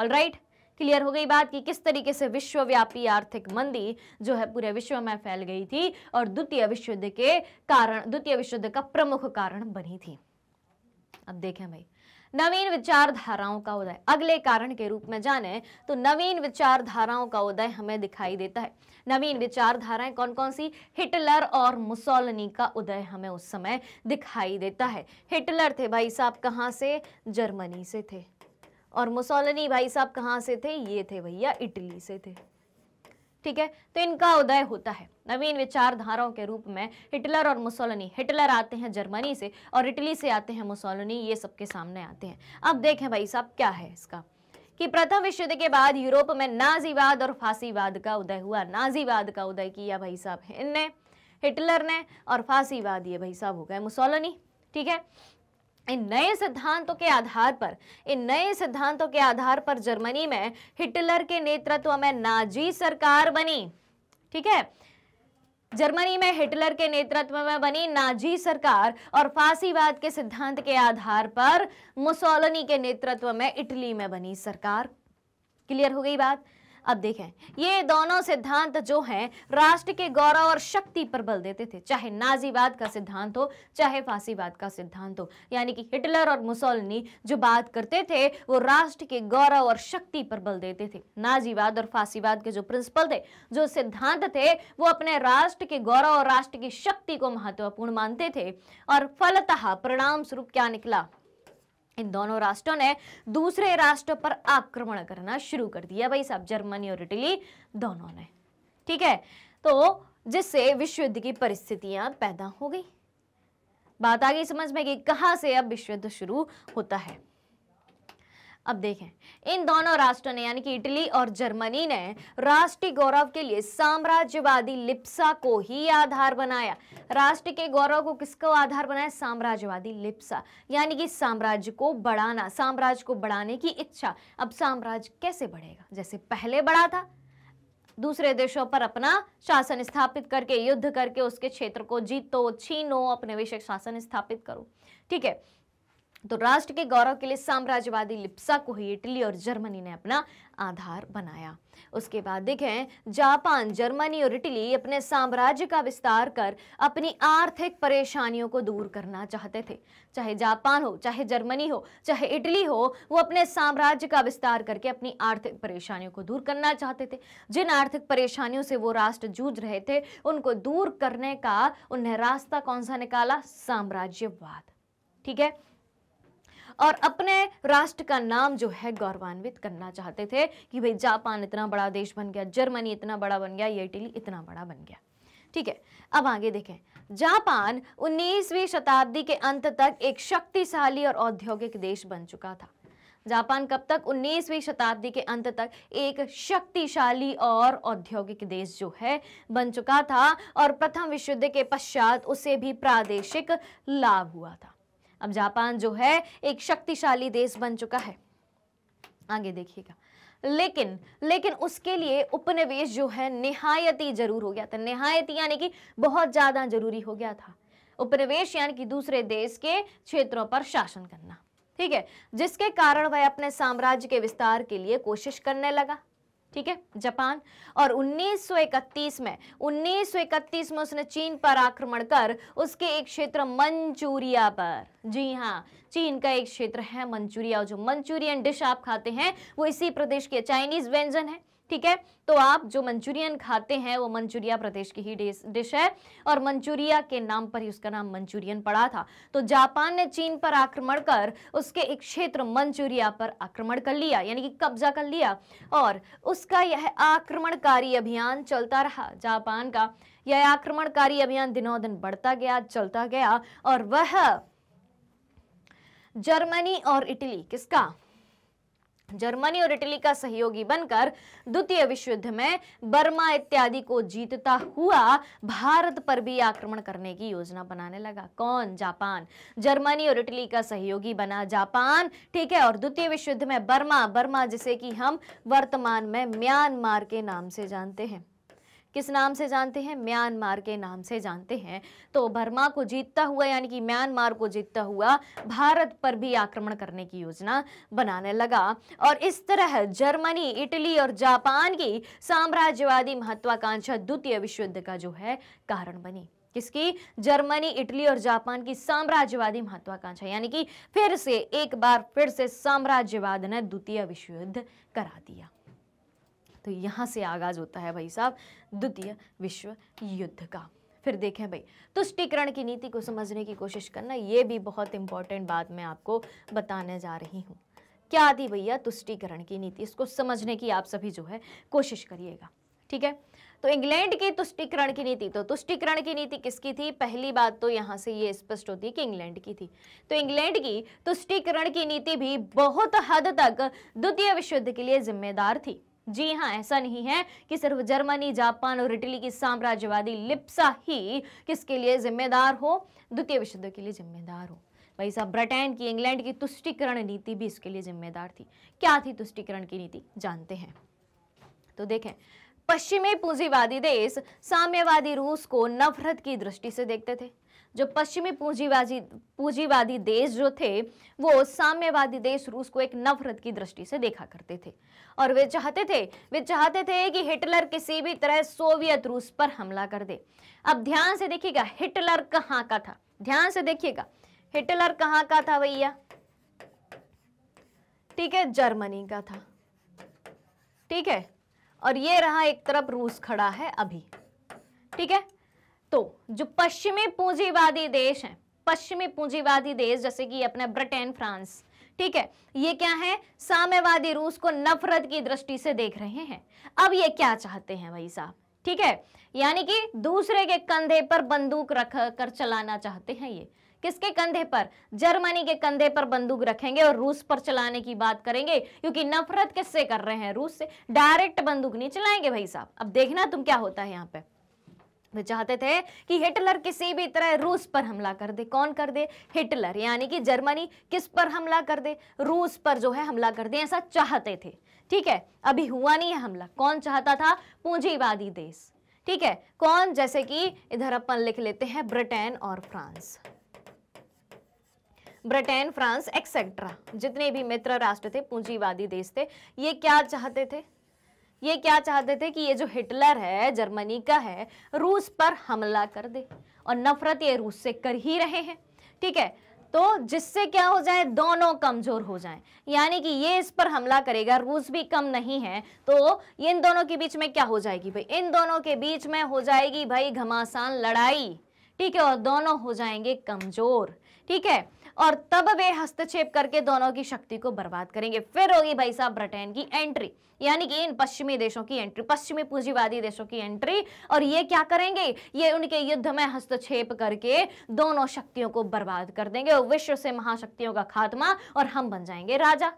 S1: ऑल राइट क्लियर हो गई बात कि किस तरीके से विश्वव्यापी आर्थिक मंदी जो है पूरे विश्व में फैल गई थी और द्वितीय विश्व युद्ध के कारण द्वितीय विश्व युद्ध का प्रमुख कारण बनी थी अब देखें भाई नवीन विचारधाराओं का उदय अगले कारण के रूप में जाने तो नवीन विचारधाराओं का उदय हमें दिखाई देता है नवीन विचारधाराएं कौन कौन सी हिटलर और मुसोलनी का उदय हमें उस समय दिखाई देता है हिटलर थे भाई साहब कहाँ से जर्मनी से थे और मुसोलनी भाई साहब कहाँ से थे ये थे भैया इटली से थे ठीक है तो इनका उदय होता है नवीन विचारधाराओं के रूप में हिटलर और मुसोलनी हिटलर आते हैं जर्मनी से और इटली से आते हैं मुसोलनी ये सबके सामने आते हैं अब देखें भाई साहब क्या है इसका कि प्रथम विश्व युद्ध के बाद यूरोप में नाजीवाद और फांसीवाद का उदय हुआ नाजीवाद का उदय किया भाई साहब इनने हिटलर ने और फांसीवाद ये भाई साहब हो गए मुसोलनी ठीक है इन नए सिद्धांतों के आधार पर इन नए सिद्धांतों के आधार पर जर्मनी में हिटलर के नेतृत्व में नाजी सरकार बनी ठीक है जर्मनी में हिटलर के नेतृत्व में बनी नाजी सरकार और फांसीवाद के सिद्धांत के आधार पर मुसोलनी के नेतृत्व में इटली में बनी सरकार क्लियर हो गई बात अब देखें ये दोनों सिद्धांत जो हैं राष्ट्र के गौरव और शक्ति पर बल देते थे चाहे नाजीवाद का सिद्धांत हो चाहे फांसीवाद का सिद्धांत हो यानी कि हिटलर और मुसोलनी जो बात करते थे वो राष्ट्र के गौरव और शक्ति पर बल देते थे नाजीवाद और फांसीवाद के जो प्रिंसिपल थे जो सिद्धांत थे वो अपने राष्ट्र के गौरव और राष्ट्र की शक्ति को महत्वपूर्ण मानते थे और फलतः परिणाम स्वरूप क्या निकला इन दोनों राष्ट्रों ने दूसरे राष्ट्र पर आक्रमण करना शुरू कर दिया भाई साहब जर्मनी और इटली दोनों ने ठीक है तो जिससे विश्व युद्ध की परिस्थितियां पैदा हो गई बात आ गई समझ में कि कहाँ से अब विश्व युद्ध शुरू होता है अब देखें इन दोनों राष्ट्रों ने यानी कि इटली और जर्मनी ने राष्ट्रीय गौरव के लिए साम्राज्यवादी लिप्सा को ही आधार बनाया राष्ट्र के गौरव को किसको आधार बनाया साम्राज्यवादी लिप्सा यानी कि साम्राज्य को बढ़ाना साम्राज्य को बढ़ाने की इच्छा अब साम्राज्य कैसे बढ़ेगा जैसे पहले बढ़ा था दूसरे देशों पर अपना शासन स्थापित करके युद्ध करके उसके क्षेत्र को जीतो छीनो अपने विषय शासन स्थापित करो ठीक है तो राष्ट्र के गौरव के लिए साम्राज्यवादी लिप्सा को ही इटली और जर्मनी ने अपना आधार बनाया उसके बाद देखें जापान जर्मनी और इटली अपने साम्राज्य का विस्तार कर अपनी आर्थिक परेशानियों को दूर करना चाहते थे चाहे जापान हो चाहे जर्मनी हो चाहे इटली हो वो अपने साम्राज्य का विस्तार करके अपनी आर्थिक परेशानियों को दूर करना चाहते थे जिन आर्थिक परेशानियों से वो राष्ट्र जूझ रहे थे उनको दूर करने का उन्हें रास्ता कौन सा निकाला साम्राज्यवाद ठीक है और अपने राष्ट्र का नाम जो है गौरवान्वित करना चाहते थे कि भाई जापान इतना बड़ा देश बन गया जर्मनी इतना बड़ा बन गया ये इटली इतना बड़ा बन गया ठीक है अब आगे देखें जापान 19वीं शताब्दी के अंत तक एक शक्तिशाली और औद्योगिक देश बन चुका था जापान कब तक 19वीं शताब्दी के अंत तक एक शक्तिशाली और औद्योगिक देश जो है बन चुका था और प्रथम विश्व युद्ध के पश्चात उसे भी प्रादेशिक लाभ हुआ था अब जापान जो है एक शक्तिशाली देश बन चुका है आगे देखिएगा लेकिन लेकिन उसके लिए उपनिवेश जो है निहायती जरूर हो गया था निहायती यानी कि बहुत ज़्यादा जरूरी हो गया था उपनिवेश यानी कि दूसरे देश के क्षेत्रों पर शासन करना ठीक है जिसके कारण वह अपने साम्राज्य के विस्तार के लिए कोशिश करने लगा ठीक है जापान और 1931 में 1931 में उसने चीन पर आक्रमण कर उसके एक क्षेत्र मंचूरिया पर जी हाँ चीन का एक क्षेत्र है मंचूरिया जो मंचूरियन डिश आप खाते हैं वो इसी प्रदेश के चाइनीज व्यंजन है ठीक है तो आप जो मंचूरियन खाते हैं वो मंचूरिया प्रदेश की ही डिश है और मंचूरिया के नाम पर ही उसका नाम मंचूरियन पड़ा था तो जापान ने चीन पर आक्रमण कर उसके एक क्षेत्र मंचूरिया पर आक्रमण कर लिया यानी कि कब्जा कर लिया और उसका यह आक्रमणकारी अभियान चलता रहा जापान का यह आक्रमणकारी अभियान दिनों दिन बढ़ता गया चलता गया और वह जर्मनी और इटली किसका जर्मनी और इटली का सहयोगी बनकर द्वितीय विश्व युद्ध में बर्मा इत्यादि को जीतता हुआ भारत पर भी आक्रमण करने की योजना बनाने लगा कौन जापान जर्मनी और इटली का सहयोगी बना जापान ठीक है और द्वितीय विश्व युद्ध में बर्मा बर्मा जिसे कि हम वर्तमान में म्यांमार के नाम से जानते हैं किस नाम से जानते हैं म्यांमार के नाम से जानते हैं तो बर्मा को जीतता हुआ यानी कि म्यांमार को जीतता हुआ भारत पर भी आक्रमण करने की योजना बनाने लगा और इस तरह जर्मनी इटली और जापान की साम्राज्यवादी महत्वाकांक्षा द्वितीय विश्व युद्ध का जो है कारण बनी किसकी जर्मनी इटली और जापान की साम्राज्यवादी महत्वाकांक्षा यानी कि फिर से एक बार फिर से साम्राज्यवाद ने द्वितीय विश्व युद्ध करा दिया तो यहाँ से आगाज़ होता है भाई साहब द्वितीय विश्व युद्ध का फिर देखें भाई तुष्टिकरण की नीति को समझने की कोशिश करना ये भी बहुत इंपॉर्टेंट बात मैं आपको बताने जा रही हूँ क्या थी भैया तुष्टिकरण की नीति इसको समझने की आप सभी जो है कोशिश करिएगा ठीक है तो इंग्लैंड की तुष्टिकरण की नीति तो तुष्टिकरण की नीति किसकी थी पहली बात तो यहां से ये स्पष्ट होती है कि इंग्लैंड की थी तो इंग्लैंड की तुष्टिकरण की नीति भी बहुत हद तक द्वितीय विश्व युद्ध के लिए जिम्मेदार थी जी हाँ ऐसा नहीं है कि सिर्फ जर्मनी जापान और इटली की साम्राज्यवादी लिप्सा ही किसके लिए जिम्मेदार हो द्वितीय विश्व युद्ध के लिए जिम्मेदार हो वही साहब ब्रिटेन की इंग्लैंड की तुष्टिकरण नीति भी इसके लिए जिम्मेदार थी क्या थी तुष्टिकरण की नीति जानते हैं तो देखें पश्चिमी पूंजीवादी देश साम्यवादी रूस को नफरत की दृष्टि से देखते थे जो पश्चिमी पूंजीवादी पूंजीवादी देश जो थे वो साम्यवादी देश रूस को एक नफरत की दृष्टि से देखा करते थे और वे चाहते थे वे चाहते थे कि हिटलर किसी भी तरह सोवियत रूस पर हमला कर दे अब ध्यान से देखिएगा हिटलर कहाँ का था ध्यान से देखिएगा हिटलर कहाँ का था भैया ठीक है जर्मनी का था ठीक है और ये रहा एक तरफ रूस खड़ा है अभी ठीक है तो जो पश्चिमी पूंजीवादी देश हैं पश्चिमी पूंजीवादी देश जैसे कि अपना ब्रिटेन फ्रांस ठीक है ये क्या है साम्यवादी रूस को नफरत की दृष्टि से देख रहे हैं अब ये क्या चाहते हैं भाई साहब ठीक है यानी कि दूसरे के कंधे पर बंदूक रख कर चलाना चाहते हैं ये किसके कंधे पर जर्मनी के कंधे पर बंदूक रखेंगे और रूस पर चलाने की बात करेंगे क्योंकि नफरत किससे कर रहे हैं रूस से डायरेक्ट बंदूक नहीं चलाएंगे भाई साहब अब देखना तुम क्या होता है यहाँ पे वे चाहते थे कि हिटलर किसी भी तरह रूस पर हमला कर दे कौन कर दे हिटलर यानी कि जर्मनी किस पर हमला कर दे रूस पर जो है हमला कर दे ऐसा चाहते थे ठीक है अभी हुआ नहीं है हमला कौन चाहता था पूंजीवादी देश ठीक है कौन जैसे कि इधर अपन लिख लेते हैं ब्रिटेन और फ्रांस ब्रिटेन फ्रांस एक्सेट्रा जितने भी मित्र राष्ट्र थे पूंजीवादी देश थे ये क्या चाहते थे ये क्या चाहते थे कि ये जो हिटलर है जर्मनी का है रूस पर हमला कर दे और नफरत ये रूस से कर ही रहे हैं ठीक है तो जिससे क्या हो जाए दोनों कमजोर हो जाएं यानी कि ये इस पर हमला करेगा रूस भी कम नहीं है तो इन दोनों के बीच में क्या हो जाएगी भाई इन दोनों के बीच में हो जाएगी भाई घमासान लड़ाई ठीक है और दोनों हो जाएंगे कमजोर ठीक है और तब वे हस्तक्षेप करके दोनों की शक्ति को बर्बाद करेंगे फिर होगी भाई साहब ब्रिटेन की एंट्री यानी कि इन पश्चिमी देशों की एंट्री पश्चिमी पूंजीवादी देशों की एंट्री और ये क्या करेंगे ये उनके युद्ध में हस्तक्षेप करके दोनों शक्तियों को बर्बाद कर देंगे और विश्व से महाशक्तियों का खात्मा और हम बन जाएंगे राजा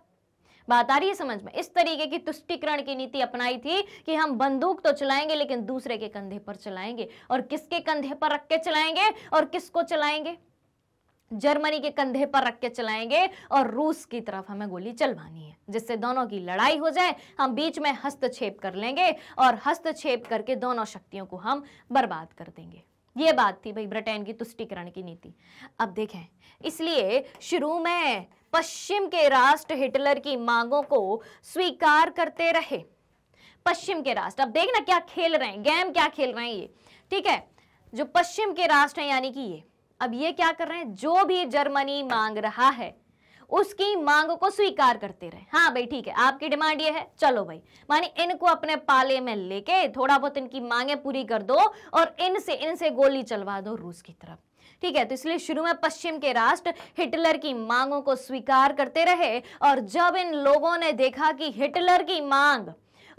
S1: बात आ रही है समझ में इस तरीके की तुष्टिकरण की नीति अपनाई थी कि हम बंदूक तो चलाएंगे लेकिन दूसरे के कंधे पर चलाएंगे और किसके कंधे पर रख के चलाएंगे और किसको चलाएंगे जर्मनी के कंधे पर रख के चलाएंगे और रूस की तरफ हमें गोली चलवानी है जिससे दोनों की लड़ाई हो जाए हम बीच में हस्तक्षेप कर लेंगे और हस्तक्षेप करके दोनों शक्तियों को हम बर्बाद कर देंगे ये बात थी भाई ब्रिटेन की तुष्टिकरण की नीति अब देखें इसलिए शुरू में पश्चिम के राष्ट्र हिटलर की मांगों को स्वीकार करते रहे पश्चिम के राष्ट्र अब देखना क्या खेल रहे हैं गेम क्या खेल रहे हैं ये ठीक है जो पश्चिम के राष्ट्र हैं यानी कि ये अब ये क्या कर रहे हैं जो भी जर्मनी मांग रहा है उसकी मांग को स्वीकार करते रहे हाँ भाई ठीक है आपकी डिमांड ये है चलो भाई माने इनको अपने पाले में लेके थोड़ा बहुत इनकी मांगे पूरी कर दो और इनसे इनसे गोली चलवा दो रूस की तरफ ठीक है तो इसलिए शुरू में पश्चिम के राष्ट्र हिटलर की मांगों को स्वीकार करते रहे और जब इन लोगों ने देखा कि हिटलर की मांग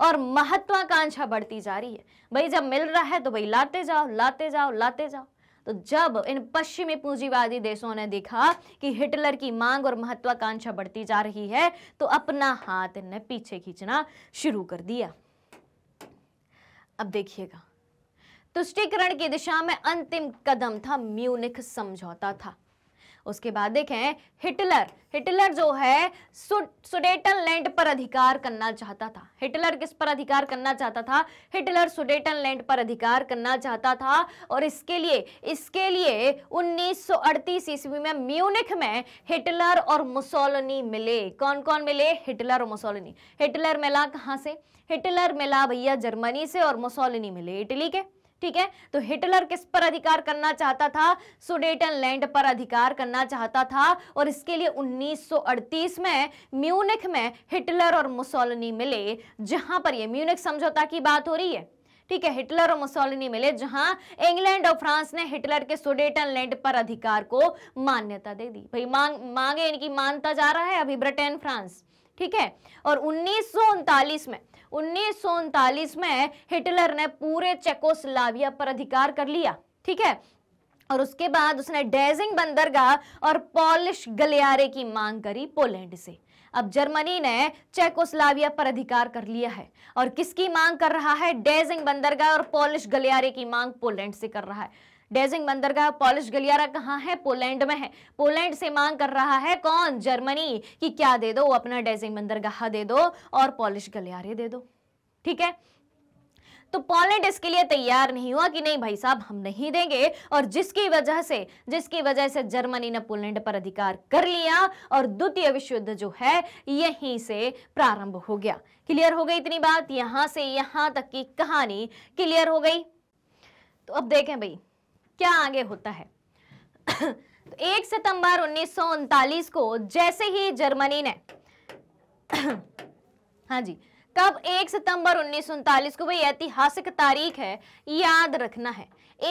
S1: और महत्वाकांक्षा बढ़ती जा रही है भाई जब मिल रहा है तो भाई लाते जाओ लाते जाओ लाते जाओ तो जब इन पश्चिमी पूंजीवादी देशों ने देखा कि हिटलर की मांग और महत्वाकांक्षा बढ़ती जा रही है तो अपना हाथ ने पीछे खींचना शुरू कर दिया अब देखिएगा तुष्टिकरण की दिशा में अंतिम कदम था म्यूनिख समझौता था उसके बाद देखें हिटलर हिटलर जो है सु, सुडेटन लैंड पर अधिकार करना चाहता था हिटलर किस पर अधिकार करना चाहता था हिटलर सुडेटन लैंड पर अधिकार करना चाहता था और इसके लिए इसके लिए 1938 ईस्वी में म्यूनिख में हिटलर और मुसोलनी मिले कौन कौन मिले हिटलर और मुसोलनी हिटलर मिला कहाँ से हिटलर मिला भैया जर्मनी से और मुसोलनी मिले इटली के ठीक है तो हिटलर किस पर अधिकार करना चाहता था सुडेटन लैंड पर अधिकार करना चाहता था और इसके लिए 1938 में म्यूनिख में हिटलर और मुसोलनी मिले जहां पर ये म्यूनिख समझौता की बात हो रही है ठीक है हिटलर और मुसोलिनी मिले जहां इंग्लैंड और फ्रांस ने हिटलर के सुडेटन लैंड पर अधिकार को मान्यता दे दी भाई मांग मांगे इनकी मानता जा रहा है अभी ब्रिटेन फ्रांस ठीक है और उन्नीस में उन्नीस में हिटलर ने पूरे चेकोस्लाविया पर अधिकार कर लिया ठीक है और उसके बाद उसने डेजिंग बंदरगाह और पॉलिश गलियारे की मांग करी पोलैंड से अब जर्मनी ने चेकोस्लाविया पर अधिकार कर लिया है और किसकी मांग कर रहा है डेजिंग बंदरगाह और पोलिश गलियारे की मांग पोलैंड से कर रहा है डेजिंग बंदरगाह पॉलिश गलियारा कहाँ है पोलैंड में है पोलैंड से मांग कर रहा है कौन जर्मनी कि क्या दे दो अपना डेजिंग बंदरगाह दे दो और पॉलिश गलियारे दे दो ठीक है तो पोलैंड इसके लिए तैयार नहीं हुआ कि नहीं भाई साहब हम नहीं देंगे और जिसकी वजह से जिसकी वजह से जर्मनी ने पोलैंड पर अधिकार कर लिया और द्वितीय विश्व युद्ध जो है यहीं से प्रारंभ हो गया क्लियर हो गई इतनी बात यहां से यहां तक की कहानी क्लियर हो गई तो अब देखें भाई क्या आगे होता है तो एक सितंबर उन्नीस को जैसे ही जर्मनी ने हाँ जी कब एक सितंबर उन्नीस को भाई ऐतिहासिक तारीख है याद रखना है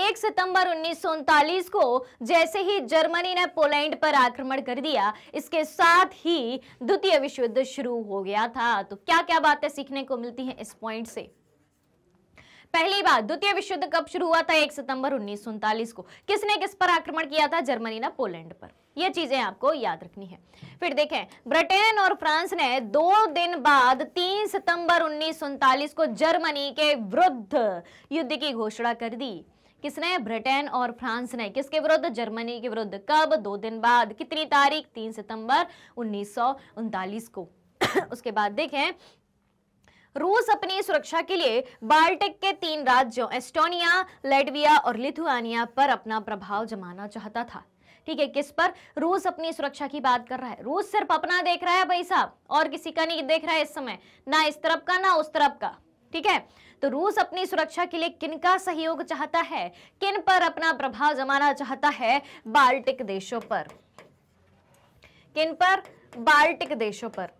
S1: एक सितंबर उन्नीस को जैसे ही जर्मनी ने पोलैंड पर आक्रमण कर दिया इसके साथ ही द्वितीय विश्व युद्ध शुरू हो गया था तो क्या क्या बातें सीखने को मिलती हैं इस पॉइंट से पहली बार द्वितीय विश्व युद्ध कब शुरू हुआ था एक सितंबर उन्नीस को किसने किस पर आक्रमण किया था जर्मनी ने पोलैंड पर ये चीजें आपको याद रखनी है फिर देखें ब्रिटेन और फ्रांस ने दो दिन बाद 3 सितंबर उन्नीस को जर्मनी के विरुद्ध युद्ध की घोषणा कर दी किसने ब्रिटेन और फ्रांस ने किसके विरुद्ध जर्मनी के विरुद्ध कब दो दिन बाद कितनी तारीख तीन सितंबर उन्नीस को उसके बाद देखें रूस अपनी सुरक्षा के लिए बाल्टिक के तीन राज्यों एस्टोनिया लेटविया और लिथुआनिया पर अपना प्रभाव जमाना चाहता था ठीक है किस पर रूस अपनी सुरक्षा की बात कर रहा है रूस सिर्फ अपना देख रहा है भाई साहब और किसी का नहीं देख रहा है इस समय ना इस तरफ का ना उस तरफ का ठीक है तो रूस अपनी सुरक्षा के लिए किनका सहयोग चाहता है किन पर अपना प्रभाव जमाना चाहता है बाल्टिक देशों पर किन पर बाल्टिक देशों पर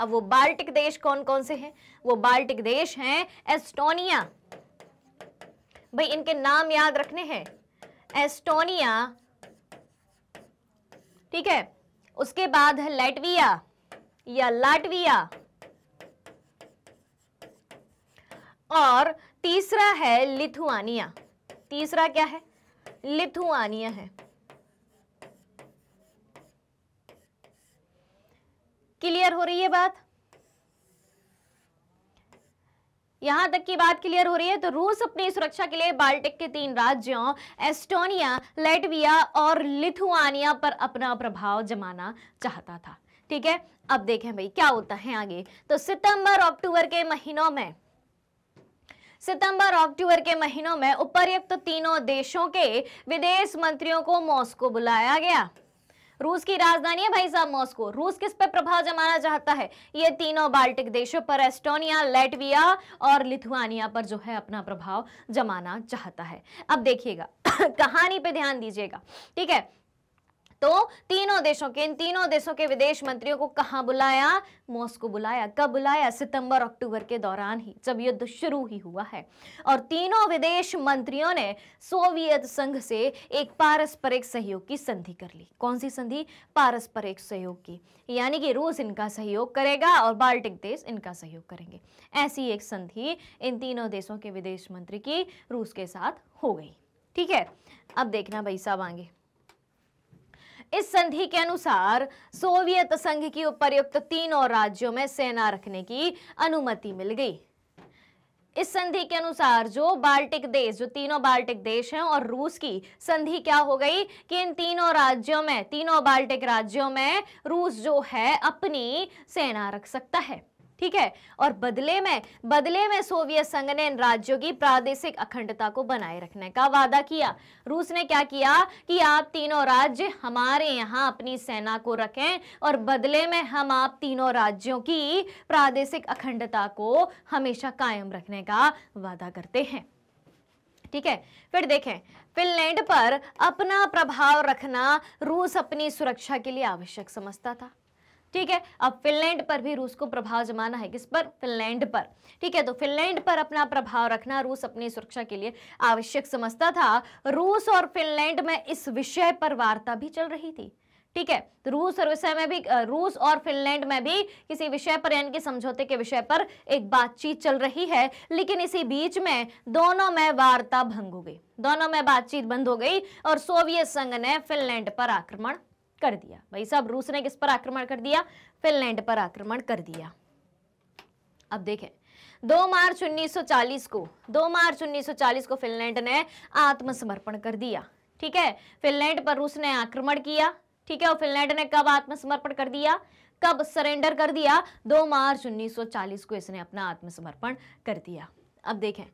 S1: अब वो बाल्टिक देश कौन कौन से हैं वो बाल्टिक देश हैं एस्टोनिया भाई इनके नाम याद रखने हैं एस्टोनिया ठीक है उसके बाद है लेटविया या लाटविया और तीसरा है लिथुआनिया तीसरा क्या है लिथुआनिया है क्लियर हो रही है बात यहां तक की बात क्लियर हो रही है तो रूस अपनी सुरक्षा के लिए बाल्टिक के तीन राज्यों एस्टोनिया लेटविया और लिथुआनिया पर अपना प्रभाव जमाना चाहता था ठीक है अब देखें भाई क्या होता है आगे तो सितंबर अक्टूबर के महीनों में सितंबर अक्टूबर के महीनों में उपर्युक्त तीनों देशों के विदेश मंत्रियों को मॉस्को बुलाया गया रूस की राजधानी है भाई साहब मॉस्को रूस किस पे प्रभाव जमाना चाहता है ये तीनों बाल्टिक देशों पर एस्टोनिया लेटविया और लिथुआनिया पर जो है अपना प्रभाव जमाना चाहता है अब देखिएगा कहानी पे ध्यान दीजिएगा ठीक है तो तीनों देशों के इन तीनों देशों के विदेश मंत्रियों को कहा बुलाया मॉस्को बुलाया कब बुलाया सितंबर अक्टूबर के दौरान ही जब युद्ध शुरू ही हुआ है और तीनों विदेश मंत्रियों ने सोवियत संघ से एक पारस्परिक सहयोग की संधि कर ली कौन सी संधि पारस्परिक सहयोग की यानी कि रूस इनका सहयोग करेगा और बाल्टिक देश इनका सहयोग करेंगे ऐसी एक संधि इन तीनों देशों के विदेश मंत्री की रूस के साथ हो गई ठीक है अब देखना भाई साहब आगे इस संधि के अनुसार सोवियत संघ की उपर्युक्त तीनों राज्यों में सेना रखने की अनुमति मिल गई इस संधि के अनुसार जो बाल्टिक देश जो तीनों बाल्टिक देश हैं और रूस की संधि क्या हो गई कि इन तीनों राज्यों में तीनों बाल्टिक राज्यों में रूस जो है अपनी सेना रख सकता है ठीक है और बदले में बदले में सोवियत संघ ने इन राज्यों की प्रादेशिक अखंडता को बनाए रखने का वादा किया रूस ने क्या किया कि आप तीनों राज्य हमारे यहां अपनी सेना को रखें और बदले में हम आप तीनों राज्यों की प्रादेशिक अखंडता को हमेशा कायम रखने का वादा करते हैं ठीक है फिर देखें फिनलैंड पर अपना प्रभाव रखना रूस अपनी सुरक्षा के लिए आवश्यक समझता था ठीक है अब फिनलैंड पर भी रूस को प्रभाव जमाना है किस पर फिनलैंड पर ठीक है तो फिनलैंड पर अपना प्रभाव रखना रूस अपनी सुरक्षा के लिए आवश्यक समझता था रूस और फिनलैंड में इस विषय पर वार्ता भी चल रही थी ठीक है तो रूस और विषय में भी रूस और फिनलैंड में भी किसी विषय पर यानी कि समझौते के विषय पर एक बातचीत चल रही है लेकिन इसी बीच में दोनों में वार्ता भंग हो गई दोनों में बातचीत बंद हो गई और सोवियत संघ ने फिनलैंड पर आक्रमण कर दिया भाई साहब रूस ने किस पर आक्रमण कर दिया फिनलैंड पर आक्रमण कर दिया अब देखें 2 मार्च 1940 को 2 मार्च 1940 को फिनलैंड ने आत्मसमर्पण कर दिया ठीक है फिनलैंड पर रूस ने आक्रमण किया ठीक है और फिनलैंड ने कब आत्मसमर्पण कर दिया कब सरेंडर कर दिया 2 मार्च 1940 को इसने अपना आत्मसमर्पण कर दिया अब देखें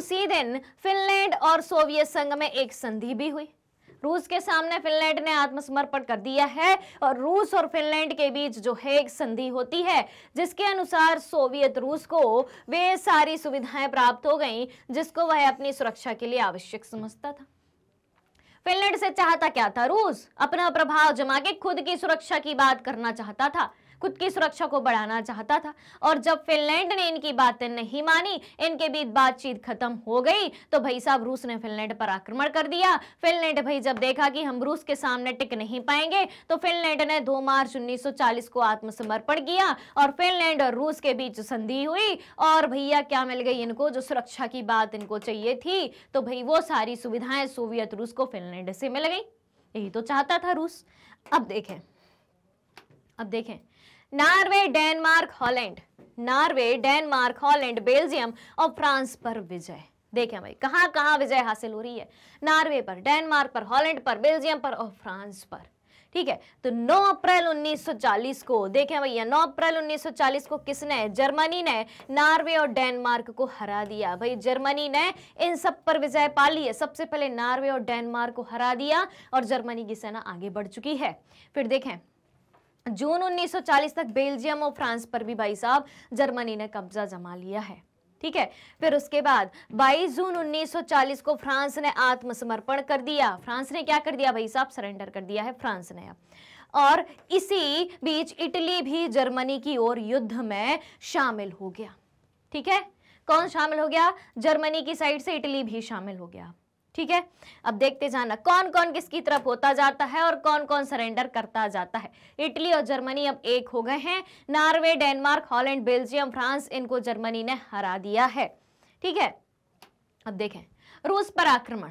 S1: उसी दिन फिनलैंड और सोवियत संघ में एक संधि भी हुई रूस के सामने फिनलैंड ने आत्मसमर्पण कर दिया है और रूस और फिनलैंड के बीच जो है एक संधि होती है जिसके अनुसार सोवियत रूस को वे सारी सुविधाएं प्राप्त हो गई जिसको वह अपनी सुरक्षा के लिए आवश्यक समझता था फिनलैंड से चाहता क्या था रूस अपना प्रभाव जमा के खुद की सुरक्षा की बात करना चाहता था खुद की सुरक्षा को बढ़ाना चाहता था और जब फिनलैंड ने इनकी बातें नहीं मानी इनके बीच बातचीत खत्म हो गई तो भाई साहब रूस ने फिनलैंड पर आक्रमण कर दिया फिनलैंड भाई जब देखा कि हम रूस के सामने टिक नहीं पाएंगे तो फिनलैंड ने 2 मार्च 1940 को आत्मसमर्पण किया और फिनलैंड और रूस के बीच संधि हुई और भैया क्या मिल गई इनको जो सुरक्षा की बात इनको चाहिए थी तो भाई वो सारी सुविधाएं सोवियत रूस को फिनलैंड से मिल गई यही तो चाहता था रूस अब देखें अब देखें Norway Denmark Holland Norway Denmark Holland Belgium और फ्रांस पर विजय देखें भाई कहां कहां विजय हासिल हो रही है नार्वे पर डेनमार्क पर हॉलैंड पर बेल्जियम पर और फ्रांस पर ठीक है तो 9 अप्रैल 1940 को देखें भैया 9 अप्रैल 1940 को किसने जर्मनी ने नार्वे और डेनमार्क को हरा दिया भाई जर्मनी ने इन सब पर विजय पा ली है सबसे पहले नार्वे और डेनमार्क को हरा दिया और जर्मनी की सेना आगे बढ़ चुकी है फिर देखें जून 1940 तक बेल्जियम और फ्रांस पर भी भाई साहब जर्मनी ने कब्जा जमा लिया है ठीक है फिर उसके बाद 22 जून 1940 को फ्रांस ने आत्मसमर्पण कर दिया फ्रांस ने क्या कर दिया भाई साहब सरेंडर कर दिया है फ्रांस ने अब और इसी बीच इटली भी जर्मनी की ओर युद्ध में शामिल हो गया ठीक है कौन शामिल हो गया जर्मनी की साइड से इटली भी शामिल हो गया ठीक है अब देखते जाना कौन कौन किसकी तरफ होता जाता है और कौन कौन सरेंडर करता जाता है इटली और जर्मनी अब एक हो गए हैं Norway Denmark Holland Belgium France इनको जर्मनी ने हरा दिया है ठीक है अब देखें रूस पर आक्रमण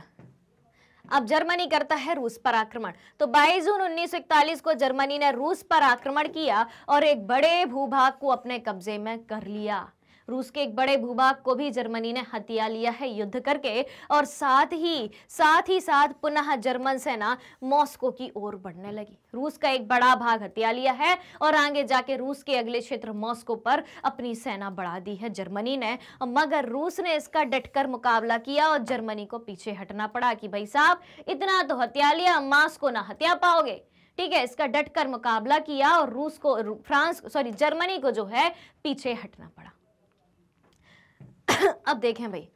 S1: अब जर्मनी करता है रूस पर आक्रमण तो 22 जून 1941 को जर्मनी ने रूस पर आक्रमण किया और एक बड़े भूभाग को अपने कब्जे में कर लिया रूस के एक बड़े भूभाग को भी जर्मनी ने हथिया लिया है युद्ध करके और साथ ही साथ ही साथ पुनः जर्मन सेना मॉस्को की ओर बढ़ने लगी रूस का एक बड़ा भाग हथिया लिया है और आगे जाके रूस के अगले क्षेत्र मॉस्को पर अपनी सेना बढ़ा दी है जर्मनी ने मगर रूस ने इसका डटकर मुकाबला किया और जर्मनी को पीछे हटना पड़ा कि भाई साहब इतना तो हत्या लिया मॉस्को ना हत्या पाओगे ठीक है इसका डटकर मुकाबला किया और रूस को फ्रांस सॉरी जर्मनी को जो है पीछे हटना पड़ा अब देखें भाई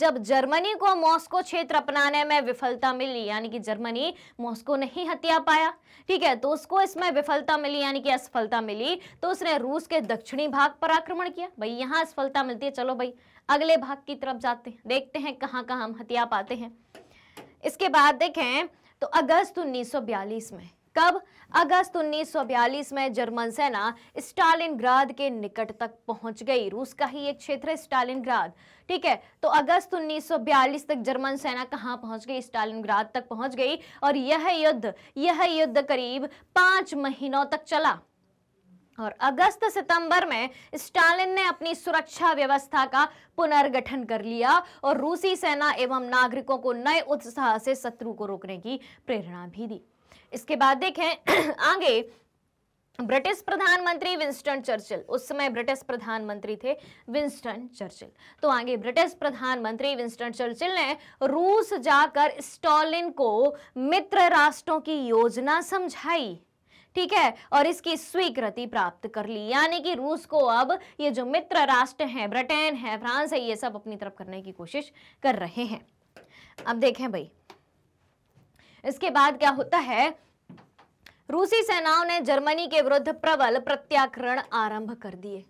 S1: जब जर्मनी को मॉस्को क्षेत्र अपनाने में विफलता मिली यानी कि जर्मनी मॉस्को नहीं हत्या पाया ठीक है तो उसको इसमें विफलता मिली यानी कि असफलता मिली तो उसने रूस के दक्षिणी भाग पर आक्रमण किया भाई यहां असफलता मिलती है चलो भाई अगले भाग की तरफ जाते हैं देखते हैं कहाँ कहाँ हम हत्या पाते हैं इसके बाद देखें तो अगस्त उन्नीस में कब अगस्त 1942 में जर्मन सेना स्टालिन के निकट तक पहुंच गई रूस का ही एक क्षेत्र है स्टालिन ठीक है तो अगस्त 1942 तक जर्मन सेना कहाँ पहुंच गई स्टालिन तक पहुंच गई और यह युद्ध यह युद्ध करीब पांच महीनों तक चला और अगस्त सितंबर में स्टालिन ने अपनी सुरक्षा व्यवस्था का पुनर्गठन कर लिया और रूसी सेना एवं नागरिकों को नए उत्साह से शत्रु को रोकने की प्रेरणा भी दी इसके बाद देखें आगे ब्रिटिश प्रधानमंत्री विंस्टन चर्चिल उस समय ब्रिटिश प्रधानमंत्री थे विंस्टन चर्चिल तो आगे ब्रिटिश प्रधानमंत्री विंस्टन चर्चिल ने रूस जाकर स्टालिन को मित्र राष्ट्रों की योजना समझाई ठीक है और इसकी स्वीकृति प्राप्त कर ली यानी कि रूस को अब ये जो मित्र राष्ट्र हैं ब्रिटेन है फ्रांस है ये सब अपनी तरफ करने की कोशिश कर रहे हैं अब देखें भाई इसके बाद क्या होता है रूसी सेनाओं ने जर्मनी के विरुद्ध प्रबल प्रत्याक्रमण आरंभ कर दिए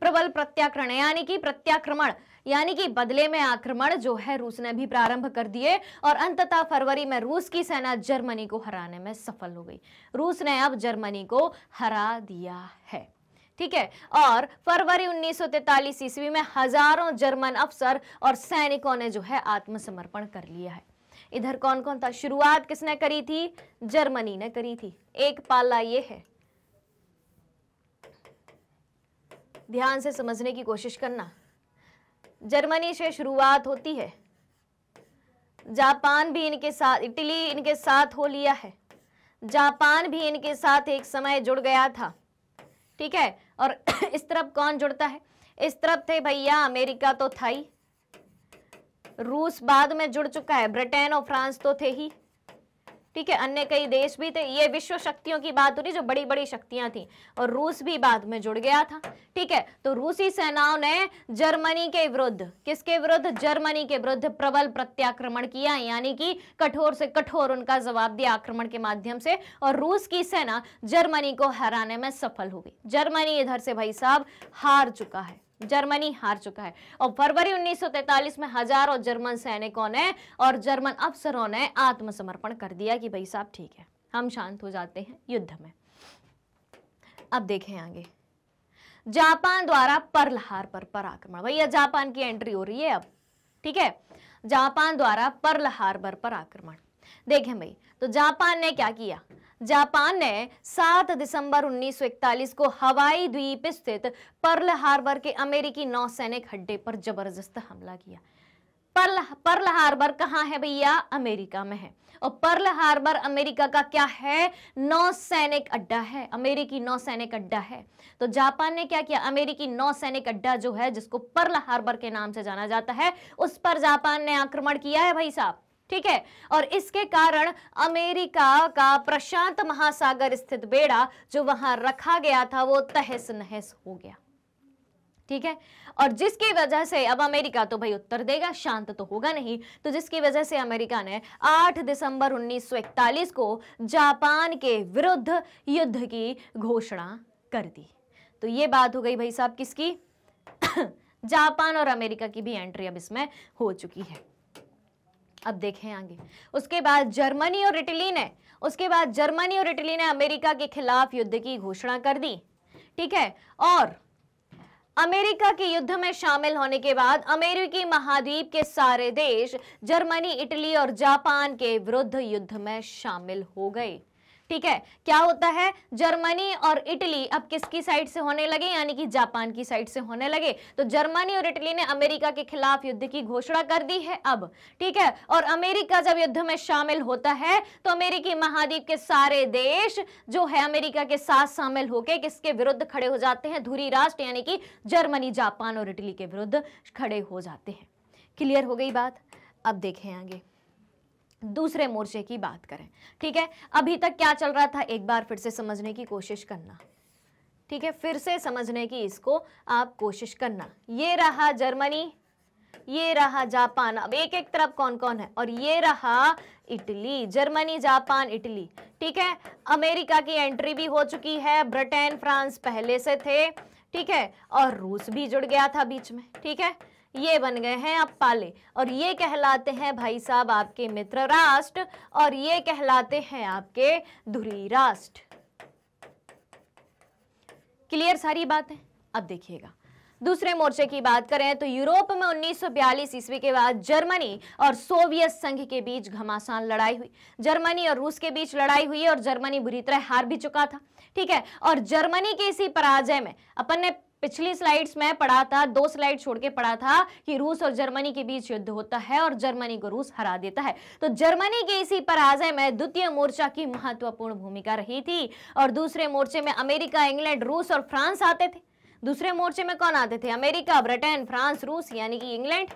S1: प्रबल प्रत्याक्रमण यानी कि प्रत्याक्रमण यानी कि बदले में आक्रमण जो है रूस ने भी प्रारंभ कर दिए और अंततः फरवरी में रूस की सेना जर्मनी को हराने में सफल हो गई रूस ने अब जर्मनी को हरा दिया है ठीक है और फरवरी 1943 ईस्वी में हजारों जर्मन अफसर और सैनिकों ने जो है आत्मसमर्पण कर लिया है इधर कौन कौन था शुरुआत किसने करी थी जर्मनी ने करी थी एक पाला ये है ध्यान से समझने की कोशिश करना जर्मनी से शुरुआत होती है जापान भी इनके साथ इटली इनके साथ हो लिया है जापान भी इनके साथ एक समय जुड़ गया था ठीक है और इस तरफ कौन जुड़ता है इस तरफ थे भैया अमेरिका तो था ही रूस बाद में जुड़ चुका है ब्रिटेन और फ्रांस तो थे ही ठीक है अन्य कई देश भी थे ये विश्व शक्तियों की बात हो रही जो बड़ी बड़ी शक्तियां थी और रूस भी बाद में जुड़ गया था ठीक है तो रूसी सेनाओं ने जर्मनी के विरुद्ध किसके विरुद्ध जर्मनी के विरुद्ध प्रबल प्रत्याक्रमण किया यानी कि कठोर से कठोर उनका जवाब दिया आक्रमण के माध्यम से और रूस की सेना जर्मनी को हराने में सफल हो गई जर्मनी इधर से भाई साहब हार चुका है जर्मनी हार चुका है और फरवरी 1943 में हजारों जर्मन सैनिकों ने और जर्मन अफसरों ने आत्मसमर्पण कर दिया कि भाई साहब ठीक है हम शांत हो जाते हैं युद्ध में अब देखें आगे जापान द्वारा पर्ल हार्बर पर आक्रमण भैया जापान की एंट्री हो रही है अब ठीक है जापान द्वारा पर्ल हार्बर पर आक्रमण देखें भाई तो जापान ने क्या किया जापान ने 7 दिसंबर 1941 को हवाई द्वीप स्थित पर्ल हार्बर के अमेरिकी नौसैनिक हड्डे पर जबरदस्त हमला किया पर्ल पर्ल हार्बर कहाँ है भैया अमेरिका में है और पर्ल हार्बर अमेरिका का क्या है नौसैनिक अड्डा है अमेरिकी नौसैनिक अड्डा है तो जापान ने क्या किया अमेरिकी नौसैनिक अड्डा जो है जिसको पर्ल हार्बर के नाम से जाना जाता है उस पर जापान ने आक्रमण किया है भाई साहब ठीक है और इसके कारण अमेरिका का प्रशांत महासागर स्थित बेड़ा जो वहां रखा गया था वो तहस नहस हो गया ठीक है और जिसकी वजह से अब अमेरिका तो भाई उत्तर देगा शांत तो होगा नहीं तो जिसकी वजह से अमेरिका ने 8 दिसंबर 1941 को जापान के विरुद्ध युद्ध की घोषणा कर दी तो ये बात हो गई भाई साहब किसकी जापान और अमेरिका की भी एंट्री अब इसमें हो चुकी है अब देखें आगे उसके बाद जर्मनी और इटली ने उसके बाद जर्मनी और इटली ने अमेरिका के खिलाफ युद्ध की घोषणा कर दी ठीक है और अमेरिका के युद्ध में शामिल होने के बाद अमेरिकी महाद्वीप के सारे देश जर्मनी इटली और जापान के विरुद्ध युद्ध में शामिल हो गए ठीक है क्या होता है जर्मनी और इटली अब किसकी साइड से होने लगे यानी कि जापान की साइड से होने लगे तो जर्मनी और इटली ने अमेरिका के खिलाफ युद्ध की घोषणा कर दी है अब ठीक है और अमेरिका जब युद्ध में शामिल होता है तो अमेरिकी महाद्वीप के सारे देश जो है अमेरिका के साथ शामिल होकर किसके विरुद्ध खड़े हो जाते हैं धूरी राष्ट्र यानी कि जर्मनी जापान और इटली के विरुद्ध खड़े हो जाते हैं क्लियर हो गई बात अब देखें आगे दूसरे मोर्चे की बात करें ठीक है अभी तक क्या चल रहा था एक बार फिर से समझने की कोशिश करना ठीक है फिर से समझने की इसको आप कोशिश करना ये रहा जर्मनी ये रहा जापान अब एक एक तरफ कौन कौन है और ये रहा इटली जर्मनी जापान इटली ठीक है अमेरिका की एंट्री भी हो चुकी है ब्रिटेन फ्रांस पहले से थे ठीक है और रूस भी जुड़ गया था बीच में ठीक है ये बन गए हैं आप पाले और ये कहलाते हैं भाई साहब आपके मित्र राष्ट्र और ये कहलाते हैं आपके धुरी राष्ट्र क्लियर सारी है अब देखिएगा दूसरे मोर्चे की बात करें तो यूरोप में 1942 ईस्वी के बाद जर्मनी और सोवियत संघ के बीच घमासान लड़ाई हुई जर्मनी और रूस के बीच लड़ाई हुई और जर्मनी बुरी तरह हार भी चुका था ठीक है और जर्मनी के इसी पराजय में अपन ने पिछली स्लाइड्स में पढ़ा था दो स्लाइड छोड़ के पढ़ा था कि रूस और जर्मनी के बीच युद्ध होता है और जर्मनी को रूस हरा देता है तो जर्मनी के इसी पराजय में द्वितीय मोर्चा की महत्वपूर्ण भूमिका रही थी और दूसरे मोर्चे में अमेरिका इंग्लैंड रूस और फ्रांस आते थे दूसरे मोर्चे में कौन आते थे अमेरिका ब्रिटेन फ्रांस रूस यानी कि इंग्लैंड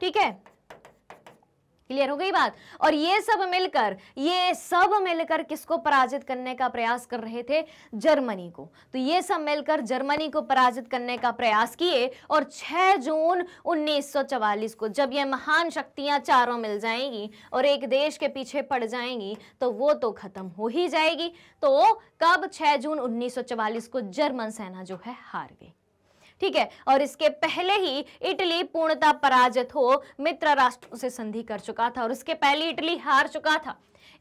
S1: ठीक है क्लियर हो गई बात और ये सब मिलकर ये सब मिलकर किसको पराजित करने का प्रयास कर रहे थे जर्मनी को तो ये सब मिलकर जर्मनी को पराजित करने का प्रयास किए और 6 जून 1944 को जब ये महान शक्तियां चारों मिल जाएंगी और एक देश के पीछे पड़ जाएंगी तो वो तो खत्म हो ही जाएगी तो कब 6 जून 1944 को जर्मन सेना जो है हार गई ठीक है और इसके पहले ही इटली पूर्णता पराजित हो मित्र राष्ट्रों से संधि कर चुका था और इसके पहले इटली हार चुका था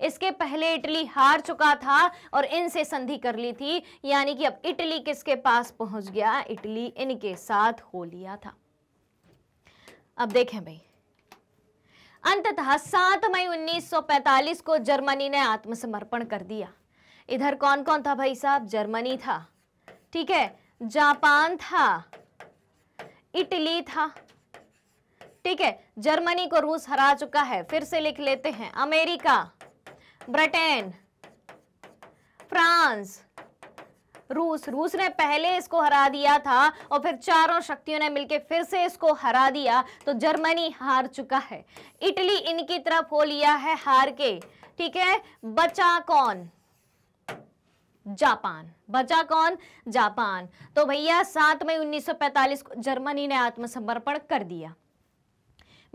S1: इसके पहले इटली हार चुका था और इनसे संधि कर ली थी यानी कि अब इटली किसके पास पहुंच गया इटली इनके साथ हो लिया था अब देखें भाई अंततः सात मई 1945 को जर्मनी ने आत्मसमर्पण कर दिया इधर कौन कौन था भाई साहब जर्मनी था ठीक है जापान था इटली था ठीक है जर्मनी को रूस हरा चुका है फिर से लिख लेते हैं अमेरिका ब्रिटेन फ्रांस रूस रूस ने पहले इसको हरा दिया था और फिर चारों शक्तियों ने मिलकर फिर से इसको हरा दिया तो जर्मनी हार चुका है इटली इनकी तरफ हो लिया है हार के ठीक है बचा कौन जापान बचा कौन जापान तो भैया सात मई 1945 को जर्मनी ने आत्मसमर्पण कर दिया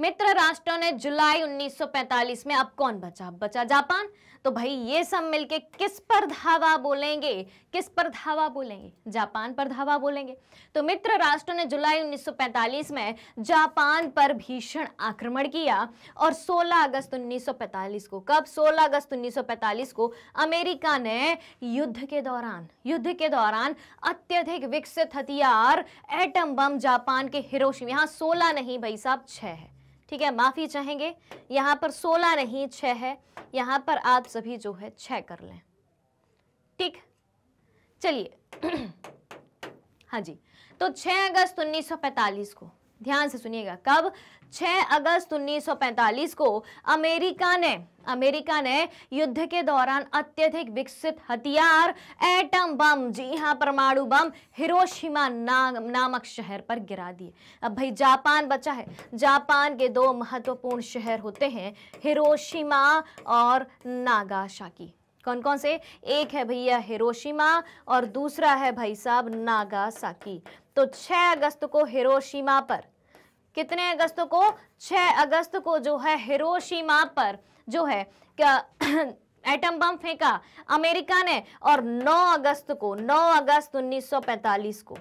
S1: मित्र राष्ट्रों ने जुलाई 1945 में अब कौन बचा बचा जापान तो भाई ये सब मिलके किस पर धावा बोलेंगे किस पर धावा बोलेंगे जापान पर धावा बोलेंगे तो मित्र राष्ट्र ने जुलाई 1945 में जापान पर भीषण आक्रमण किया और 16 अगस्त 1945 को कब 16 अगस्त 1945 को अमेरिका ने युद्ध के दौरान युद्ध के दौरान अत्यधिक विकसित हथियार एटम बम जापान के हिरोशिमा यहाँ सोलह नहीं भाई साहब छह है ठीक है माफ़ी चाहेंगे यहाँ पर सोलह नहीं छ है यहाँ पर आप सभी जो है छः कर लें ठीक चलिए हाँ जी तो 6 अगस्त 1945 को ध्यान से सुनिएगा कब 6 अगस्त 1945 को अमेरिका ने अमेरिका ने युद्ध के दौरान अत्यधिक विकसित हथियार एटम बम जी हाँ परमाणु बम हिरोशिमा नाम नामक शहर पर गिरा दिए अब भाई जापान बचा है जापान के दो महत्वपूर्ण शहर होते हैं हिरोशिमा और नागाशाकी कौन कौन से एक है भैया हिरोशिमा और दूसरा है भाई साहब नागासाकी तो 6 अगस्त को हिरोशिमा पर कितने अगस्त को 6 अगस्त को जो है हिरोशिमा पर जो है एटम बम फेंका अमेरिका ने और 9 अगस्त को 9 अगस्त 1945 को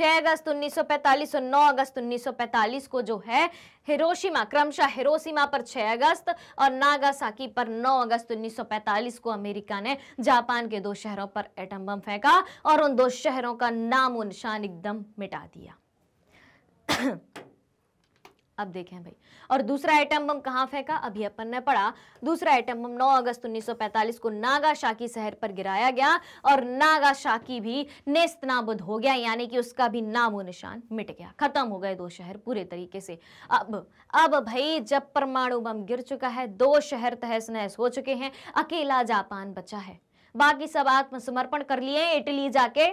S1: 6 अगस्त 1945 और 9 अगस्त 1945 को जो है हिरोशिमा क्रमशः हिरोशिमा पर 6 अगस्त और नागासाकी पर 9 अगस्त 1945 को अमेरिका ने जापान के दो शहरों पर एटम बम फेंका और उन दो शहरों का नामो निशान एकदम मिटा दिया अब देखें भाई और दूसरा आइटम बम कहां फेंका अभी अपन ने पढ़ा दूसरा आइटम बम 9 अगस्त 1945 को नागाशाकी शहर पर गिराया गया और नागाशाकी भी नेस्तनाबुद हो गया यानी कि उसका भी नामो निशान मिट गया खत्म हो गए दो शहर पूरे तरीके से अब अब भाई जब परमाणु बम गिर चुका है दो शहर तहस नहस हो चुके हैं अकेला जापान बचा है बाकी सब आत्मसमर्पण कर लिए इटली जाके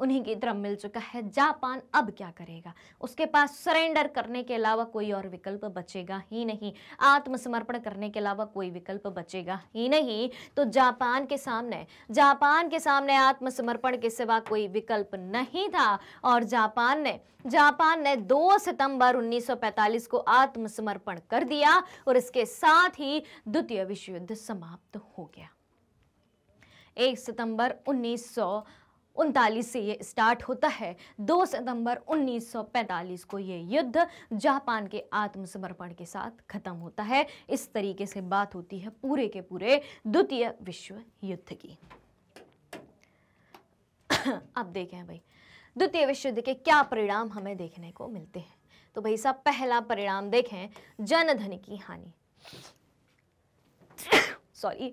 S1: उन्हीं की तरफ मिल चुका है जापान अब क्या करेगा उसके पास सरेंडर करने के अलावा कोई और विकल्प बचेगा ही नहीं आत्मसमर्पण करने के अलावा कोई विकल्प बचेगा ही नहीं तो जापान के सामने जापान के सामने आत्मसमर्पण के सिवा कोई विकल्प नहीं था और जापान ने जापान ने 2 सितंबर 1945 को आत्मसमर्पण कर दिया और इसके साथ ही द्वितीय विश्व युद्ध समाप्त हो गया एक सितंबर उन्नीस उनतालीस से ये स्टार्ट होता है 2 सितंबर 1945 को ये युद्ध जापान के आत्मसमर्पण के साथ खत्म होता है इस तरीके से बात होती है पूरे के पूरे द्वितीय विश्व युद्ध की अब देखें भाई द्वितीय विश्व युद्ध के क्या परिणाम हमें देखने को मिलते हैं तो भाई साहब पहला परिणाम देखें जनधन की हानि सॉरी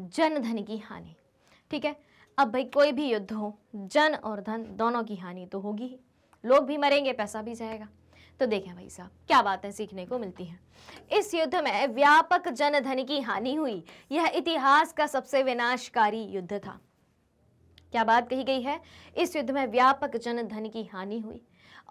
S1: जनधन की हानि ठीक है अब भाई कोई भी युद्ध हो जन और धन दोनों की हानि तो होगी ही लोग भी मरेंगे पैसा भी जाएगा तो देखें भाई साहब क्या बातें सीखने को मिलती हैं इस युद्ध में व्यापक जनधन की हानि हुई यह इतिहास का सबसे विनाशकारी युद्ध था क्या बात कही गई है इस युद्ध में व्यापक जनधन की हानि हुई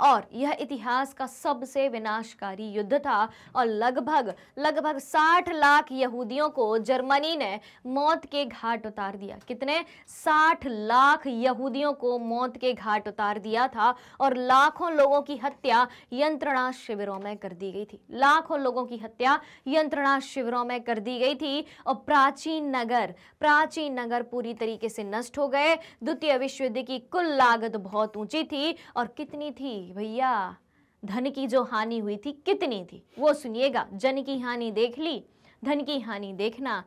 S1: और यह इतिहास का सबसे विनाशकारी युद्ध था और लगभग लगभग 60 लाख यहूदियों को जर्मनी ने मौत के घाट उतार दिया कितने 60 लाख यहूदियों को मौत के घाट उतार दिया था और लाखों लोगों की हत्या यंत्रणा शिविरों में कर दी गई थी लाखों लोगों की हत्या यंत्रणा शिविरों में कर दी गई थी और प्राचीन नगर प्राचीन नगर पूरी तरीके से नष्ट हो गए द्वितीय विश्व युद्ध की कुल लागत बहुत ऊंची थी और कितनी थी कि भैया धन की जो हानि हुई थी कितनी थी वो सुनिएगा जन की हानि देख ली धन की हानि देखना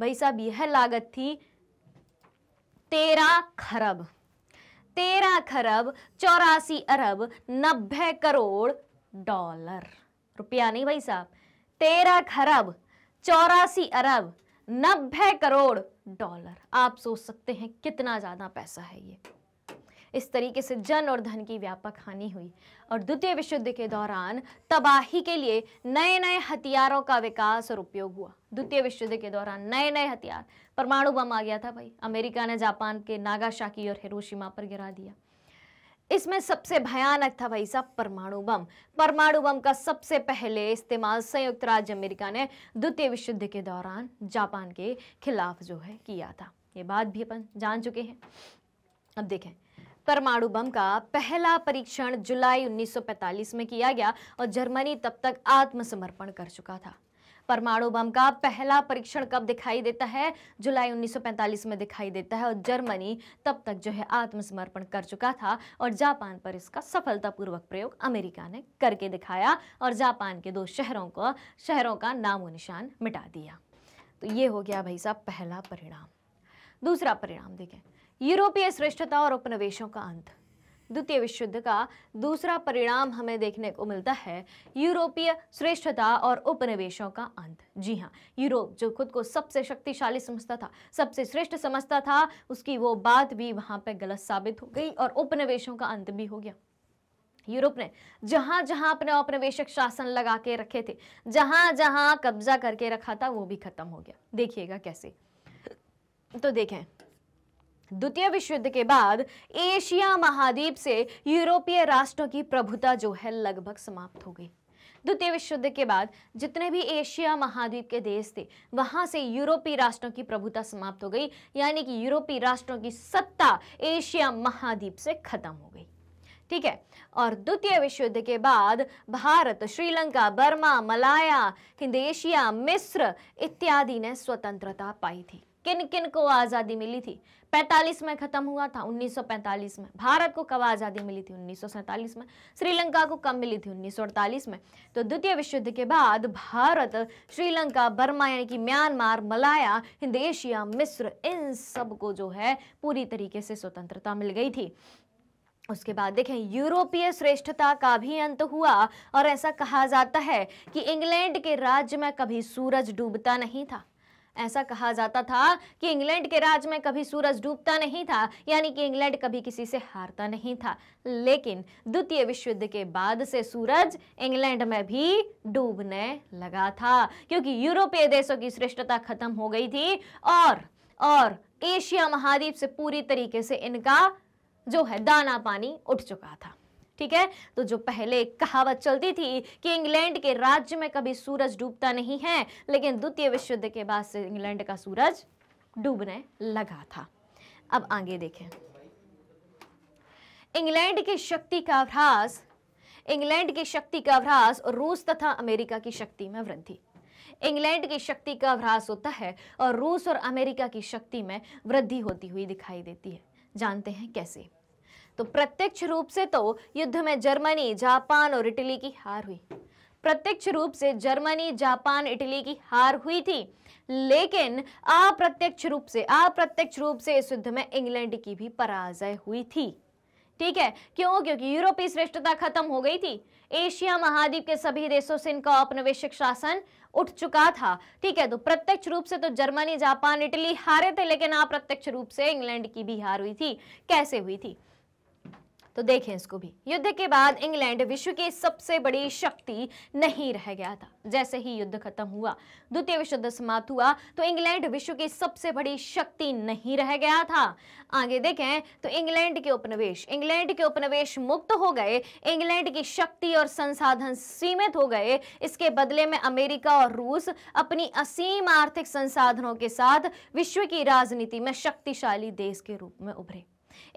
S1: भाई साहब यह लागत थी तेरा खरब तेरा खरब चौरासी अरब नब्बे करोड़ डॉलर रुपया नहीं भाई साहब तेरह खरब चौरासी अरब नब्बे करोड़ डॉलर आप सोच सकते हैं कितना ज़्यादा पैसा है ये इस तरीके से जन और धन की व्यापक हानि हुई और द्वितीय विश्व युद्ध के दौरान तबाही के लिए नए नए हथियारों का विकास और उपयोग हुआ द्वितीय विश्व युद्ध के दौरान नए नए हथियार परमाणु बम आ गया था भाई अमेरिका ने जापान के नागाशाकी और हिरोशिमा पर गिरा दिया इसमें सबसे भयानक था भाई साहब परमाणु बम परमाणु बम का सबसे पहले इस्तेमाल संयुक्त राज्य अमेरिका ने द्वितीय विश्व युद्ध के दौरान जापान के खिलाफ जो है किया था ये बात भी अपन जान चुके हैं अब देखें परमाणु बम का पहला परीक्षण जुलाई 1945 में किया गया और जर्मनी तब तक आत्मसमर्पण कर चुका था परमाणु बम का पहला परीक्षण कब दिखाई देता है जुलाई 1945 में दिखाई देता है और जर्मनी तब तक जो है आत्मसमर्पण कर चुका था और जापान पर इसका सफलतापूर्वक प्रयोग अमेरिका ने करके दिखाया और जापान के दो शहरों को शहरों का नामो निशान मिटा दिया तो ये हो गया भाई साहब पहला परिणाम दूसरा परिणाम देखें यूरोपीय श्रेष्ठता और उपनिवेशों का अंत द्वितीय विश्व युद्ध का दूसरा परिणाम हमें देखने को मिलता है यूरोपीय श्रेष्ठता और उपनिवेशों का अंत जी हाँ यूरोप जो खुद को सबसे शक्तिशाली समझता था सबसे श्रेष्ठ समझता था उसकी वो बात भी वहां पर गलत साबित हो गई और उपनिवेशों का अंत भी हो गया यूरोप ने जहां जहां अपने औपनिवेशक शासन लगा के रखे थे जहां जहां कब्जा करके रखा था वो भी खत्म हो गया देखिएगा कैसे तो देखें द्वितीय विश्व युद्ध के बाद एशिया महाद्वीप से यूरोपीय राष्ट्रों की प्रभुता जो है लगभग समाप्त हो गई द्वितीय विश्व युद्ध के बाद जितने भी एशिया महाद्वीप के देश थे वहां से यूरोपीय राष्ट्रों की प्रभुता समाप्त हो गई यानी कि यूरोपीय राष्ट्रों की सत्ता एशिया महाद्वीप से खत्म हो गई ठीक है और द्वितीय विश्व युद्ध के बाद Bharat Sri Lanka Burma Malaya Asia मिस्र इत्यादि ने स्वतंत्रता पाई थी किन किन को आज़ादी मिली थी 45 में ख़त्म हुआ था 1945 में भारत को कब आज़ादी मिली थी उन्नीस में श्रीलंका को कब मिली थी 1948 में तो द्वितीय विश्व युद्ध के बाद भारत श्रीलंका बर्मा यानी कि म्यांमार मलाया हिंद एशिया मिस्र इन सब को जो है पूरी तरीके से स्वतंत्रता मिल गई थी उसके बाद देखें यूरोपीय श्रेष्ठता का भी अंत हुआ और ऐसा कहा जाता है कि इंग्लैंड के राज्य में कभी सूरज डूबता नहीं था ऐसा कहा जाता था कि इंग्लैंड के राज में कभी सूरज डूबता नहीं था यानी कि इंग्लैंड कभी किसी से हारता नहीं था लेकिन द्वितीय विश्व युद्ध के बाद से सूरज इंग्लैंड में भी डूबने लगा था क्योंकि यूरोपीय देशों की श्रेष्ठता खत्म हो गई थी और और एशिया महाद्वीप से पूरी तरीके से इनका जो है दाना पानी उठ चुका था ठीक है तो जो पहले कहावत चलती थी कि इंग्लैंड के राज्य में कभी सूरज डूबता नहीं है लेकिन द्वितीय विश्व युद्ध के बाद से इंग्लैंड का सूरज डूबने लगा था अब आगे देखें इंग्लैंड की शक्ति का अभ्रास इंग्लैंड की शक्ति का और रूस तथा अमेरिका की शक्ति में वृद्धि इंग्लैंड की शक्ति का अभ्रास होता है और रूस और अमेरिका की शक्ति में वृद्धि होती हुई दिखाई देती है जानते हैं कैसे तो प्रत्यक्ष रूप से तो युद्ध में जर्मनी जापान और इटली की हार हुई प्रत्यक्ष रूप से जर्मनी जापान इटली की हार हुई थी लेकिन अप्रत्यक्ष रूप से अप्रत्यक्ष रूप से इस युद्ध में इंग्लैंड की भी पराजय हुई थी ठीक है क्यों क्योंकि यूरोपीय श्रेष्ठता खत्म हो गई थी एशिया महाद्वीप के सभी देशों से इनका औपनिवेशिक शासन उठ चुका था ठीक है तो प्रत्यक्ष रूप से तो जर्मनी जापान इटली हारे थे लेकिन अप्रत्यक्ष रूप से इंग्लैंड की भी हार हुई थी कैसे हुई थी तो देखें इसको भी युद्ध के बाद इंग्लैंड विश्व की सबसे बड़ी शक्ति नहीं रह गया था जैसे ही युद्ध खत्म हुआ द्वितीय विश्व युद्ध समाप्त हुआ तो इंग्लैंड विश्व की सबसे बड़ी शक्ति नहीं रह गया था आगे देखें तो इंग्लैंड के उपनिवेश इंग्लैंड के उपनिवेश मुक्त हो गए इंग्लैंड की शक्ति और संसाधन सीमित हो गए इसके बदले में अमेरिका और रूस अपनी असीम आर्थिक संसाधनों के साथ विश्व की राजनीति में शक्तिशाली देश के रूप में उभरे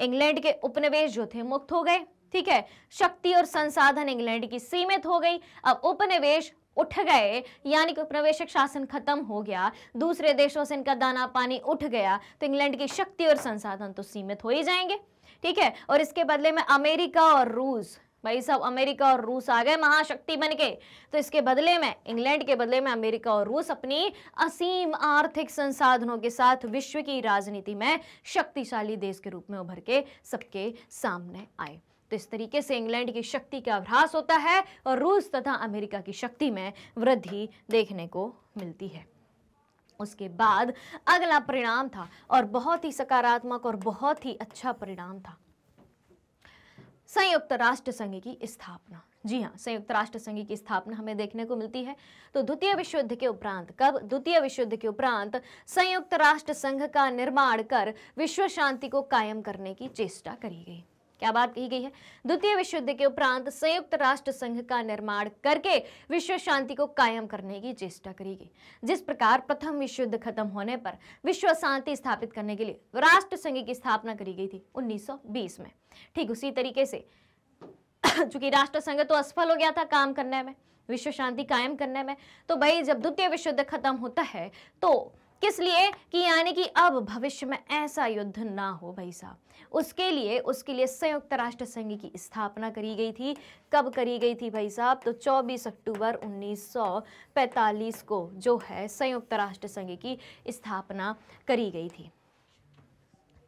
S1: इंग्लैंड के उपनिवेश जो थे मुक्त हो गए ठीक है शक्ति और संसाधन इंग्लैंड की सीमित हो गई अब उपनिवेश उठ गए यानी कि उपनिवेशक शासन खत्म हो गया दूसरे देशों से इनका दाना पानी उठ गया तो इंग्लैंड की शक्ति और संसाधन तो सीमित हो ही जाएंगे ठीक है और इसके बदले में अमेरिका और रूस भाई साहब अमेरिका और रूस आ गए महाशक्ति बन के तो इसके बदले में इंग्लैंड के बदले में अमेरिका और रूस अपनी असीम आर्थिक संसाधनों के साथ विश्व की राजनीति में शक्तिशाली देश के रूप में उभर के सबके सामने आए तो इस तरीके से इंग्लैंड की शक्ति का अभ्रास होता है और रूस तथा अमेरिका की शक्ति में वृद्धि देखने को मिलती है उसके बाद अगला परिणाम था और बहुत ही सकारात्मक और बहुत ही अच्छा परिणाम था संयुक्त राष्ट्र संघ की स्थापना जी हाँ संयुक्त राष्ट्र संघ की स्थापना हमें देखने को मिलती है तो द्वितीय विश्व युद्ध के उपरांत कब द्वितीय विश्व युद्ध के उपरांत संयुक्त राष्ट्र संघ का निर्माण कर विश्व शांति को कायम करने की चेष्टा करी गई क्या बात कही गई है द्वितीय विश्व युद्ध के उपरांत संयुक्त राष्ट्र संघ का निर्माण करके विश्व शांति को कायम करने की चेष्टा करी गई जिस प्रकार प्रथम विश्व युद्ध खत्म होने पर विश्व शांति स्थापित करने के लिए राष्ट्र संघ की स्थापना करी गई थी 1920 में ठीक उसी तरीके से चूंकि राष्ट्र संघ तो असफल हो गया था काम करने में विश्व शांति कायम करने में तो भाई जब द्वितीय विश्व युद्ध खत्म होता है तो किस लिए कि यानी कि अब भविष्य में ऐसा युद्ध ना हो भाई साहब उसके लिए उसके लिए संयुक्त राष्ट्र संघ की स्थापना करी गई थी कब करी गई थी भाई साहब तो 24 अक्टूबर 1945 को जो है संयुक्त राष्ट्र संघ की स्थापना करी गई थी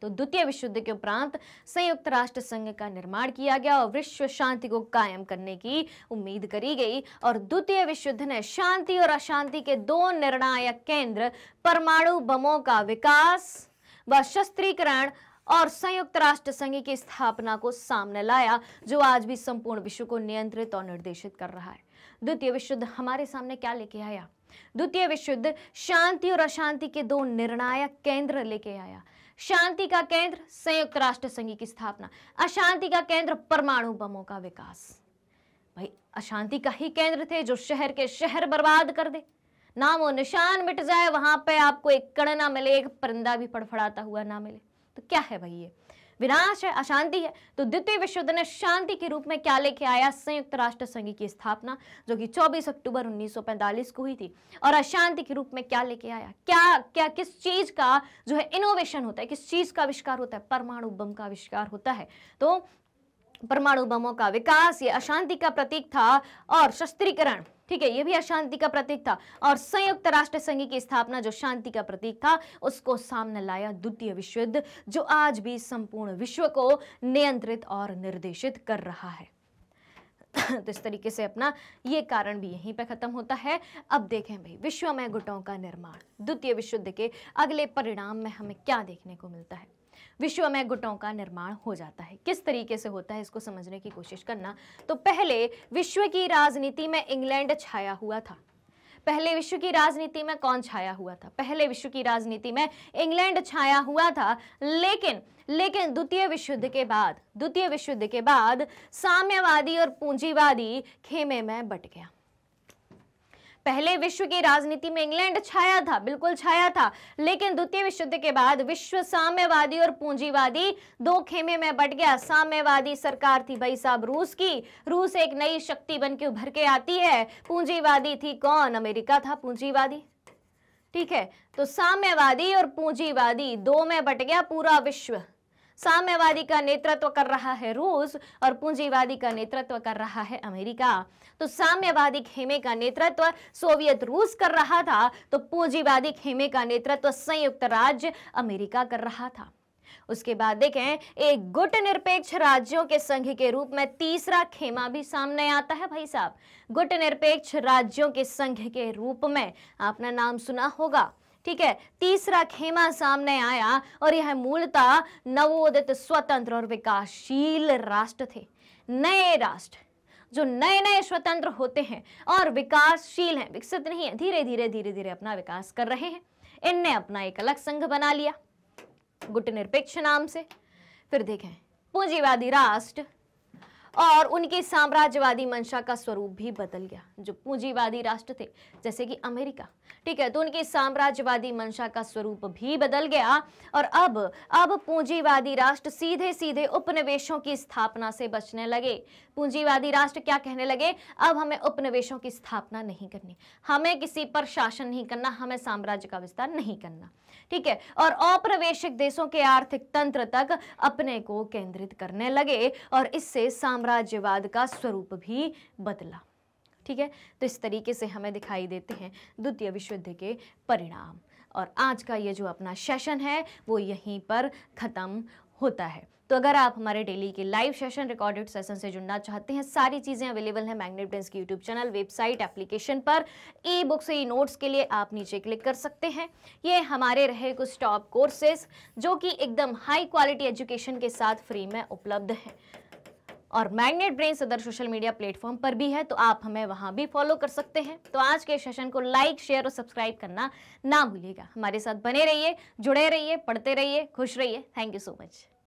S1: तो द्वितीय विश्व युद्ध के उपरांत संयुक्त राष्ट्र संघ का निर्माण किया गया और विश्व शांति को कायम करने की उम्मीद करी गई और द्वितीय विश्व युद्ध ने शांति और अशांति के दो निर्णायक केंद्र परमाणु बमों का विकास व शस्त्रीकरण और संयुक्त राष्ट्र संघ की स्थापना को सामने लाया जो आज भी संपूर्ण विश्व को नियंत्रित और निर्देशित कर रहा है द्वितीय विश्व युद्ध हमारे सामने क्या लेके आया द्वितीय विश्व युद्ध शांति और अशांति के दो निर्णायक केंद्र लेके आया शांति का केंद्र संयुक्त राष्ट्र संघ की स्थापना अशांति का केंद्र परमाणु बमों का विकास भाई अशांति का ही केंद्र थे जो शहर के शहर बर्बाद कर दे वो निशान मिट जाए वहां पे आपको एक कण ना मिले एक परिंदा भी फड़फड़ाता हुआ ना मिले तो क्या है भाई ये विनाश है अशांति है तो द्वितीय विश्व युद्ध ने शांति के रूप में क्या लेके आया संयुक्त राष्ट्र संघ की स्थापना जो कि 24 अक्टूबर 1945 को हुई थी और अशांति के रूप में क्या लेके आया क्या क्या किस चीज का जो है इनोवेशन होता है किस चीज का आविष्कार होता है परमाणु बम का आविष्कार होता है तो परमाणु बमों का विकास ये अशांति का प्रतीक था और शस्त्रीकरण ठीक है ये भी अशांति का प्रतीक था और संयुक्त राष्ट्र संघ की स्थापना जो शांति का प्रतीक था उसको सामने लाया द्वितीय विश्व युद्ध जो आज भी संपूर्ण विश्व को नियंत्रित और निर्देशित कर रहा है तो इस तरीके से अपना ये कारण भी यहीं पे खत्म होता है अब देखें भाई विश्व में गुटों का निर्माण द्वितीय विश्व युद्ध के अगले परिणाम में हमें क्या देखने को मिलता है विश्वमय गुटों का निर्माण हो जाता है किस तरीके से होता है इसको समझने की कोशिश करना तो पहले विश्व की राजनीति में इंग्लैंड छाया हुआ था पहले विश्व की राजनीति में कौन छाया हुआ था पहले विश्व की राजनीति में इंग्लैंड छाया हुआ था लेकिन लेकिन द्वितीय विश्व युद्ध के बाद द्वितीय विश्व युद्ध के बाद साम्यवादी और पूंजीवादी खेमे में बट गया पहले विश्व की राजनीति में इंग्लैंड छाया था बिल्कुल छाया था लेकिन द्वितीय विश्व युद्ध के बाद विश्व साम्यवादी और पूंजीवादी दो खेमे में बट गया साम्यवादी सरकार थी भाई साहब रूस की रूस एक नई शक्ति बन के उभर के आती है पूंजीवादी थी कौन अमेरिका था पूंजीवादी ठीक है तो साम्यवादी और पूंजीवादी दो में बट गया पूरा विश्व साम्यवादी का नेतृत्व कर रहा है रूस और पूंजीवादी का नेतृत्व कर रहा है अमेरिका तो साम्यवादी खेमे का नेतृत्व सोवियत रूस कर रहा था तो पूंजीवादी खेमे का नेतृत्व संयुक्त राज्य अमेरिका कर रहा था उसके बाद देखें एक गुट निरपेक्ष राज्यों के संघ के रूप में तीसरा खेमा भी सामने आता है भाई साहब गुट निरपेक्ष राज्यों के संघ के रूप में आपने नाम सुना होगा ठीक है तीसरा खेमा सामने आया और यह मूलतः नवोदित स्वतंत्र और विकासशील राष्ट्र थे नए राष्ट्र जो नए नए स्वतंत्र होते हैं और विकासशील हैं विकसित नहीं है धीरे धीरे धीरे धीरे अपना विकास कर रहे हैं इनने अपना एक अलग संघ बना लिया गुट निरपेक्ष नाम से फिर देखें पूंजीवादी राष्ट्र और उनकी साम्राज्यवादी मंशा का स्वरूप भी बदल गया जो पूंजीवादी राष्ट्र थे जैसे कि अमेरिका ठीक है तो उनकी साम्राज्यवादी मंशा का स्वरूप भी बदल गया और अब अब पूंजीवादी राष्ट्र सीधे सीधे उपनिवेशों की स्थापना से बचने लगे पूंजीवादी राष्ट्र क्या कहने लगे अब हमें उपनिवेशों की स्थापना नहीं करनी हमें किसी पर शासन नहीं करना हमें साम्राज्य का विस्तार नहीं करना ठीक है और औपनिवेशिक देशों के आर्थिक तंत्र तक अपने को केंद्रित करने लगे और इससे साम्राज्य साम्राज्यवाद का स्वरूप भी बदला ठीक है तो इस तरीके से हमें दिखाई देते हैं द्वितीय विश्व युद्ध के परिणाम और आज का ये जो अपना सेशन है वो यहीं पर ख़त्म होता है तो अगर आप हमारे डेली के लाइव सेशन रिकॉर्डेड सेशन से जुड़ना चाहते हैं सारी चीज़ें अवेलेबल हैं मैग्नेट डेंस की यूट्यूब चैनल वेबसाइट एप्लीकेशन पर ई बुक्स ई नोट्स के लिए आप नीचे क्लिक कर सकते हैं ये हमारे रहे कुछ टॉप कोर्सेज जो कि एकदम हाई क्वालिटी एजुकेशन के साथ फ्री में उपलब्ध हैं और मैग्नेट ब्रेन सदर सोशल मीडिया प्लेटफॉर्म पर भी है तो आप हमें वहां भी फॉलो कर सकते हैं तो आज के सेशन को लाइक शेयर और सब्सक्राइब करना ना भूलिएगा हमारे साथ बने रहिए जुड़े रहिए पढ़ते रहिए खुश रहिए थैंक यू सो मच